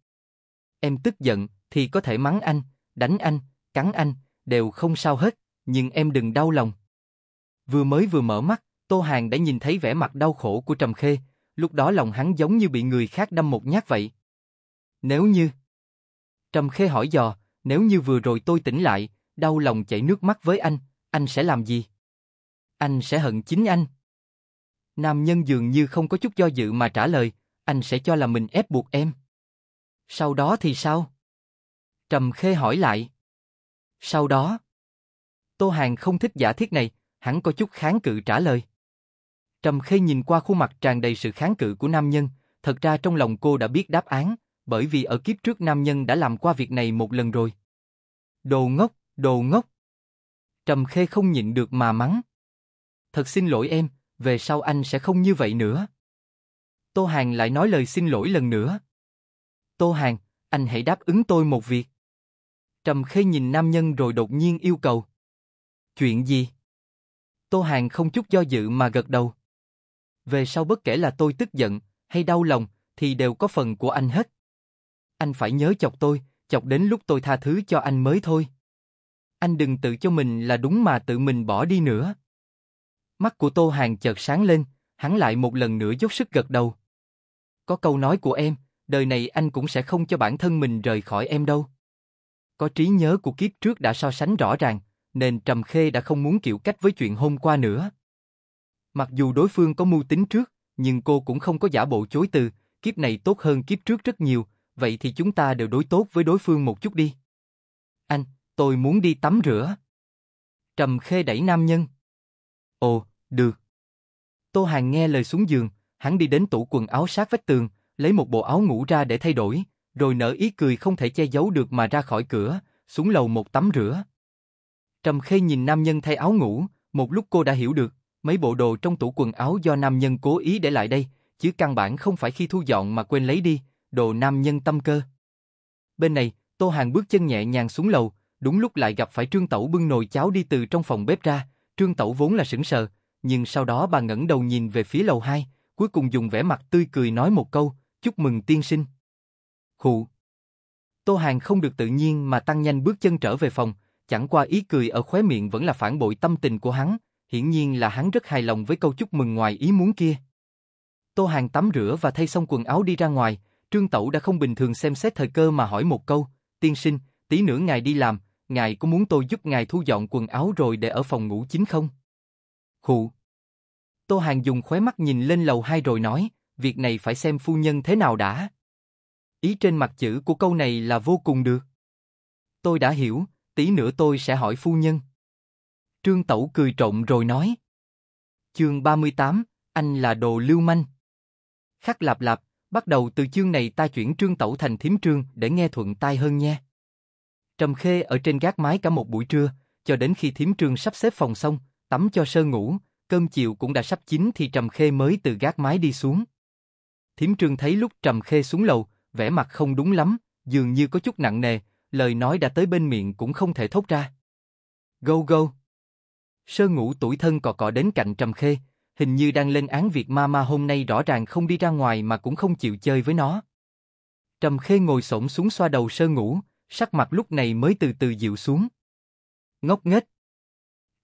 Em tức giận thì có thể mắng anh, đánh anh, cắn anh, đều không sao hết, nhưng em đừng đau lòng. Vừa mới vừa mở mắt, Tô Hàng đã nhìn thấy vẻ mặt đau khổ của Trầm Khê, lúc đó lòng hắn giống như bị người khác đâm một nhát vậy. Nếu như... Trầm Khê hỏi dò, nếu như vừa rồi tôi tỉnh lại, đau lòng chảy nước mắt với anh, anh sẽ làm gì? Anh sẽ hận chính anh. Nam nhân dường như không có chút do dự mà trả lời, anh sẽ cho là mình ép buộc em. Sau đó thì sao? Trầm Khê hỏi lại. Sau đó... Tô Hàng không thích giả thiết này, hắn có chút kháng cự trả lời. Trầm Khê nhìn qua khuôn mặt tràn đầy sự kháng cự của nam nhân, thật ra trong lòng cô đã biết đáp án, bởi vì ở kiếp trước nam nhân đã làm qua việc này một lần rồi. Đồ ngốc, đồ ngốc. Trầm Khê không nhịn được mà mắng. Thật xin lỗi em, về sau anh sẽ không như vậy nữa. Tô Hàng lại nói lời xin lỗi lần nữa. Tô Hàng, anh hãy đáp ứng tôi một việc. Trầm Khê nhìn nam nhân rồi đột nhiên yêu cầu. Chuyện gì? Tô Hàng không chút do dự mà gật đầu. Về sau bất kể là tôi tức giận hay đau lòng thì đều có phần của anh hết. Anh phải nhớ chọc tôi, chọc đến lúc tôi tha thứ cho anh mới thôi. Anh đừng tự cho mình là đúng mà tự mình bỏ đi nữa. Mắt của Tô Hàng chợt sáng lên, hắn lại một lần nữa dốc sức gật đầu. Có câu nói của em, đời này anh cũng sẽ không cho bản thân mình rời khỏi em đâu. Có trí nhớ của kiếp trước đã so sánh rõ ràng, nên Trầm Khê đã không muốn kiểu cách với chuyện hôm qua nữa. Mặc dù đối phương có mưu tính trước, nhưng cô cũng không có giả bộ chối từ, kiếp này tốt hơn kiếp trước rất nhiều, vậy thì chúng ta đều đối tốt với đối phương một chút đi. Anh, tôi muốn đi tắm rửa. Trầm khê đẩy nam nhân. Ồ, được. Tô Hàng nghe lời xuống giường, hắn đi đến tủ quần áo sát vách tường, lấy một bộ áo ngủ ra để thay đổi, rồi nở ý cười không thể che giấu được mà ra khỏi cửa, xuống lầu một tắm rửa. Trầm khê nhìn nam nhân thay áo ngủ, một lúc cô đã hiểu được, mấy bộ đồ trong tủ quần áo do nam nhân cố ý để lại đây, chứ căn bản không phải khi thu dọn mà quên lấy đi, đồ nam nhân tâm cơ. Bên này, Tô Hàng bước chân nhẹ nhàng xuống lầu, đúng lúc lại gặp phải Trương Tẩu bưng nồi cháo đi từ trong phòng bếp ra, Trương Tẩu vốn là sững sờ, nhưng sau đó bà ngẩng đầu nhìn về phía lầu 2, cuối cùng dùng vẻ mặt tươi cười nói một câu, chúc mừng tiên sinh. Khụ. Tô Hàng không được tự nhiên mà tăng nhanh bước chân trở về phòng, chẳng qua ý cười ở khóe miệng vẫn là phản bội tâm tình của hắn, hiển nhiên là hắn rất hài lòng với câu chúc mừng ngoài ý muốn kia. Tô Hàng tắm rửa và thay xong quần áo đi ra ngoài, Trương Tẩu đã không bình thường xem xét thời cơ mà hỏi một câu, tiên sinh, tí nữa ngài đi làm, ngài có muốn tôi giúp ngài thu dọn quần áo rồi để ở phòng ngủ chính không? Khụ. Tô Hàng dùng khóe mắt nhìn lên lầu hai rồi nói, việc này phải xem phu nhân thế nào đã. Ý trên mặt chữ của câu này là vô cùng được. Tôi đã hiểu, tí nữa tôi sẽ hỏi phu nhân. Trương Tẩu cười trộn rồi nói. Chương 38, anh là đồ lưu manh. Khắc lạp lạp, bắt đầu từ chương này ta chuyển Trương Tẩu thành Thiếm trương để nghe thuận tai hơn nha. Trầm Khê ở trên gác mái cả một buổi trưa, cho đến khi Thiếm trương sắp xếp phòng xong, tắm cho sơ ngủ, cơm chiều cũng đã sắp chín thì Trầm Khê mới từ gác mái đi xuống. Thiếm trương thấy lúc Trầm Khê xuống lầu, vẻ mặt không đúng lắm, dường như có chút nặng nề, lời nói đã tới bên miệng cũng không thể thốt ra. Go go! Sơ ngủ tuổi thân cò cọ đến cạnh Trầm Khê, hình như đang lên án việc ma ma hôm nay rõ ràng không đi ra ngoài mà cũng không chịu chơi với nó. Trầm Khê ngồi xổm xuống xoa đầu sơ ngủ, sắc mặt lúc này mới từ từ dịu xuống. Ngốc nghếch.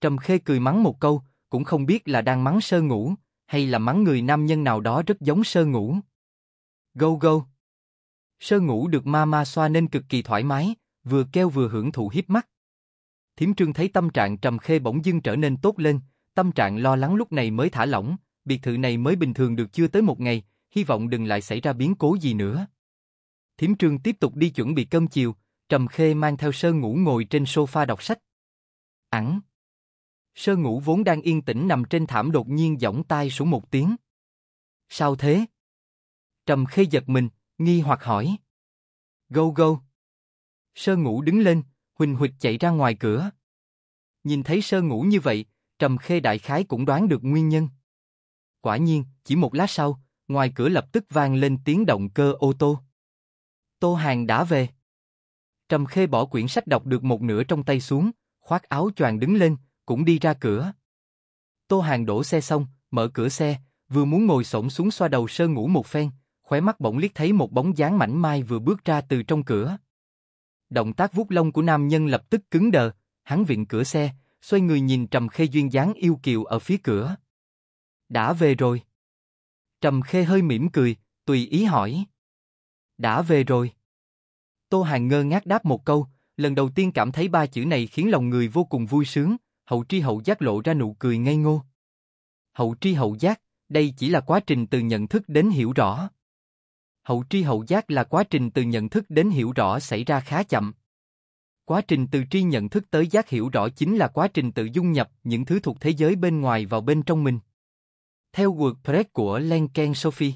Trầm Khê cười mắng một câu, cũng không biết là đang mắng sơ ngủ, hay là mắng người nam nhân nào đó rất giống sơ ngủ. Go go. Sơ ngủ được ma ma xoa nên cực kỳ thoải mái, vừa kêu vừa hưởng thụ hiếp mắt. Thiểm Trương thấy tâm trạng Trầm Khê bỗng dưng trở nên tốt lên, tâm trạng lo lắng lúc này mới thả lỏng, biệt thự này mới bình thường được chưa tới một ngày, hy vọng đừng lại xảy ra biến cố gì nữa. Thiểm Trương tiếp tục đi chuẩn bị cơm chiều, Trầm Khê mang theo sơ ngủ ngồi trên sofa đọc sách. Ẵng. Sơ ngủ vốn đang yên tĩnh nằm trên thảm đột nhiên giỏng tai xuống một tiếng. Sao thế? Trầm Khê giật mình, nghi hoặc hỏi. Gâu gâu. Sơ ngủ đứng lên, huỳnh huỵch chạy ra ngoài cửa. Nhìn thấy sơ ngủ như vậy, Trầm Khê đại khái cũng đoán được nguyên nhân. Quả nhiên, chỉ một lát sau, ngoài cửa lập tức vang lên tiếng động cơ ô tô. Tô Hàng đã về. Trầm Khê bỏ quyển sách đọc được một nửa trong tay xuống, khoác áo choàng đứng lên, cũng đi ra cửa. Tô Hàng đổ xe xong, mở cửa xe, vừa muốn ngồi xổm xuống xoa đầu sơ ngủ một phen, khóe mắt bỗng liếc thấy một bóng dáng mảnh mai vừa bước ra từ trong cửa. Động tác vuốt lông của nam nhân lập tức cứng đờ, hắn viện cửa xe, xoay người nhìn Trầm Khê duyên dáng yêu kiều ở phía cửa. Đã về rồi. Trầm Khê hơi mỉm cười, tùy ý hỏi. Đã về rồi. Tô Hàng ngơ ngác đáp một câu, lần đầu tiên cảm thấy ba chữ này khiến lòng người vô cùng vui sướng, hậu tri hậu giác lộ ra nụ cười ngây ngô. Hậu tri hậu giác, đây chỉ là quá trình từ nhận thức đến hiểu rõ. Hậu tri hậu giác là quá trình từ nhận thức đến hiểu rõ xảy ra khá chậm. Quá trình từ tri nhận thức tới giác hiểu rõ chính là quá trình tự dung nhập những thứ thuộc thế giới bên ngoài vào bên trong mình. Theo WordPress của Lenken Sophie.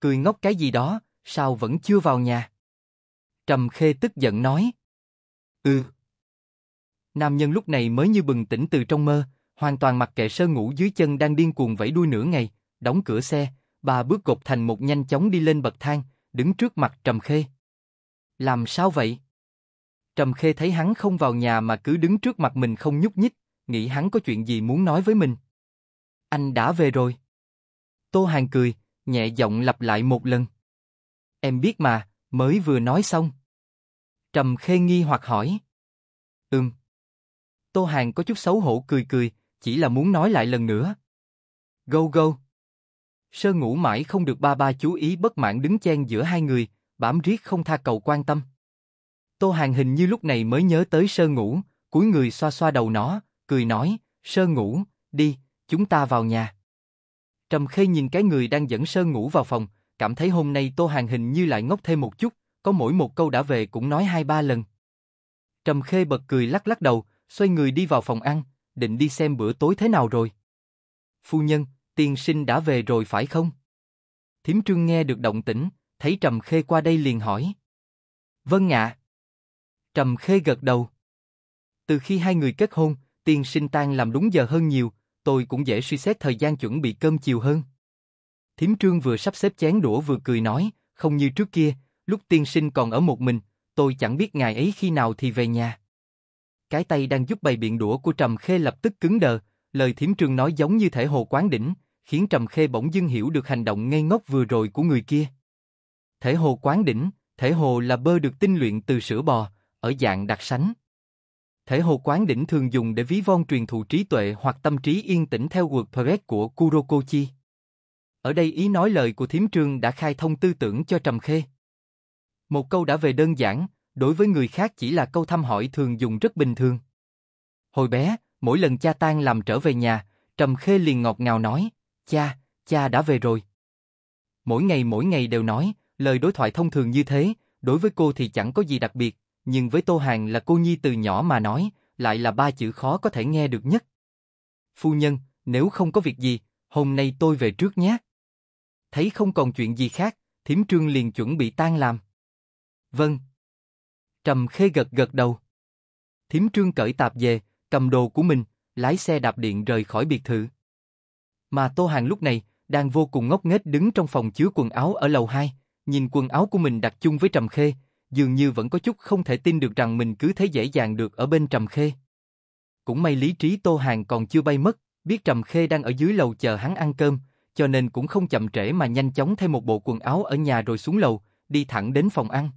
Cười ngốc cái gì đó, sao vẫn chưa vào nhà? Trầm Khê tức giận nói. Ừ. Nam nhân lúc này mới như bừng tỉnh từ trong mơ, hoàn toàn mặc kệ sơ ngủ dưới chân đang điên cuồng vẫy đuôi nửa ngày, đóng cửa xe, bà bước cột thành một nhanh chóng đi lên bậc thang, đứng trước mặt Trầm Khê. Làm sao vậy? Trầm Khê thấy hắn không vào nhà mà cứ đứng trước mặt mình không nhúc nhích, nghĩ hắn có chuyện gì muốn nói với mình. Anh đã về rồi. Tô Hàng cười, nhẹ giọng lặp lại một lần. Em biết mà, mới vừa nói xong. Trầm Khê nghi hoặc hỏi. Ừm. Tô Hàng có chút xấu hổ cười cười, chỉ là muốn nói lại lần nữa. Go go. Sơ ngủ mãi không được ba ba chú ý bất mãn đứng chen giữa hai người, bám riết không tha cầu quan tâm. Tô Hàng hình như lúc này mới nhớ tới sơ ngủ, cuối người xoa xoa đầu nó, cười nói, sơ ngủ, đi, chúng ta vào nhà. Trầm Khê nhìn cái người đang dẫn sơ ngủ vào phòng, cảm thấy hôm nay Tô Hàng hình như lại ngốc thêm một chút, có mỗi một câu đã về cũng nói hai ba lần. Trầm Khê bật cười lắc lắc đầu, xoay người đi vào phòng ăn, định đi xem bữa tối thế nào rồi. Phu nhân, tiên sinh đã về rồi phải không? Thiểm trương nghe được động tĩnh, thấy Trầm Khê qua đây liền hỏi. Vâng ạ. Trầm Khê gật đầu. Từ khi hai người kết hôn, tiên sinh tan làm đúng giờ hơn nhiều, tôi cũng dễ suy xét thời gian chuẩn bị cơm chiều hơn. Thiểm trương vừa sắp xếp chén đũa vừa cười nói, không như trước kia, lúc tiên sinh còn ở một mình, tôi chẳng biết ngài ấy khi nào thì về nhà. Cái tay đang giúp bày biện đũa của Trầm Khê lập tức cứng đờ, Lời Thiếm trường nói giống như thể hồ quán đỉnh, khiến Trầm Khê bỗng dưng hiểu được hành động ngây ngốc vừa rồi của người kia. Thể hồ quán đỉnh, thể hồ là bơ được tinh luyện từ sữa bò, ở dạng đặc sánh. Thể hồ quán đỉnh thường dùng để ví von truyền thụ trí tuệ hoặc tâm trí yên tĩnh theo quật WordPress của Kurokochi. Ở đây ý nói lời của thiếm Trường đã khai thông tư tưởng cho Trầm Khê. Một câu đã về đơn giản, đối với người khác chỉ là câu thăm hỏi thường dùng rất bình thường. Hồi bé, Mỗi lần cha tan làm trở về nhà, Trầm Khê liền ngọt ngào nói, cha, cha đã về rồi. Mỗi ngày mỗi ngày đều nói, lời đối thoại thông thường như thế, đối với cô thì chẳng có gì đặc biệt, nhưng với Tô Hàng là cô Nhi từ nhỏ mà nói, lại là ba chữ khó có thể nghe được nhất. Phu nhân, nếu không có việc gì, hôm nay tôi về trước nhé. Thấy không còn chuyện gì khác, Thiểm Trương liền chuẩn bị tan làm. Vâng. Trầm Khê gật gật đầu. Thiểm Trương cởi tạp về, cầm đồ của mình, lái xe đạp điện rời khỏi biệt thự. Mà Tô Hàng lúc này đang vô cùng ngốc nghếch đứng trong phòng chứa quần áo ở lầu 2, nhìn quần áo của mình đặt chung với Trầm Khê, dường như vẫn có chút không thể tin được rằng mình cứ thế dễ dàng được ở bên Trầm Khê. Cũng may lý trí Tô Hàng còn chưa bay mất, biết Trầm Khê đang ở dưới lầu chờ hắn ăn cơm, cho nên cũng không chậm trễ mà nhanh chóng thay một bộ quần áo ở nhà rồi xuống lầu, đi thẳng đến phòng ăn.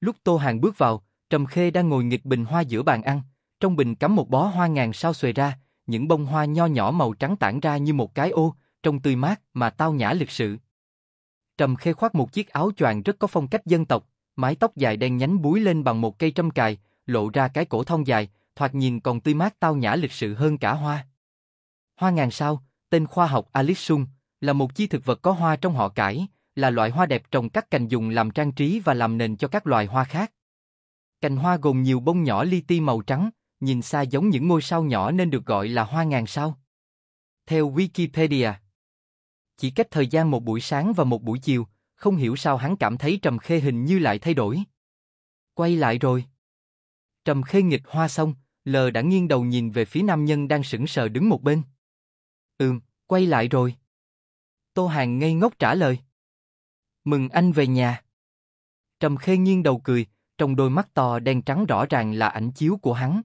Lúc Tô Hàng bước vào, Trầm Khê đang ngồi nghịch bình hoa giữa bàn ăn, trong bình cắm một bó hoa ngàn sao xuề ra, những bông hoa nho nhỏ màu trắng tản ra như một cái ô, trông tươi mát mà tao nhã lịch sự. Trầm Khê khoác một chiếc áo choàng rất có phong cách dân tộc, mái tóc dài đen nhánh búi lên bằng một cây trâm cài, lộ ra cái cổ thon dài, thoạt nhìn còn tươi mát tao nhã lịch sự hơn cả hoa. Hoa ngàn sao, tên khoa học Alisum, là một chi thực vật có hoa trong họ cải, là loại hoa đẹp trồng các cành dùng làm trang trí và làm nền cho các loài hoa khác. Cành hoa gồm nhiều bông nhỏ li ti màu trắng, nhìn xa giống những ngôi sao nhỏ nên được gọi là hoa ngàn sao. Theo Wikipedia, chỉ cách thời gian một buổi sáng và một buổi chiều, không hiểu sao hắn cảm thấy Trầm Khê hình như lại thay đổi. Quay lại rồi. Trầm Khê nghịch hoa xong, lờ đã nghiêng đầu nhìn về phía nam nhân đang sững sờ đứng một bên. Ừm, quay lại rồi. Tô Hàng ngây ngốc trả lời. Mừng anh về nhà. Trầm Khê nghiêng đầu cười, trong đôi mắt to đen trắng rõ ràng là ảnh chiếu của hắn.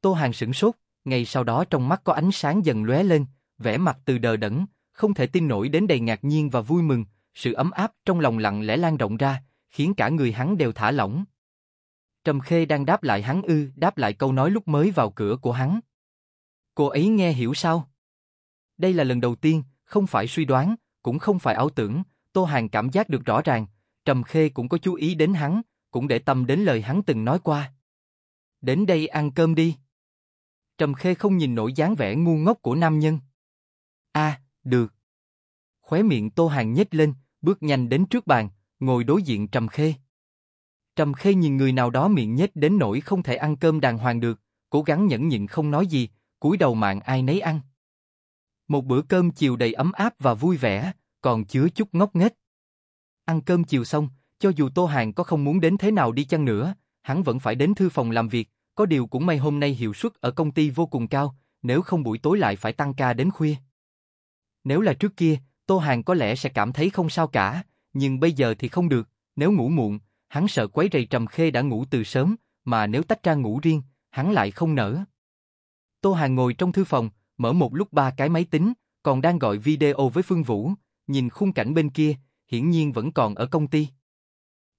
Tô Hàng sửng sốt, ngay sau đó trong mắt có ánh sáng dần lóe lên, vẻ mặt từ đờ đẫn, không thể tin nổi đến đầy ngạc nhiên và vui mừng, sự ấm áp trong lòng lặng lẽ lan rộng ra, khiến cả người hắn đều thả lỏng. Trầm Khê đang đáp lại hắn ư, đáp lại câu nói lúc mới vào cửa của hắn. Cô ấy nghe hiểu sao? Đây là lần đầu tiên, không phải suy đoán, cũng không phải ảo tưởng, Tô Hàng cảm giác được rõ ràng, Trầm Khê cũng có chú ý đến hắn, cũng để tâm đến lời hắn từng nói qua. Đến đây ăn cơm đi. Trầm Khê không nhìn nổi dáng vẻ ngu ngốc của nam nhân. A, được. Khóe miệng Tô Hàng nhếch lên, bước nhanh đến trước bàn, ngồi đối diện Trầm Khê. Trầm Khê nhìn người nào đó miệng nhếch đến nỗi không thể ăn cơm đàng hoàng được, cố gắng nhẫn nhịn không nói gì, cúi đầu mạng ai nấy ăn. Một bữa cơm chiều đầy ấm áp và vui vẻ, còn chứa chút ngốc nghếch. Ăn cơm chiều xong, cho dù Tô Hàng có không muốn đến thế nào đi chăng nữa, hắn vẫn phải đến thư phòng làm việc, có điều cũng may hôm nay hiệu suất ở công ty vô cùng cao, nếu không buổi tối lại phải tăng ca đến khuya. Nếu là trước kia, Tô hàn có lẽ sẽ cảm thấy không sao cả, nhưng bây giờ thì không được, nếu ngủ muộn, hắn sợ quấy rầy Trầm Khê đã ngủ từ sớm, mà nếu tách ra ngủ riêng, hắn lại không nỡ. Tô hàn ngồi trong thư phòng, mở một lúc ba cái máy tính, còn đang gọi video với Phương Vũ, nhìn khung cảnh bên kia, hiển nhiên vẫn còn ở công ty.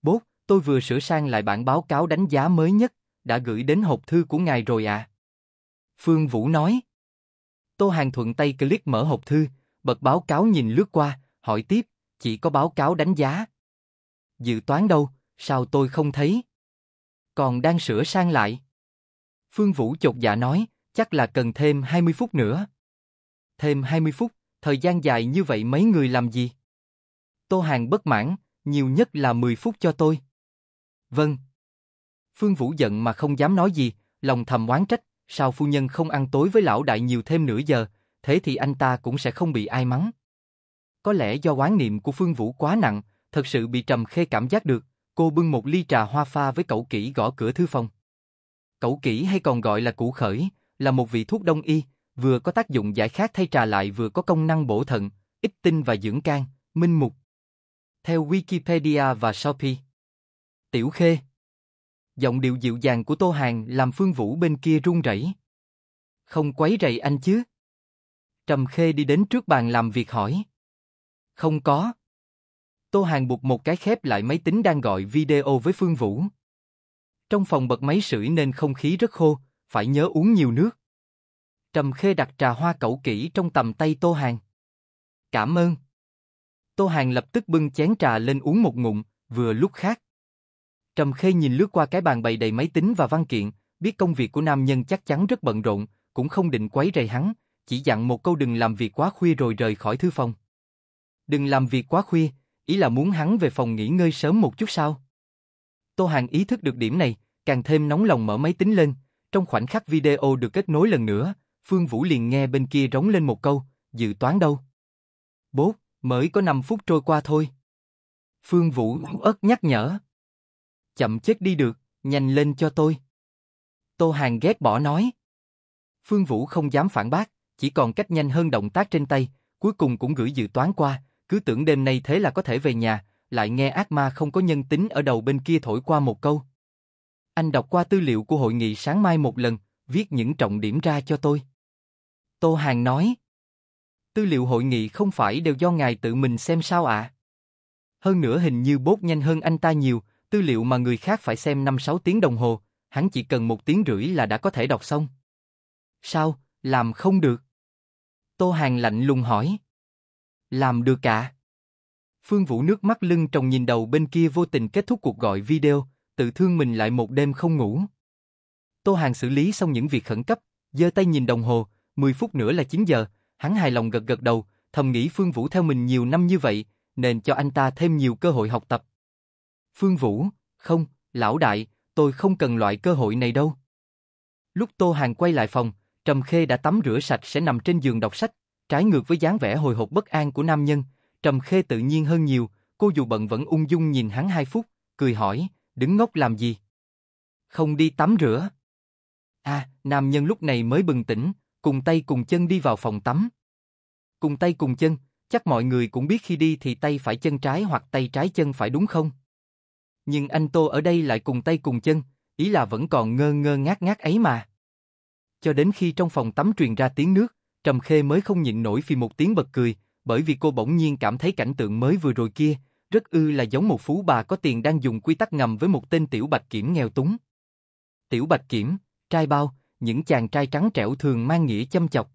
Bốt, tôi vừa sửa sang lại bản báo cáo đánh giá mới nhất, đã gửi đến hộp thư của ngài rồi À? Phương Vũ nói. Tô Hàng thuận tay click mở hộp thư, bật báo cáo nhìn lướt qua, hỏi tiếp, chỉ có báo cáo đánh giá. Dự toán đâu, sao tôi không thấy? Còn đang sửa sang lại. Phương Vũ chột dạ nói, chắc là cần thêm 20 phút nữa. Thêm 20 phút, thời gian dài như vậy mấy người làm gì? Tô Hàng bất mãn, nhiều nhất là 10 phút cho tôi. Vâng, Phương Vũ giận mà không dám nói gì, lòng thầm oán trách, sao phu nhân không ăn tối với lão đại nhiều thêm nửa giờ, thế thì anh ta cũng sẽ không bị ai mắng. Có lẽ do quán niệm của Phương Vũ quá nặng, thật sự bị Trầm Khê cảm giác được, cô bưng một ly trà hoa pha với cậu kỹ gõ cửa thư phòng. Cậu kỹ hay còn gọi là củ khởi, là một vị thuốc đông y, vừa có tác dụng giải khát thay trà lại vừa có công năng bổ thận, ích tinh và dưỡng can, minh mục. Theo Wikipedia và Shopee. Tiểu Khê giọng điệu dịu dàng của Tô Hàng làm Phương Vũ bên kia run rẩy. Không quấy rầy anh chứ? Trầm Khê đi đến trước bàn làm việc hỏi. Không có. Tô Hàng buộc một cái khép lại máy tính đang gọi video với Phương Vũ. Trong phòng bật máy sưởi nên không khí rất khô, phải nhớ uống nhiều nước. Trầm Khê đặt trà hoa cẩu kỹ trong tầm tay Tô Hàng. Cảm ơn. Tô Hàng lập tức bưng chén trà lên uống một ngụm, vừa lúc khác. Trầm Khê nhìn lướt qua cái bàn bày đầy máy tính và văn kiện, biết công việc của nam nhân chắc chắn rất bận rộn, cũng không định quấy rầy hắn, chỉ dặn một câu đừng làm việc quá khuya rồi rời khỏi thư phòng. Đừng làm việc quá khuya, ý là muốn hắn về phòng nghỉ ngơi sớm một chút sao? Tô Hàng ý thức được điểm này, càng thêm nóng lòng mở máy tính lên, trong khoảnh khắc video được kết nối lần nữa, Phương Vũ liền nghe bên kia rống lên một câu, dự toán đâu? Bố, mới có 5 phút trôi qua thôi. Phương Vũ ớt nhắc nhở chậm chết đi được, nhanh lên cho tôi. Tô Hàng ghét bỏ nói. Phương Vũ không dám phản bác, chỉ còn cách nhanh hơn động tác trên tay, cuối cùng cũng gửi dự toán qua, cứ tưởng đêm nay thế là có thể về nhà, lại nghe ác ma không có nhân tính ở đầu bên kia thổi qua một câu. Anh đọc qua tư liệu của hội nghị sáng mai một lần, viết những trọng điểm ra cho tôi. Tô Hàng nói. Tư liệu hội nghị không phải đều do ngài tự mình xem sao ạ? Hơn nữa hình như bốt nhanh hơn anh ta nhiều, Tư liệu mà người khác phải xem 5-6 tiếng đồng hồ, hắn chỉ cần một tiếng rưỡi là đã có thể đọc xong. Sao, làm không được? Tô Hàng lạnh lùng hỏi. Làm được cả. Phương Vũ nước mắt lưng trồng nhìn đầu bên kia vô tình kết thúc cuộc gọi video, tự thương mình lại một đêm không ngủ. Tô Hàng xử lý xong những việc khẩn cấp, giơ tay nhìn đồng hồ, 10 phút nữa là 9 giờ, hắn hài lòng gật gật đầu, thầm nghĩ Phương Vũ theo mình nhiều năm như vậy, nên cho anh ta thêm nhiều cơ hội học tập. Phương Vũ, không, lão đại, tôi không cần loại cơ hội này đâu. Lúc Tô Hàng quay lại phòng, Trầm Khê đã tắm rửa sạch sẽ nằm trên giường đọc sách, trái ngược với dáng vẻ hồi hộp bất an của nam nhân, Trầm Khê tự nhiên hơn nhiều, cô dù bận vẫn ung dung nhìn hắn hai phút, cười hỏi, đứng ngốc làm gì? Không đi tắm rửa. À, nam nhân lúc này mới bừng tỉnh, cùng tay cùng chân đi vào phòng tắm. Cùng tay cùng chân, chắc mọi người cũng biết khi đi thì tay phải chân trái hoặc tay trái chân phải đúng không? nhưng anh Tô ở đây lại cùng tay cùng chân, ý là vẫn còn ngơ ngơ ngác ngác ấy mà. Cho đến khi trong phòng tắm truyền ra tiếng nước, Trầm Khê mới không nhịn nổi vì một tiếng bật cười, bởi vì cô bỗng nhiên cảm thấy cảnh tượng mới vừa rồi kia, rất ư là giống một phú bà có tiền đang dùng quy tắc ngầm với một tên tiểu bạch kiểm nghèo túng. Tiểu bạch kiểm, trai bao, những chàng trai trắng trẻo thường mang nghĩa châm chọc.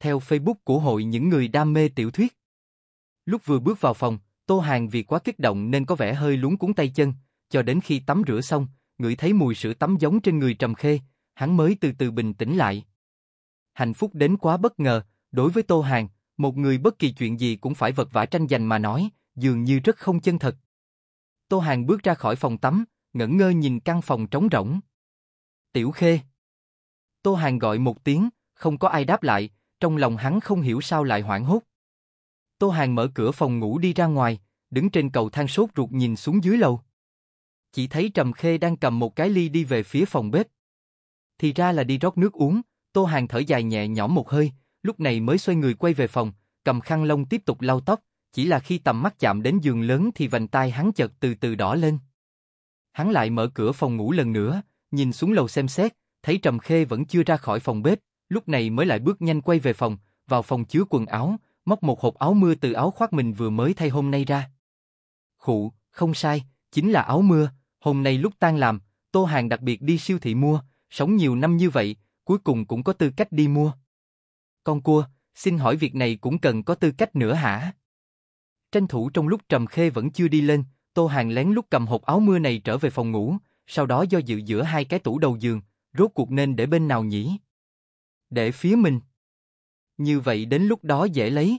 Theo Facebook của hội những người đam mê tiểu thuyết. Lúc vừa bước vào phòng, Tô Hàng vì quá kích động nên có vẻ hơi luống cuốn tay chân, cho đến khi tắm rửa xong, ngửi thấy mùi sữa tắm giống trên người Trầm Khê, hắn mới từ từ bình tĩnh lại. Hạnh phúc đến quá bất ngờ, đối với Tô Hàng, một người bất kỳ chuyện gì cũng phải vật vã tranh giành mà nói, dường như rất không chân thật. Tô Hàng bước ra khỏi phòng tắm, ngẩn ngơ nhìn căn phòng trống rỗng. Tiểu Khê. Tô Hàng gọi một tiếng, không có ai đáp lại, trong lòng hắn không hiểu sao lại hoảng hốt. Tô Hàng mở cửa phòng ngủ đi ra ngoài, đứng trên cầu thang sốt ruột nhìn xuống dưới lầu. Chỉ thấy Trầm Khê đang cầm một cái ly đi về phía phòng bếp. Thì ra là đi rót nước uống, Tô Hàng thở dài nhẹ nhõm một hơi, lúc này mới xoay người quay về phòng, cầm khăn lông tiếp tục lau tóc, chỉ là khi tầm mắt chạm đến giường lớn thì vành tai hắn chợt từ từ đỏ lên. Hắn lại mở cửa phòng ngủ lần nữa, nhìn xuống lầu xem xét, thấy Trầm Khê vẫn chưa ra khỏi phòng bếp, lúc này mới lại bước nhanh quay về phòng, vào phòng chứa quần áo, móc một hộp áo mưa từ áo khoác mình vừa mới thay hôm nay ra. Khụ, không sai, chính là áo mưa, hôm nay lúc tan làm, Tô Hàng đặc biệt đi siêu thị mua, sống nhiều năm như vậy, cuối cùng cũng có tư cách đi mua. Con cua, xin hỏi việc này cũng cần có tư cách nữa hả? Tranh thủ trong lúc Trầm Khê vẫn chưa đi lên, Tô Hàng lén lúc cầm hộp áo mưa này trở về phòng ngủ, sau đó do dự giữa hai cái tủ đầu giường, rốt cuộc nên để bên nào nhỉ? Để phía mình. Như vậy đến lúc đó dễ lấy.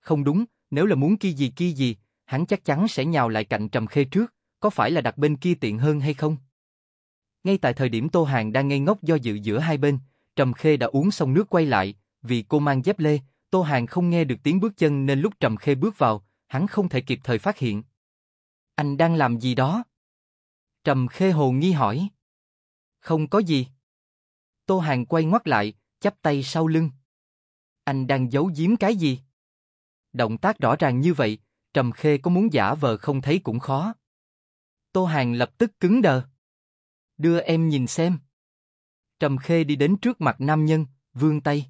Không đúng, nếu là muốn kia gì kia gì, hắn chắc chắn sẽ nhào lại cạnh Trầm Khê trước, có phải là đặt bên kia tiện hơn hay không? Ngay tại thời điểm Tô Hàng đang ngây ngốc do dự giữa hai bên, Trầm Khê đã uống xong nước quay lại, vì cô mang dép lê, Tô Hàng không nghe được tiếng bước chân nên lúc Trầm Khê bước vào, hắn không thể kịp thời phát hiện. Anh đang làm gì đó? Trầm Khê hồ nghi hỏi. Không có gì. Tô Hàng quay ngoắt lại, chắp tay sau lưng. Anh đang giấu giếm cái gì? Động tác rõ ràng như vậy, Trầm Khê có muốn giả vờ không thấy cũng khó. Tô Hàng lập tức cứng đờ. Đưa em nhìn xem. Trầm Khê đi đến trước mặt nam nhân, vươn tay.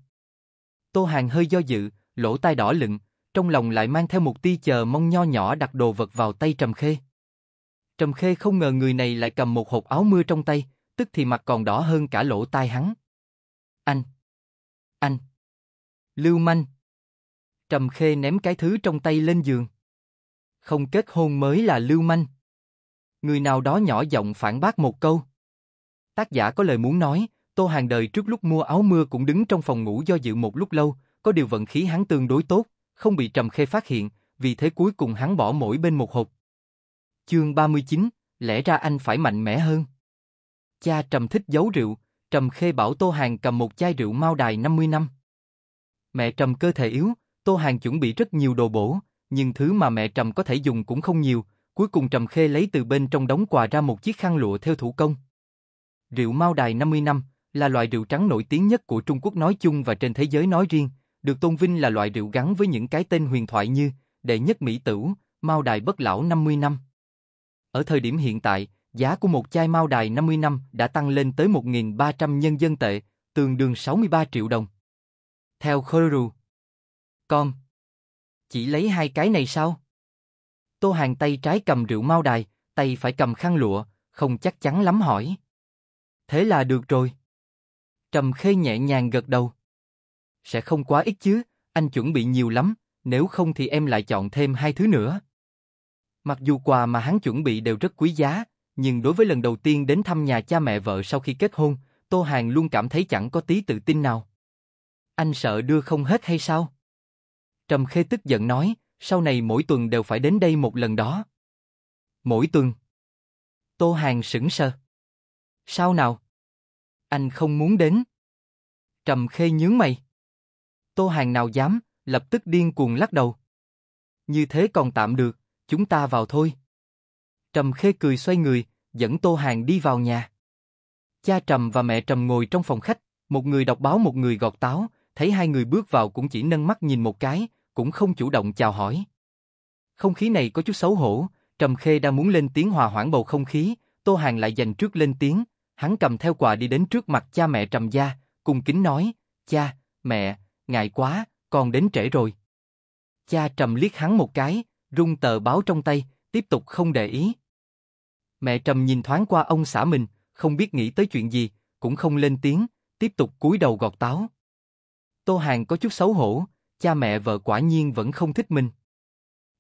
Tô Hàng hơi do dự, lỗ tai đỏ lựng, trong lòng lại mang theo một tia chờ mong nho nhỏ đặt đồ vật vào tay Trầm Khê. Trầm Khê không ngờ người này lại cầm một hộp áo mưa trong tay, tức thì mặt còn đỏ hơn cả lỗ tai hắn. Anh! Anh! Lưu manh. Trầm Khê ném cái thứ trong tay lên giường. Không kết hôn mới là lưu manh. Người nào đó nhỏ giọng phản bác một câu. Tác giả có lời muốn nói, Tô Hàng đời trước lúc mua áo mưa cũng đứng trong phòng ngủ do dự một lúc lâu, có điều vận khí hắn tương đối tốt, không bị Trầm Khê phát hiện, vì thế cuối cùng hắn bỏ mỗi bên một hộp. Chương 39, lẽ ra anh phải mạnh mẽ hơn. Cha Trầm thích giấu rượu, Trầm Khê bảo Tô Hàng cầm một chai rượu Mao Đài 50 năm. Mẹ Trầm cơ thể yếu, Tô Hàng chuẩn bị rất nhiều đồ bổ, nhưng thứ mà mẹ Trầm có thể dùng cũng không nhiều, cuối cùng Trầm Khê lấy từ bên trong đóng quà ra một chiếc khăn lụa theo thủ công. Rượu Mao Đài 50 năm là loại rượu trắng nổi tiếng nhất của Trung Quốc nói chung và trên thế giới nói riêng, được tôn vinh là loại rượu gắn với những cái tên huyền thoại như đệ nhất mỹ tử, Mao Đài bất lão 50 năm. Ở thời điểm hiện tại, giá của một chai Mao Đài 50 năm đã tăng lên tới 1.300 nhân dân tệ, tương đương 63 triệu đồng. Theo Khoiru. Con. Chỉ lấy hai cái này sao? Tô Hàng tay trái cầm rượu mau đài, tay phải cầm khăn lụa, không chắc chắn lắm hỏi. Thế là được rồi. Trầm Khê nhẹ nhàng gật đầu. Sẽ không quá ít chứ, anh chuẩn bị nhiều lắm, nếu không thì em lại chọn thêm hai thứ nữa. Mặc dù quà mà hắn chuẩn bị đều rất quý giá, nhưng đối với lần đầu tiên đến thăm nhà cha mẹ vợ sau khi kết hôn, Tô Hàng luôn cảm thấy chẳng có tí tự tin nào. Anh sợ đưa không hết hay sao? Trầm Khê tức giận nói, sau này mỗi tuần đều phải đến đây một lần đó. Mỗi tuần? Tô Hàng sững sờ. Sao nào? Anh không muốn đến. Trầm Khê nhướng mày. Tô Hàng nào dám, lập tức điên cuồng lắc đầu. Như thế còn tạm được, chúng ta vào thôi. Trầm Khê cười xoay người, dẫn Tô Hàng đi vào nhà. Cha Trầm và mẹ Trầm ngồi trong phòng khách, một người đọc báo một người gọt táo, thấy hai người bước vào cũng chỉ nâng mắt nhìn một cái, cũng không chủ động chào hỏi. Không khí này có chút xấu hổ, Trầm Khê đang muốn lên tiếng hòa hoãn bầu không khí, Tô Hàng lại giành trước lên tiếng, hắn cầm theo quà đi đến trước mặt cha mẹ Trầm Gia, cùng kính nói, cha, mẹ, ngại quá, con đến trễ rồi. Cha Trầm liếc hắn một cái, rung tờ báo trong tay, tiếp tục không để ý. Mẹ Trầm nhìn thoáng qua ông xã mình, không biết nghĩ tới chuyện gì, cũng không lên tiếng, tiếp tục cúi đầu gọt táo. Tô Hàng có chút xấu hổ, cha mẹ vợ quả nhiên vẫn không thích mình.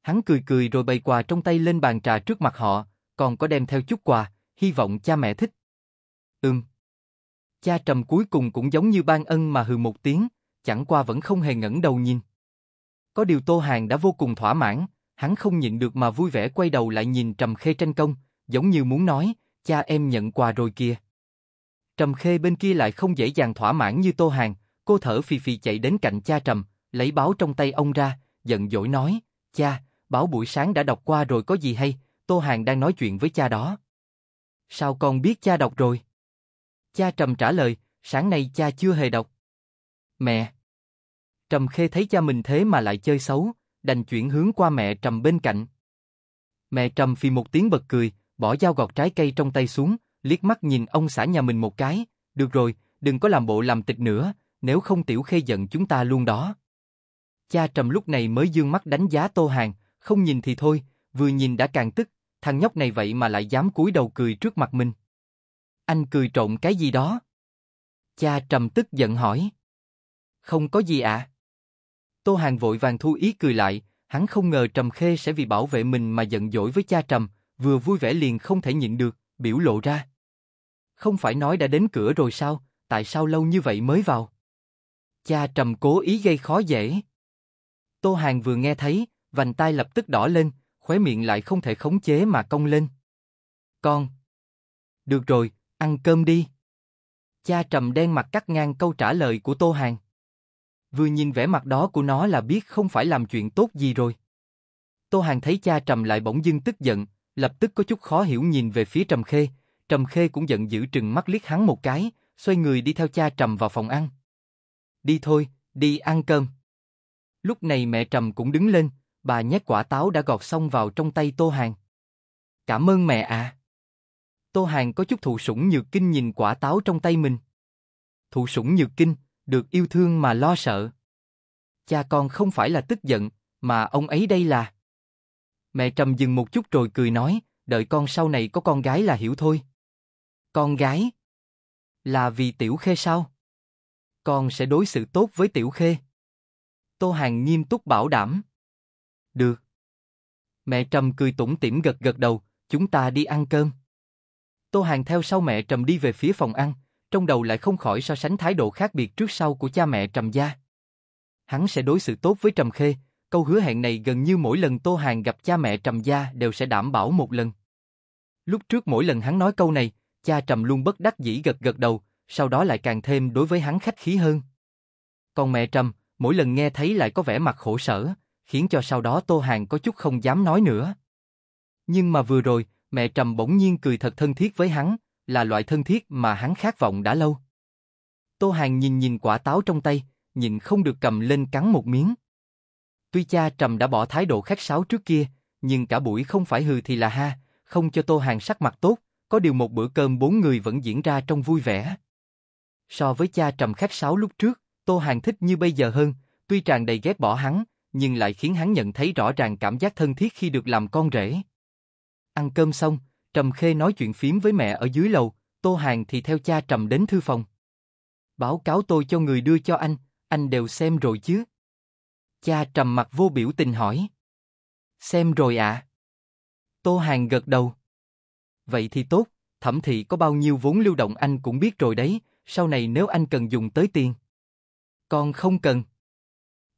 Hắn cười cười rồi bày quà trong tay lên bàn trà trước mặt họ, còn có đem theo chút quà, hy vọng cha mẹ thích. Ừm. Cha trầm cuối cùng cũng giống như ban ân mà hừ một tiếng, chẳng qua vẫn không hề ngẩng đầu nhìn. Có điều Tô Hàng đã vô cùng thỏa mãn, hắn không nhịn được mà vui vẻ quay đầu lại nhìn Trầm Khê tranh công, giống như muốn nói, cha em nhận quà rồi kìa. Trầm Khê bên kia lại không dễ dàng thỏa mãn như Tô Hàng, cô thở phì phì chạy đến cạnh cha Trầm, lấy báo trong tay ông ra, giận dỗi nói, cha, báo buổi sáng đã đọc qua rồi có gì hay, Tô Hàng đang nói chuyện với cha đó. Sao con biết cha đọc rồi? Cha Trầm trả lời, sáng nay cha chưa hề đọc. Mẹ! Trầm Khê thấy cha mình thế mà lại chơi xấu, đành chuyển hướng qua mẹ Trầm bên cạnh. Mẹ Trầm phì một tiếng bật cười, bỏ dao gọt trái cây trong tay xuống, liếc mắt nhìn ông xã nhà mình một cái, được rồi, đừng có làm bộ làm tịch nữa, nếu không Tiểu Khê giận chúng ta luôn đó. Cha Trầm lúc này mới dương mắt đánh giá Tô Hàng, không nhìn thì thôi, vừa nhìn đã càng tức, thằng nhóc này vậy mà lại dám cúi đầu cười trước mặt mình. Anh cười trộn cái gì đó? Cha Trầm tức giận hỏi. Không có gì ạ. À? Tô Hàng vội vàng thu ý cười lại, hắn không ngờ Trầm Khê sẽ vì bảo vệ mình mà giận dỗi với cha Trầm, vừa vui vẻ liền không thể nhịn được, biểu lộ ra. Không phải nói đã đến cửa rồi sao, tại sao lâu như vậy mới vào? Cha trầm cố ý gây khó dễ. Tô Hàng vừa nghe thấy, vành tai lập tức đỏ lên, khóe miệng lại không thể khống chế mà cong lên. Con! Được rồi, ăn cơm đi. Cha trầm đen mặt cắt ngang câu trả lời của Tô Hàng. Vừa nhìn vẻ mặt đó của nó là biết không phải làm chuyện tốt gì rồi. Tô Hàng thấy cha trầm lại bỗng dưng tức giận, lập tức có chút khó hiểu nhìn về phía trầm khê. Trầm khê cũng giận dữ trừng mắt liếc hắn một cái, xoay người đi theo cha trầm vào phòng ăn đi thôi, đi ăn cơm. Lúc này mẹ Trầm cũng đứng lên, bà nhét quả táo đã gọt xong vào trong tay Tô Hàng. Cảm ơn mẹ À. Tô Hàng có chút thụ sủng nhược kinh nhìn quả táo trong tay mình. Thụ sủng nhược kinh, được yêu thương mà lo sợ. Cha con không phải là tức giận, mà ông ấy đây là... Mẹ Trầm dừng một chút rồi cười nói, đợi con sau này có con gái là hiểu thôi. Con gái? Là vì tiểu khê sao? Con sẽ đối xử tốt với Tiểu Khê. Tô Hàng nghiêm túc bảo đảm. Được. Mẹ Trầm cười tủm tỉm gật gật đầu, chúng ta đi ăn cơm. Tô Hàng theo sau mẹ Trầm đi về phía phòng ăn, trong đầu lại không khỏi so sánh thái độ khác biệt trước sau của cha mẹ Trầm gia. Hắn sẽ đối xử tốt với Trầm Khê, câu hứa hẹn này gần như mỗi lần Tô Hàng gặp cha mẹ Trầm gia đều sẽ đảm bảo một lần. Lúc trước mỗi lần hắn nói câu này, cha Trầm luôn bất đắc dĩ gật gật đầu, sau đó lại càng thêm đối với hắn khách khí hơn. Còn mẹ Trầm, mỗi lần nghe thấy lại có vẻ mặt khổ sở, khiến cho sau đó Tô Hàng có chút không dám nói nữa. Nhưng mà vừa rồi, mẹ Trầm bỗng nhiên cười thật thân thiết với hắn, là loại thân thiết mà hắn khát vọng đã lâu. Tô Hàng nhìn nhìn quả táo trong tay, nhìn không được cầm lên cắn một miếng. Tuy cha Trầm đã bỏ thái độ khách sáo trước kia, nhưng cả buổi không phải hừ thì là ha, không cho Tô Hàng sắc mặt tốt, có điều một bữa cơm bốn người vẫn diễn ra trong vui vẻ. So với cha trầm khách sáo lúc trước, Tô Hàng thích như bây giờ hơn, tuy tràn đầy ghét bỏ hắn, nhưng lại khiến hắn nhận thấy rõ ràng cảm giác thân thiết khi được làm con rể. Ăn cơm xong, Trầm Khê nói chuyện phím với mẹ ở dưới lầu, Tô Hàng thì theo cha Trầm đến thư phòng. Báo cáo tôi cho người đưa cho anh, anh đều xem rồi chứ? Cha Trầm mặt vô biểu tình hỏi. Xem rồi ạ. À? Tô Hàng gật đầu. Vậy thì tốt, thẩm thị có bao nhiêu vốn lưu động anh cũng biết rồi đấy, sau này nếu anh cần dùng tới tiền. Con không cần.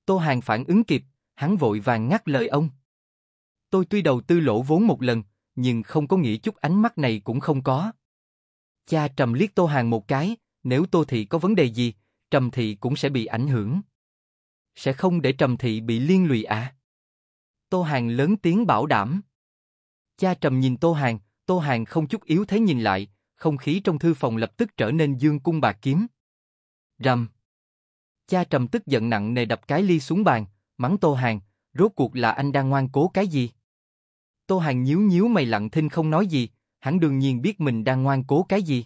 Tô Hàng phản ứng kịp, hắn vội vàng ngắt lời ông. Tôi tuy đầu tư lỗ vốn một lần, nhưng không có nghĩa chút ánh mắt này cũng không có. Cha Trầm liếc Tô Hàng một cái, nếu Tô Thị có vấn đề gì, Trầm Thị cũng sẽ bị ảnh hưởng. Sẽ không để Trầm Thị bị liên lụy à? Tô Hàng lớn tiếng bảo đảm. Cha Trầm nhìn Tô Hàng, Tô Hàng không chút yếu thế nhìn lại, không khí trong thư phòng lập tức trở nên dương cung bạc kiếm. Rầm. Cha Trầm tức giận nặng nề đập cái ly xuống bàn, mắng Tô hàn rốt cuộc là anh đang ngoan cố cái gì? Tô hàn nhíu nhíu mày lặng thinh không nói gì, hắn đương nhiên biết mình đang ngoan cố cái gì.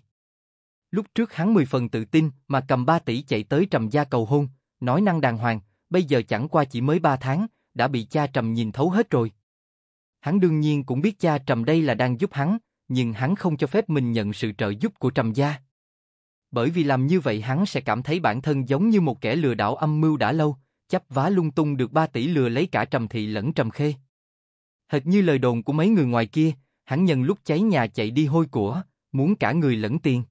Lúc trước hắn mười phần tự tin mà cầm 3 tỷ chạy tới Trầm gia cầu hôn, nói năng đàng hoàng, bây giờ chẳng qua chỉ mới 3 tháng, đã bị cha Trầm nhìn thấu hết rồi. Hắn đương nhiên cũng biết cha Trầm đây là đang giúp hắn, nhưng hắn không cho phép mình nhận sự trợ giúp của Trầm Gia. Bởi vì làm như vậy hắn sẽ cảm thấy bản thân giống như một kẻ lừa đảo âm mưu đã lâu, chấp vá lung tung được ba tỷ lừa lấy cả Trầm Thị lẫn Trầm Khê. Hệt như lời đồn của mấy người ngoài kia, hắn nhân lúc cháy nhà chạy đi hôi của, muốn cả người lẫn tiền.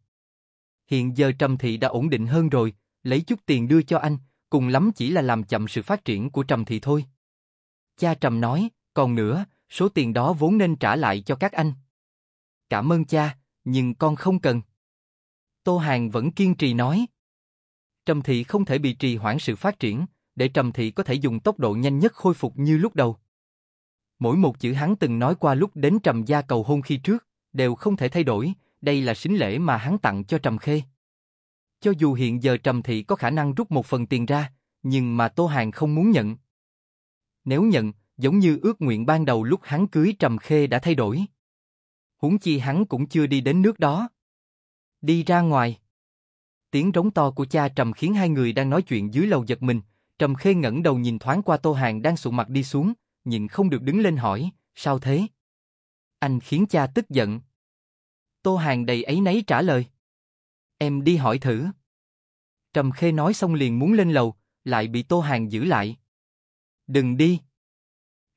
Hiện giờ Trầm Thị đã ổn định hơn rồi, lấy chút tiền đưa cho anh, cùng lắm chỉ là làm chậm sự phát triển của Trầm Thị thôi. Cha Trầm nói, còn nữa, số tiền đó vốn nên trả lại cho các anh cảm ơn cha, nhưng con không cần. Tô Hàng vẫn kiên trì nói. Trầm thị không thể bị trì hoãn sự phát triển, để trầm thị có thể dùng tốc độ nhanh nhất khôi phục như lúc đầu. Mỗi một chữ hắn từng nói qua lúc đến trầm gia cầu hôn khi trước, đều không thể thay đổi, đây là sính lễ mà hắn tặng cho trầm khê. Cho dù hiện giờ trầm thị có khả năng rút một phần tiền ra, nhưng mà Tô Hàng không muốn nhận. Nếu nhận, giống như ước nguyện ban đầu lúc hắn cưới trầm khê đã thay đổi huống chi hắn cũng chưa đi đến nước đó. Đi ra ngoài. Tiếng rống to của cha Trầm khiến hai người đang nói chuyện dưới lầu giật mình. Trầm Khê ngẩng đầu nhìn thoáng qua Tô Hàng đang sụ mặt đi xuống, nhịn không được đứng lên hỏi, sao thế? Anh khiến cha tức giận. Tô Hàng đầy ấy nấy trả lời. Em đi hỏi thử. Trầm Khê nói xong liền muốn lên lầu, lại bị Tô Hàng giữ lại. Đừng đi.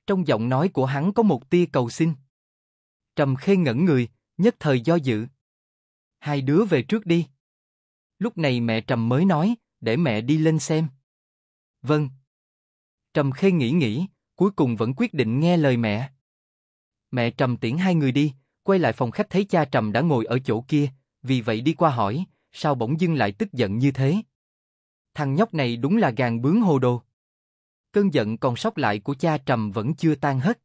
Trong giọng nói của hắn có một tia cầu xin. Trầm Khê ngẩn người, nhất thời do dự. Hai đứa về trước đi. Lúc này mẹ Trầm mới nói, để mẹ đi lên xem. Vâng. Trầm Khê nghĩ nghĩ, cuối cùng vẫn quyết định nghe lời mẹ. Mẹ Trầm tiễn hai người đi, quay lại phòng khách thấy cha Trầm đã ngồi ở chỗ kia, vì vậy đi qua hỏi, sao bỗng dưng lại tức giận như thế? Thằng nhóc này đúng là gàn bướng hồ đồ. Cơn giận còn sót lại của cha Trầm vẫn chưa tan hết.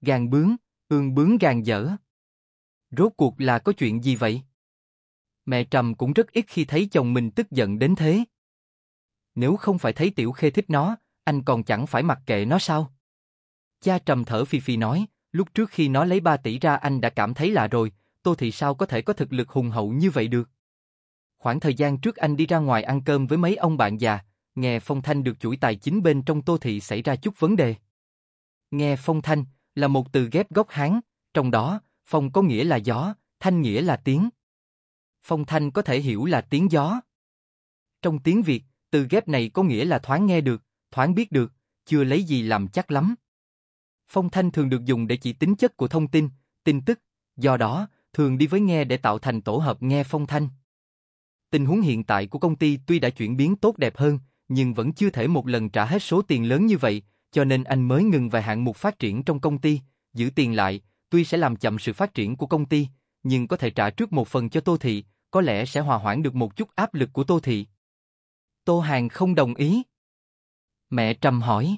Gàn bướng, Hương bướng gàn dở. Rốt cuộc là có chuyện gì vậy? Mẹ Trầm cũng rất ít khi thấy chồng mình tức giận đến thế. Nếu không phải thấy Tiểu Khê thích nó, anh còn chẳng phải mặc kệ nó sao? Cha Trầm thở phì phì nói, lúc trước khi nó lấy 3 tỷ ra anh đã cảm thấy lạ rồi, Tô Thị sao có thể có thực lực hùng hậu như vậy được? Khoảng thời gian trước anh đi ra ngoài ăn cơm với mấy ông bạn già, nghe phong thanh được chuỗi tài chính bên trong Tô Thị xảy ra chút vấn đề. Nghe phong thanh, là một từ ghép gốc Hán, trong đó, phong có nghĩa là gió, thanh nghĩa là tiếng. Phong thanh có thể hiểu là tiếng gió. Trong tiếng Việt, từ ghép này có nghĩa là thoáng nghe được, thoáng biết được, chưa lấy gì làm chắc lắm. Phong thanh thường được dùng để chỉ tính chất của thông tin, tin tức, do đó, thường đi với nghe để tạo thành tổ hợp nghe phong thanh. Tình huống hiện tại của công ty tuy đã chuyển biến tốt đẹp hơn, nhưng vẫn chưa thể một lần trả hết số tiền lớn như vậy, cho nên anh mới ngừng vài hạng mục phát triển trong công ty, giữ tiền lại, tuy sẽ làm chậm sự phát triển của công ty, nhưng có thể trả trước một phần cho Tô Thị, có lẽ sẽ hòa hoãn được một chút áp lực của Tô Thị. Tô Hàng không đồng ý. Mẹ Trầm hỏi.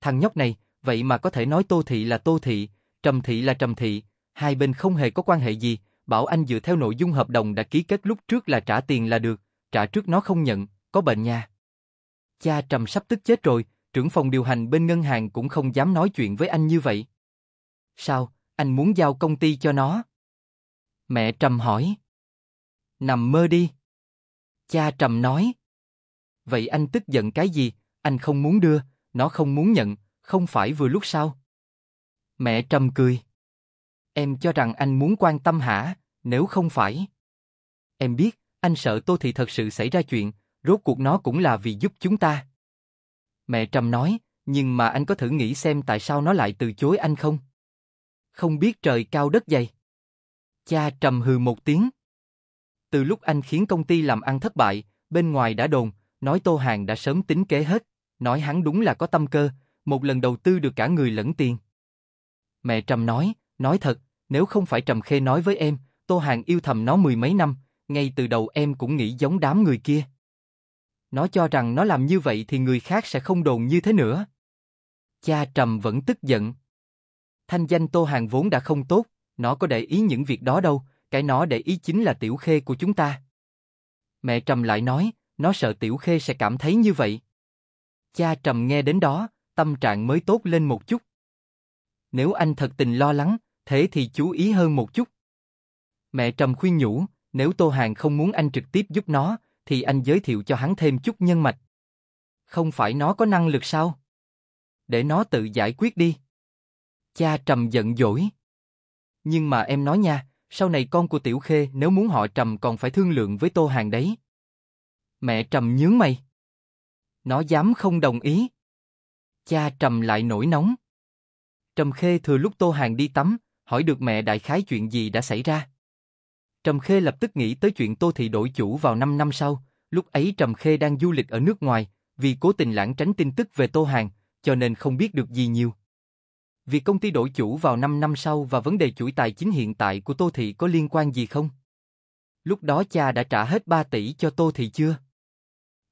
Thằng nhóc này, vậy mà có thể nói Tô Thị là Tô Thị, Trầm Thị là Trầm Thị, hai bên không hề có quan hệ gì, bảo anh dựa theo nội dung hợp đồng đã ký kết lúc trước là trả tiền là được, trả trước nó không nhận, có bệnh nha. Cha Trầm sắp tức chết rồi, trưởng phòng điều hành bên ngân hàng cũng không dám nói chuyện với anh như vậy. Sao, anh muốn giao công ty cho nó? Mẹ Trầm hỏi. Nằm mơ đi. Cha Trầm nói. Vậy anh tức giận cái gì? Anh không muốn đưa, nó không muốn nhận, không phải vừa lúc sau. Mẹ Trầm cười. Em cho rằng anh muốn quan tâm hả, nếu không phải. Em biết, anh sợ Tô Thị thật sự xảy ra chuyện, rốt cuộc nó cũng là vì giúp chúng ta. Mẹ Trầm nói, nhưng mà anh có thử nghĩ xem tại sao nó lại từ chối anh không? Không biết trời cao đất dày. Cha Trầm hừ một tiếng. Từ lúc anh khiến công ty làm ăn thất bại, bên ngoài đã đồn, nói Tô Hàng đã sớm tính kế hết, nói hắn đúng là có tâm cơ, một lần đầu tư được cả người lẫn tiền. Mẹ Trầm nói, nói thật, nếu không phải Trầm Khê nói với em, Tô Hàng yêu thầm nó mười mấy năm, ngay từ đầu em cũng nghĩ giống đám người kia. Nó cho rằng nó làm như vậy thì người khác sẽ không đồn như thế nữa. Cha Trầm vẫn tức giận. Thanh danh Tô Hàng vốn đã không tốt, nó có để ý những việc đó đâu, cái nó để ý chính là Tiểu Khê của chúng ta. Mẹ Trầm lại nói, nó sợ Tiểu Khê sẽ cảm thấy như vậy. Cha Trầm nghe đến đó, tâm trạng mới tốt lên một chút. Nếu anh thật tình lo lắng, thế thì chú ý hơn một chút. Mẹ Trầm khuyên nhủ, nếu Tô Hàng không muốn anh trực tiếp giúp nó, thì anh giới thiệu cho hắn thêm chút nhân mạch. Không phải nó có năng lực sao? Để nó tự giải quyết đi. Cha Trầm giận dỗi. Nhưng mà em nói nha, sau này con của Tiểu Khê nếu muốn họ Trầm còn phải thương lượng với Tô Hàng đấy. Mẹ Trầm nhướng mày. Nó dám không đồng ý. Cha Trầm lại nổi nóng. Trầm Khê thừa lúc Tô Hàng đi tắm, hỏi được mẹ đại khái chuyện gì đã xảy ra. Trầm Khê lập tức nghĩ tới chuyện Tô Thị đổi chủ vào 5 năm sau, lúc ấy Trầm Khê đang du lịch ở nước ngoài, vì cố tình lãng tránh tin tức về Tô Hàng, cho nên không biết được gì nhiều. Việc công ty đổi chủ vào 5 năm sau và vấn đề chuỗi tài chính hiện tại của Tô Thị có liên quan gì không? Lúc đó cha đã trả hết 3 tỷ cho Tô Thị chưa?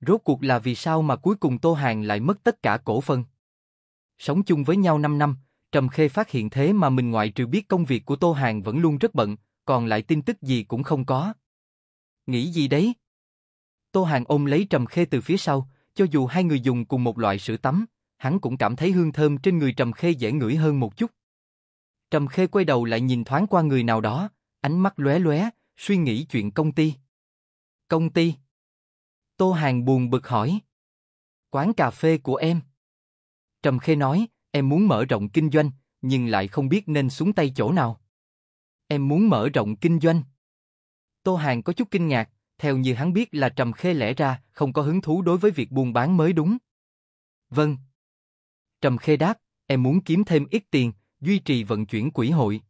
Rốt cuộc là vì sao mà cuối cùng Tô Hàng lại mất tất cả cổ phần? Sống chung với nhau 5 năm, Trầm Khê phát hiện thế mà mình ngoại trừ biết công việc của Tô Hàng vẫn luôn rất bận, còn lại tin tức gì cũng không có. Nghĩ gì đấy? Tô Hàng ôm lấy Trầm Khê từ phía sau, cho dù hai người dùng cùng một loại sữa tắm, hắn cũng cảm thấy hương thơm trên người Trầm Khê dễ ngửi hơn một chút. Trầm Khê quay đầu lại nhìn thoáng qua người nào đó, ánh mắt lóe lóe, suy nghĩ chuyện công ty. Công ty? Tô Hàng buồn bực hỏi. Quán cà phê của em. Trầm Khê nói, em muốn mở rộng kinh doanh, nhưng lại không biết nên xuống tay chỗ nào. Em muốn mở rộng kinh doanh. Tô Hàng có chút kinh ngạc, theo như hắn biết là Trầm Khê lẽ ra không có hứng thú đối với việc buôn bán mới đúng. Vâng. Trầm Khê đáp, em muốn kiếm thêm ít tiền, duy trì vận chuyển quỹ hội.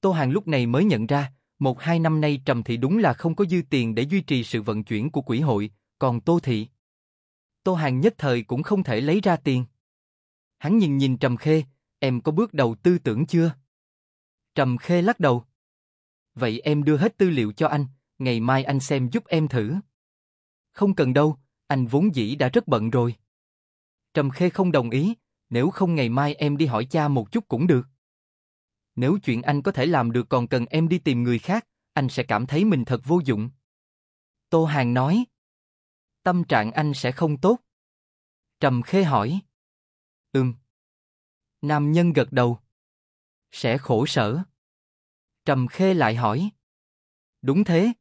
Tô Hàng lúc này mới nhận ra, một hai năm nay Trầm Thị đúng là không có dư tiền để duy trì sự vận chuyển của quỹ hội, còn Tô Thị. Tô Hàng nhất thời cũng không thể lấy ra tiền. Hắn nhìn nhìn Trầm Khê, em có bước đầu tư tưởng chưa? Trầm Khê lắc đầu. Vậy em đưa hết tư liệu cho anh, ngày mai anh xem giúp em thử. Không cần đâu, anh vốn dĩ đã rất bận rồi. Trầm Khê không đồng ý, nếu không ngày mai em đi hỏi cha một chút cũng được. Nếu chuyện anh có thể làm được còn cần em đi tìm người khác, anh sẽ cảm thấy mình thật vô dụng. Tô Hàng nói. Tâm trạng anh sẽ không tốt. Trầm Khê hỏi. Ừm. Nam nhân gật đầu sẽ khổ sở. Trầm Khê lại hỏi. Đúng thế.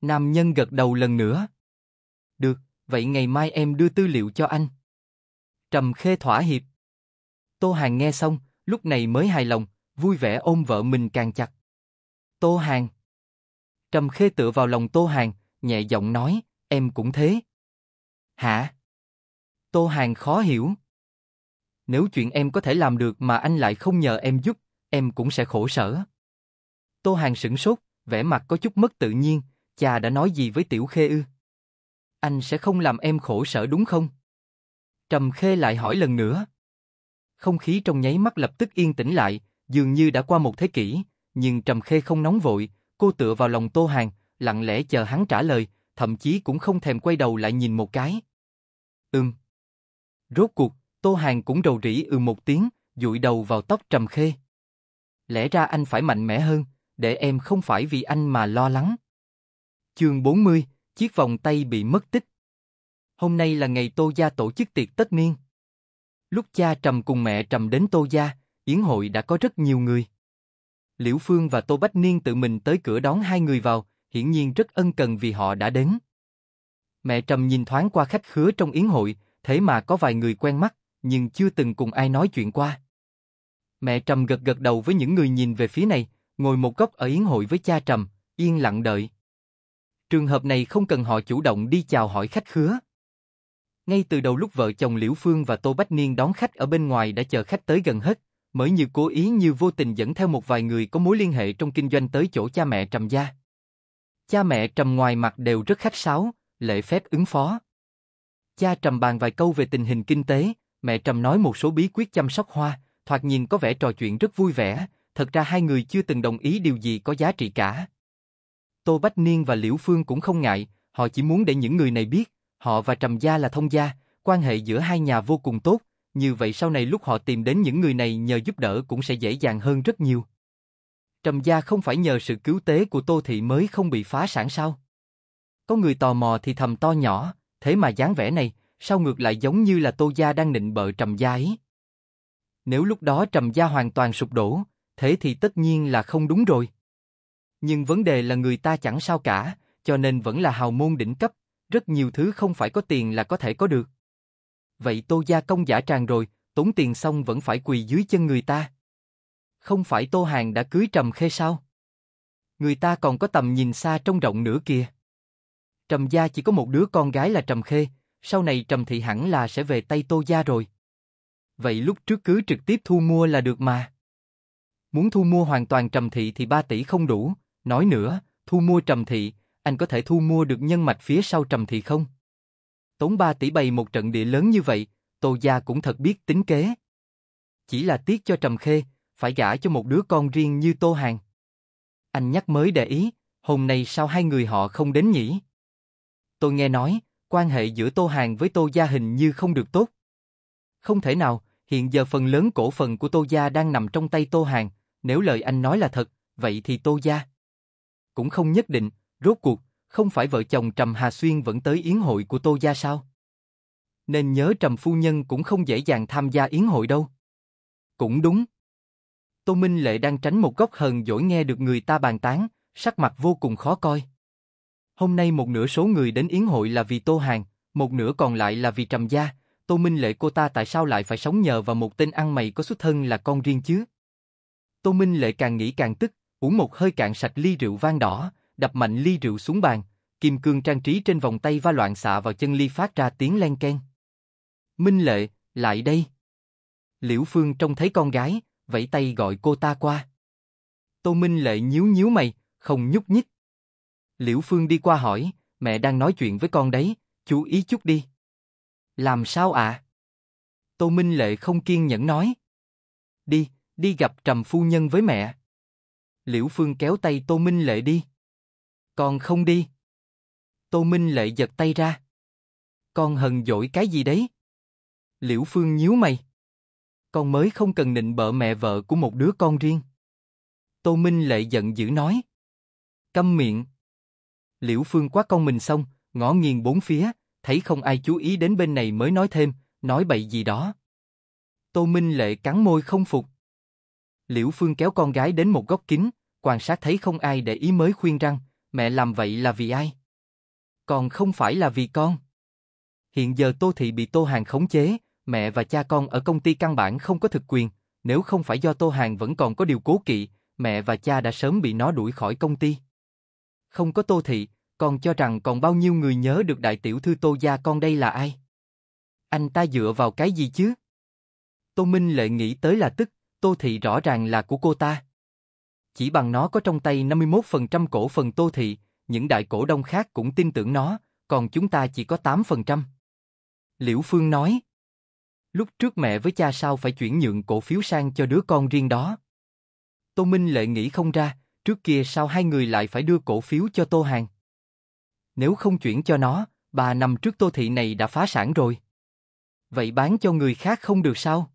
Nam nhân gật đầu lần nữa. Được, vậy ngày mai em đưa tư liệu cho anh. Trầm Khê thỏa hiệp. Tô Hàng nghe xong, lúc này mới hài lòng, vui vẻ ôm vợ mình càng chặt. Tô Hàng. Trầm Khê tựa vào lòng Tô Hàng, nhẹ giọng nói, em cũng thế. Hả? Tô Hàng khó hiểu nếu chuyện em có thể làm được mà anh lại không nhờ em giúp, em cũng sẽ khổ sở. Tô Hàng sửng sốt, vẻ mặt có chút mất tự nhiên, cha đã nói gì với Tiểu Khê ư? Anh sẽ không làm em khổ sở đúng không? Trầm Khê lại hỏi lần nữa. Không khí trong nháy mắt lập tức yên tĩnh lại, dường như đã qua một thế kỷ, nhưng Trầm Khê không nóng vội, cô tựa vào lòng Tô Hàng, lặng lẽ chờ hắn trả lời, thậm chí cũng không thèm quay đầu lại nhìn một cái. Ừm. Rốt cuộc, Tô Hàng cũng rầu rĩ ừ một tiếng, dụi đầu vào tóc Trầm Khê. Lẽ ra anh phải mạnh mẽ hơn, để em không phải vì anh mà lo lắng. Chương 40, chiếc vòng tay bị mất tích. Hôm nay là ngày Tô Gia tổ chức tiệc tất niên. Lúc cha Trầm cùng mẹ Trầm đến Tô Gia, yến hội đã có rất nhiều người. Liễu Phương và Tô Bách Niên tự mình tới cửa đón hai người vào, hiển nhiên rất ân cần vì họ đã đến. Mẹ Trầm nhìn thoáng qua khách khứa trong yến hội, thế mà có vài người quen mắt, nhưng chưa từng cùng ai nói chuyện qua. Mẹ Trầm gật gật đầu với những người nhìn về phía này, ngồi một góc ở yến hội với cha Trầm, yên lặng đợi. Trường hợp này không cần họ chủ động đi chào hỏi khách khứa. Ngay từ đầu lúc vợ chồng Liễu Phương và Tô Bách Niên đón khách ở bên ngoài đã chờ khách tới gần hết, mới như cố ý như vô tình dẫn theo một vài người có mối liên hệ trong kinh doanh tới chỗ cha mẹ Trầm gia. Cha mẹ Trầm ngoài mặt đều rất khách sáo, lễ phép ứng phó. Cha Trầm bàn vài câu về tình hình kinh tế, mẹ Trầm nói một số bí quyết chăm sóc hoa, thoạt nhìn có vẻ trò chuyện rất vui vẻ, thật ra hai người chưa từng đồng ý điều gì có giá trị cả. Tô Bách Niên và Liễu Phương cũng không ngại, họ chỉ muốn để những người này biết, họ và Trầm Gia là thông gia, quan hệ giữa hai nhà vô cùng tốt, như vậy sau này lúc họ tìm đến những người này nhờ giúp đỡ cũng sẽ dễ dàng hơn rất nhiều. Trầm Gia không phải nhờ sự cứu tế của Tô Thị mới không bị phá sản sao? Có người tò mò thì thầm to nhỏ, thế mà dáng vẻ này, sao ngược lại giống như là Tô Gia đang nịnh bợ Trầm Gia ấy? Nếu lúc đó Trầm Gia hoàn toàn sụp đổ, thế thì tất nhiên là không đúng rồi. Nhưng vấn đề là người ta chẳng sao cả, cho nên vẫn là hào môn đỉnh cấp, rất nhiều thứ không phải có tiền là có thể có được. Vậy Tô Gia công giả tràng rồi, tốn tiền xong vẫn phải quỳ dưới chân người ta. Không phải Tô Hàng đã cưới Trầm Khê sao? Người ta còn có tầm nhìn xa trong rộng nữa kìa. Trầm Gia chỉ có một đứa con gái là Trầm Khê, sau này Trầm Thị hẳn là sẽ về tay Tô Gia rồi. Vậy lúc trước cứ trực tiếp thu mua là được mà. Muốn thu mua hoàn toàn Trầm Thị thì 3 tỷ không đủ, nói nữa, thu mua Trầm Thị, anh có thể thu mua được nhân mạch phía sau Trầm Thị không? Tốn 3 tỷ bày một trận địa lớn như vậy, Tô Gia cũng thật biết tính kế. Chỉ là tiếc cho Trầm Khê, phải gả cho một đứa con riêng như Tô hàn. Anh nhắc mới để ý, hôm nay sao hai người họ không đến nhỉ? Tôi nghe nói, quan hệ giữa Tô Hàng với Tô Gia hình như không được tốt. Không thể nào, hiện giờ phần lớn cổ phần của Tô Gia đang nằm trong tay Tô Hàng, nếu lời anh nói là thật, vậy thì Tô Gia. Cũng không nhất định, rốt cuộc, không phải vợ chồng Trầm Hà Xuyên vẫn tới yến hội của Tô Gia sao? Nên nhớ Trầm Phu Nhân cũng không dễ dàng tham gia yến hội đâu. Cũng đúng. Tô Minh Lệ đang tránh một góc hờn dỗi nghe được người ta bàn tán, sắc mặt vô cùng khó coi. Hôm nay một nửa số người đến yến hội là vì Tô Hàng, một nửa còn lại là vì Trầm Gia. Tô Minh Lệ cô ta tại sao lại phải sống nhờ vào một tên ăn mày có xuất thân là con riêng chứ? Tô Minh Lệ càng nghĩ càng tức, uống một hơi cạn sạch ly rượu vang đỏ, đập mạnh ly rượu xuống bàn, kim cương trang trí trên vòng tay va loạn xạ vào chân ly phát ra tiếng len ken. Minh Lệ, lại đây. Liễu Phương trông thấy con gái, vẫy tay gọi cô ta qua. Tô Minh Lệ nhíu nhíu mày, không nhúc nhích. Liễu Phương đi qua hỏi, mẹ đang nói chuyện với con đấy, chú ý chút đi. Làm sao ạ? À? Tô Minh Lệ không kiên nhẫn nói. Đi, đi gặp Trầm Phu Nhân với mẹ. Liễu Phương kéo tay Tô Minh Lệ đi. Con không đi. Tô Minh Lệ giật tay ra. Con hờn dỗi cái gì đấy? Liễu Phương nhíu mày. Con mới không cần nịnh bợ mẹ vợ của một đứa con riêng. Tô Minh Lệ giận dữ nói. Câm miệng. Liễu Phương quá con mình xong, ngó nghiêng bốn phía, thấy không ai chú ý đến bên này mới nói thêm, nói bậy gì đó. Tô Minh Lệ cắn môi không phục. Liễu Phương kéo con gái đến một góc kín, quan sát thấy không ai để ý mới khuyên rằng, mẹ làm vậy là vì ai? Còn không phải là vì con. Hiện giờ Tô Thị bị Tô Hàng khống chế, mẹ và cha con ở công ty căn bản không có thực quyền, nếu không phải do Tô Hàng vẫn còn có điều cố kỵ, mẹ và cha đã sớm bị nó đuổi khỏi công ty không có Tô Thị, còn cho rằng còn bao nhiêu người nhớ được đại tiểu thư Tô gia con đây là ai. Anh ta dựa vào cái gì chứ? Tô Minh Lệ nghĩ tới là tức, Tô Thị rõ ràng là của cô ta. Chỉ bằng nó có trong tay 51% cổ phần Tô Thị, những đại cổ đông khác cũng tin tưởng nó, còn chúng ta chỉ có 8%. Liễu Phương nói, lúc trước mẹ với cha sao phải chuyển nhượng cổ phiếu sang cho đứa con riêng đó. Tô Minh Lệ nghĩ không ra, Trước kia sao hai người lại phải đưa cổ phiếu cho Tô Hàng? Nếu không chuyển cho nó, bà nằm trước Tô Thị này đã phá sản rồi. Vậy bán cho người khác không được sao?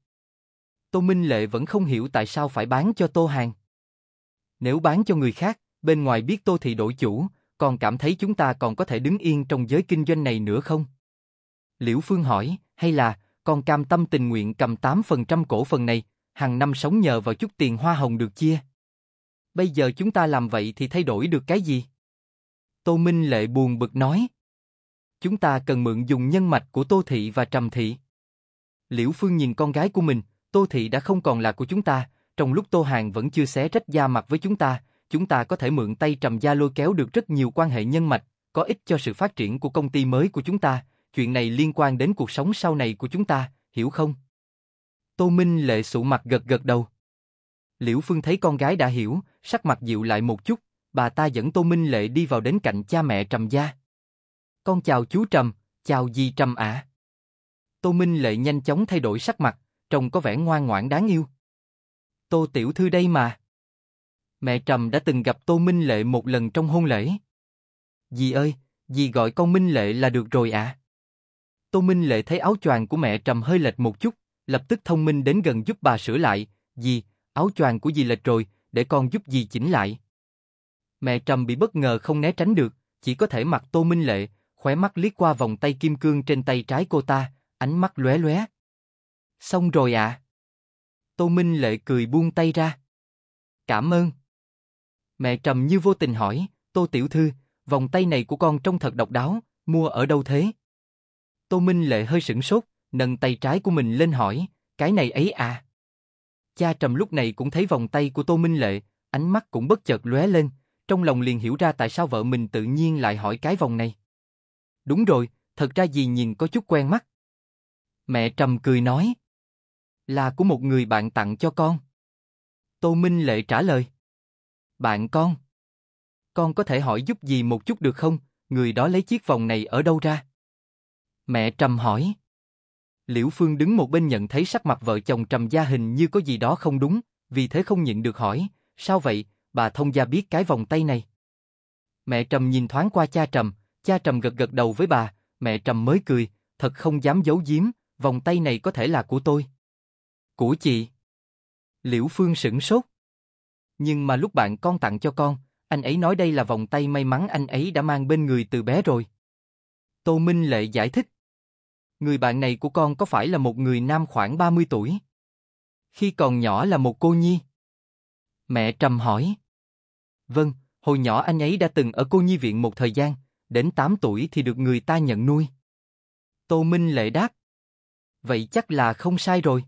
Tô Minh Lệ vẫn không hiểu tại sao phải bán cho Tô Hàng. Nếu bán cho người khác, bên ngoài biết Tô Thị đổi chủ, còn cảm thấy chúng ta còn có thể đứng yên trong giới kinh doanh này nữa không? Liễu Phương hỏi, hay là, còn cam tâm tình nguyện cầm 8% cổ phần này, hàng năm sống nhờ vào chút tiền hoa hồng được chia? bây giờ chúng ta làm vậy thì thay đổi được cái gì? Tô Minh Lệ buồn bực nói. Chúng ta cần mượn dùng nhân mạch của Tô Thị và Trầm Thị. Liễu Phương nhìn con gái của mình, Tô Thị đã không còn là của chúng ta, trong lúc Tô Hàng vẫn chưa xé rách da mặt với chúng ta, chúng ta có thể mượn tay Trầm Gia lôi kéo được rất nhiều quan hệ nhân mạch, có ích cho sự phát triển của công ty mới của chúng ta, chuyện này liên quan đến cuộc sống sau này của chúng ta, hiểu không? Tô Minh Lệ sụ mặt gật gật đầu. Liễu Phương thấy con gái đã hiểu, sắc mặt dịu lại một chút, bà ta dẫn Tô Minh Lệ đi vào đến cạnh cha mẹ Trầm gia. Con chào chú Trầm, chào dì Trầm ạ. Tô Minh Lệ nhanh chóng thay đổi sắc mặt, trông có vẻ ngoan ngoãn đáng yêu. Tô Tiểu Thư đây mà. Mẹ Trầm đã từng gặp Tô Minh Lệ một lần trong hôn lễ. Dì ơi, dì gọi con Minh Lệ là được rồi ạ. Tô Minh Lệ thấy áo choàng của mẹ Trầm hơi lệch một chút, lập tức thông minh đến gần giúp bà sửa lại. Dì, áo choàng của dì lệch rồi, để con giúp dì chỉnh lại. Mẹ Trầm bị bất ngờ không né tránh được, chỉ có thể mặc Tô Minh Lệ, khóe mắt liếc qua vòng tay kim cương trên tay trái cô ta, ánh mắt lóe lóe. Xong rồi ạ. À. Tô Minh Lệ cười buông tay ra. Cảm ơn. Mẹ Trầm như vô tình hỏi, Tô Tiểu Thư, vòng tay này của con trông thật độc đáo, mua ở đâu thế? Tô Minh Lệ hơi sửng sốt, nâng tay trái của mình lên hỏi, cái này ấy à? Cha Trầm lúc này cũng thấy vòng tay của Tô Minh Lệ, ánh mắt cũng bất chợt lóe lên, trong lòng liền hiểu ra tại sao vợ mình tự nhiên lại hỏi cái vòng này. Đúng rồi, thật ra gì nhìn có chút quen mắt. Mẹ Trầm cười nói. Là của một người bạn tặng cho con. Tô Minh Lệ trả lời. Bạn con. Con có thể hỏi giúp gì một chút được không? Người đó lấy chiếc vòng này ở đâu ra? Mẹ Trầm hỏi. Liễu Phương đứng một bên nhận thấy sắc mặt vợ chồng Trầm Gia hình như có gì đó không đúng, vì thế không nhịn được hỏi, sao vậy, bà thông gia biết cái vòng tay này. Mẹ Trầm nhìn thoáng qua cha Trầm, cha Trầm gật gật đầu với bà, mẹ Trầm mới cười, thật không dám giấu giếm, vòng tay này có thể là của tôi. Của chị. Liễu Phương sửng sốt. Nhưng mà lúc bạn con tặng cho con, anh ấy nói đây là vòng tay may mắn anh ấy đã mang bên người từ bé rồi. Tô Minh Lệ giải thích người bạn này của con có phải là một người nam khoảng 30 tuổi? Khi còn nhỏ là một cô nhi? Mẹ trầm hỏi. Vâng, hồi nhỏ anh ấy đã từng ở cô nhi viện một thời gian, đến 8 tuổi thì được người ta nhận nuôi. Tô Minh lệ đáp. Vậy chắc là không sai rồi.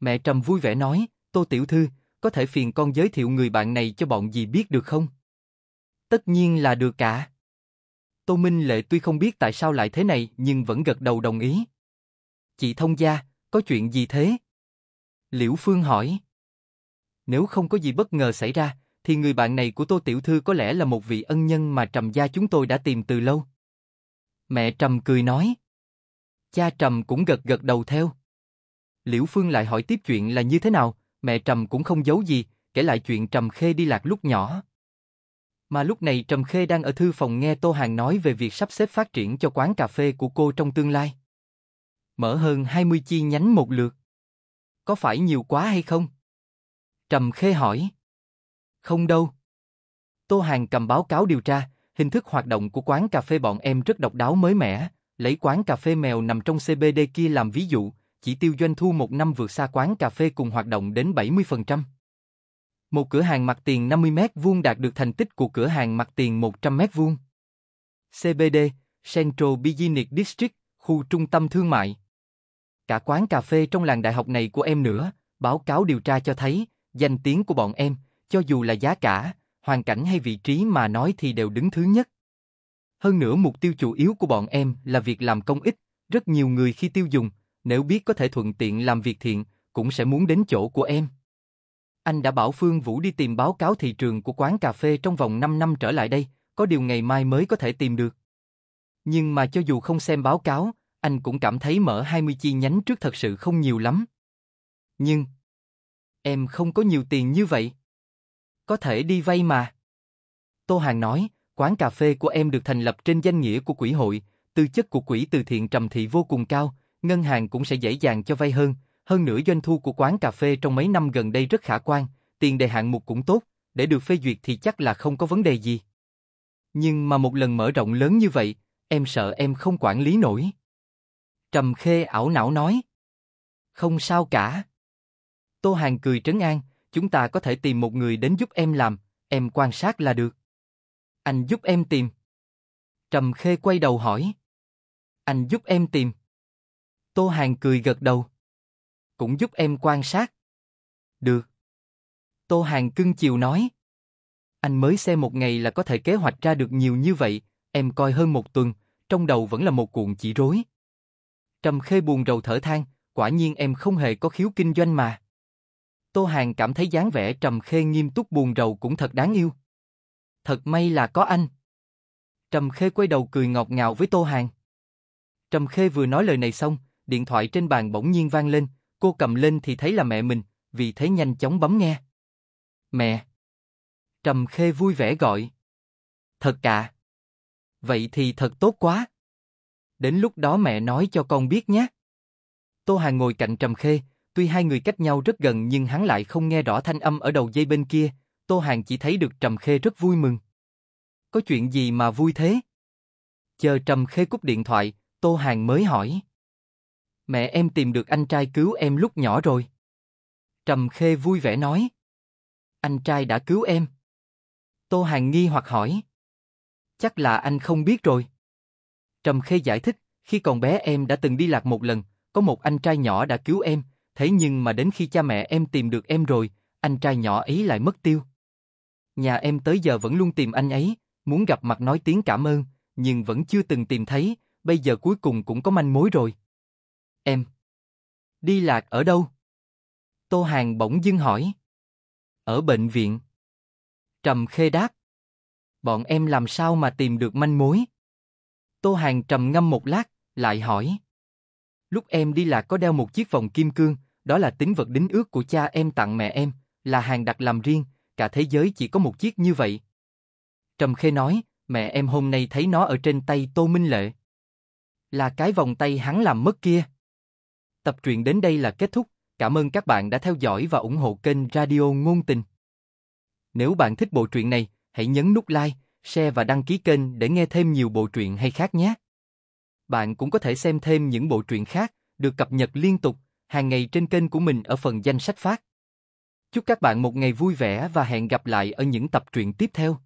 Mẹ trầm vui vẻ nói, Tô Tiểu Thư, có thể phiền con giới thiệu người bạn này cho bọn dì biết được không? Tất nhiên là được cả. Tô Minh Lệ tuy không biết tại sao lại thế này nhưng vẫn gật đầu đồng ý. Chị thông gia, có chuyện gì thế? Liễu Phương hỏi. Nếu không có gì bất ngờ xảy ra, thì người bạn này của Tô Tiểu Thư có lẽ là một vị ân nhân mà Trầm gia chúng tôi đã tìm từ lâu. Mẹ Trầm cười nói. Cha Trầm cũng gật gật đầu theo. Liễu Phương lại hỏi tiếp chuyện là như thế nào, mẹ Trầm cũng không giấu gì, kể lại chuyện Trầm Khê đi lạc lúc nhỏ. Mà lúc này Trầm Khê đang ở thư phòng nghe Tô Hàng nói về việc sắp xếp phát triển cho quán cà phê của cô trong tương lai. Mở hơn 20 chi nhánh một lượt. Có phải nhiều quá hay không? Trầm Khê hỏi. Không đâu. Tô Hàng cầm báo cáo điều tra, hình thức hoạt động của quán cà phê bọn em rất độc đáo mới mẻ, lấy quán cà phê mèo nằm trong CBD kia làm ví dụ, chỉ tiêu doanh thu một năm vượt xa quán cà phê cùng hoạt động đến 70%. Một cửa hàng mặt tiền 50 mét vuông đạt được thành tích của cửa hàng mặt tiền 100 mét vuông. CBD, Central Business District, khu trung tâm thương mại. Cả quán cà phê trong làng đại học này của em nữa, báo cáo điều tra cho thấy, danh tiếng của bọn em, cho dù là giá cả, hoàn cảnh hay vị trí mà nói thì đều đứng thứ nhất. Hơn nữa mục tiêu chủ yếu của bọn em là việc làm công ích, rất nhiều người khi tiêu dùng, nếu biết có thể thuận tiện làm việc thiện, cũng sẽ muốn đến chỗ của em. Anh đã bảo Phương Vũ đi tìm báo cáo thị trường của quán cà phê trong vòng 5 năm trở lại đây, có điều ngày mai mới có thể tìm được. Nhưng mà cho dù không xem báo cáo, anh cũng cảm thấy mở 20 chi nhánh trước thật sự không nhiều lắm. Nhưng, em không có nhiều tiền như vậy. Có thể đi vay mà. Tô Hàng nói, quán cà phê của em được thành lập trên danh nghĩa của quỹ hội, tư chất của quỹ từ thiện trầm thị vô cùng cao, ngân hàng cũng sẽ dễ dàng cho vay hơn, hơn nữa doanh thu của quán cà phê trong mấy năm gần đây rất khả quan, tiền đề hạng mục cũng tốt, để được phê duyệt thì chắc là không có vấn đề gì. Nhưng mà một lần mở rộng lớn như vậy, em sợ em không quản lý nổi. Trầm Khê ảo não nói. Không sao cả. Tô hàn cười trấn an, chúng ta có thể tìm một người đến giúp em làm, em quan sát là được. Anh giúp em tìm. Trầm Khê quay đầu hỏi. Anh giúp em tìm. Tô hàn cười gật đầu cũng giúp em quan sát. Được. Tô Hàng cưng chiều nói. Anh mới xe một ngày là có thể kế hoạch ra được nhiều như vậy, em coi hơn một tuần, trong đầu vẫn là một cuộn chỉ rối. Trầm khê buồn rầu thở than, quả nhiên em không hề có khiếu kinh doanh mà. Tô Hàng cảm thấy dáng vẻ Trầm khê nghiêm túc buồn rầu cũng thật đáng yêu. Thật may là có anh. Trầm khê quay đầu cười ngọt ngào với Tô Hàng. Trầm khê vừa nói lời này xong, điện thoại trên bàn bỗng nhiên vang lên, cô cầm lên thì thấy là mẹ mình, vì thế nhanh chóng bấm nghe. Mẹ! Trầm Khê vui vẻ gọi. Thật cả à? Vậy thì thật tốt quá. Đến lúc đó mẹ nói cho con biết nhé. Tô Hà ngồi cạnh Trầm Khê, tuy hai người cách nhau rất gần nhưng hắn lại không nghe rõ thanh âm ở đầu dây bên kia, Tô Hàng chỉ thấy được Trầm Khê rất vui mừng. Có chuyện gì mà vui thế? Chờ Trầm Khê cúp điện thoại, Tô Hàng mới hỏi. Mẹ em tìm được anh trai cứu em lúc nhỏ rồi. Trầm Khê vui vẻ nói. Anh trai đã cứu em. Tô Hàng nghi hoặc hỏi. Chắc là anh không biết rồi. Trầm Khê giải thích, khi còn bé em đã từng đi lạc một lần, có một anh trai nhỏ đã cứu em, thế nhưng mà đến khi cha mẹ em tìm được em rồi, anh trai nhỏ ấy lại mất tiêu. Nhà em tới giờ vẫn luôn tìm anh ấy, muốn gặp mặt nói tiếng cảm ơn, nhưng vẫn chưa từng tìm thấy, bây giờ cuối cùng cũng có manh mối rồi. Em. Đi lạc ở đâu? Tô Hàng bỗng dưng hỏi. Ở bệnh viện. Trầm khê đáp. Bọn em làm sao mà tìm được manh mối? Tô Hàng trầm ngâm một lát, lại hỏi. Lúc em đi lạc có đeo một chiếc vòng kim cương, đó là tính vật đính ước của cha em tặng mẹ em, là hàng đặt làm riêng, cả thế giới chỉ có một chiếc như vậy. Trầm Khê nói, mẹ em hôm nay thấy nó ở trên tay Tô Minh Lệ. Là cái vòng tay hắn làm mất kia. Tập truyện đến đây là kết thúc, cảm ơn các bạn đã theo dõi và ủng hộ kênh Radio Ngôn Tình. Nếu bạn thích bộ truyện này, hãy nhấn nút like, share và đăng ký kênh để nghe thêm nhiều bộ truyện hay khác nhé. Bạn cũng có thể xem thêm những bộ truyện khác được cập nhật liên tục hàng ngày trên kênh của mình ở phần danh sách phát. Chúc các bạn một ngày vui vẻ và hẹn gặp lại ở những tập truyện tiếp theo.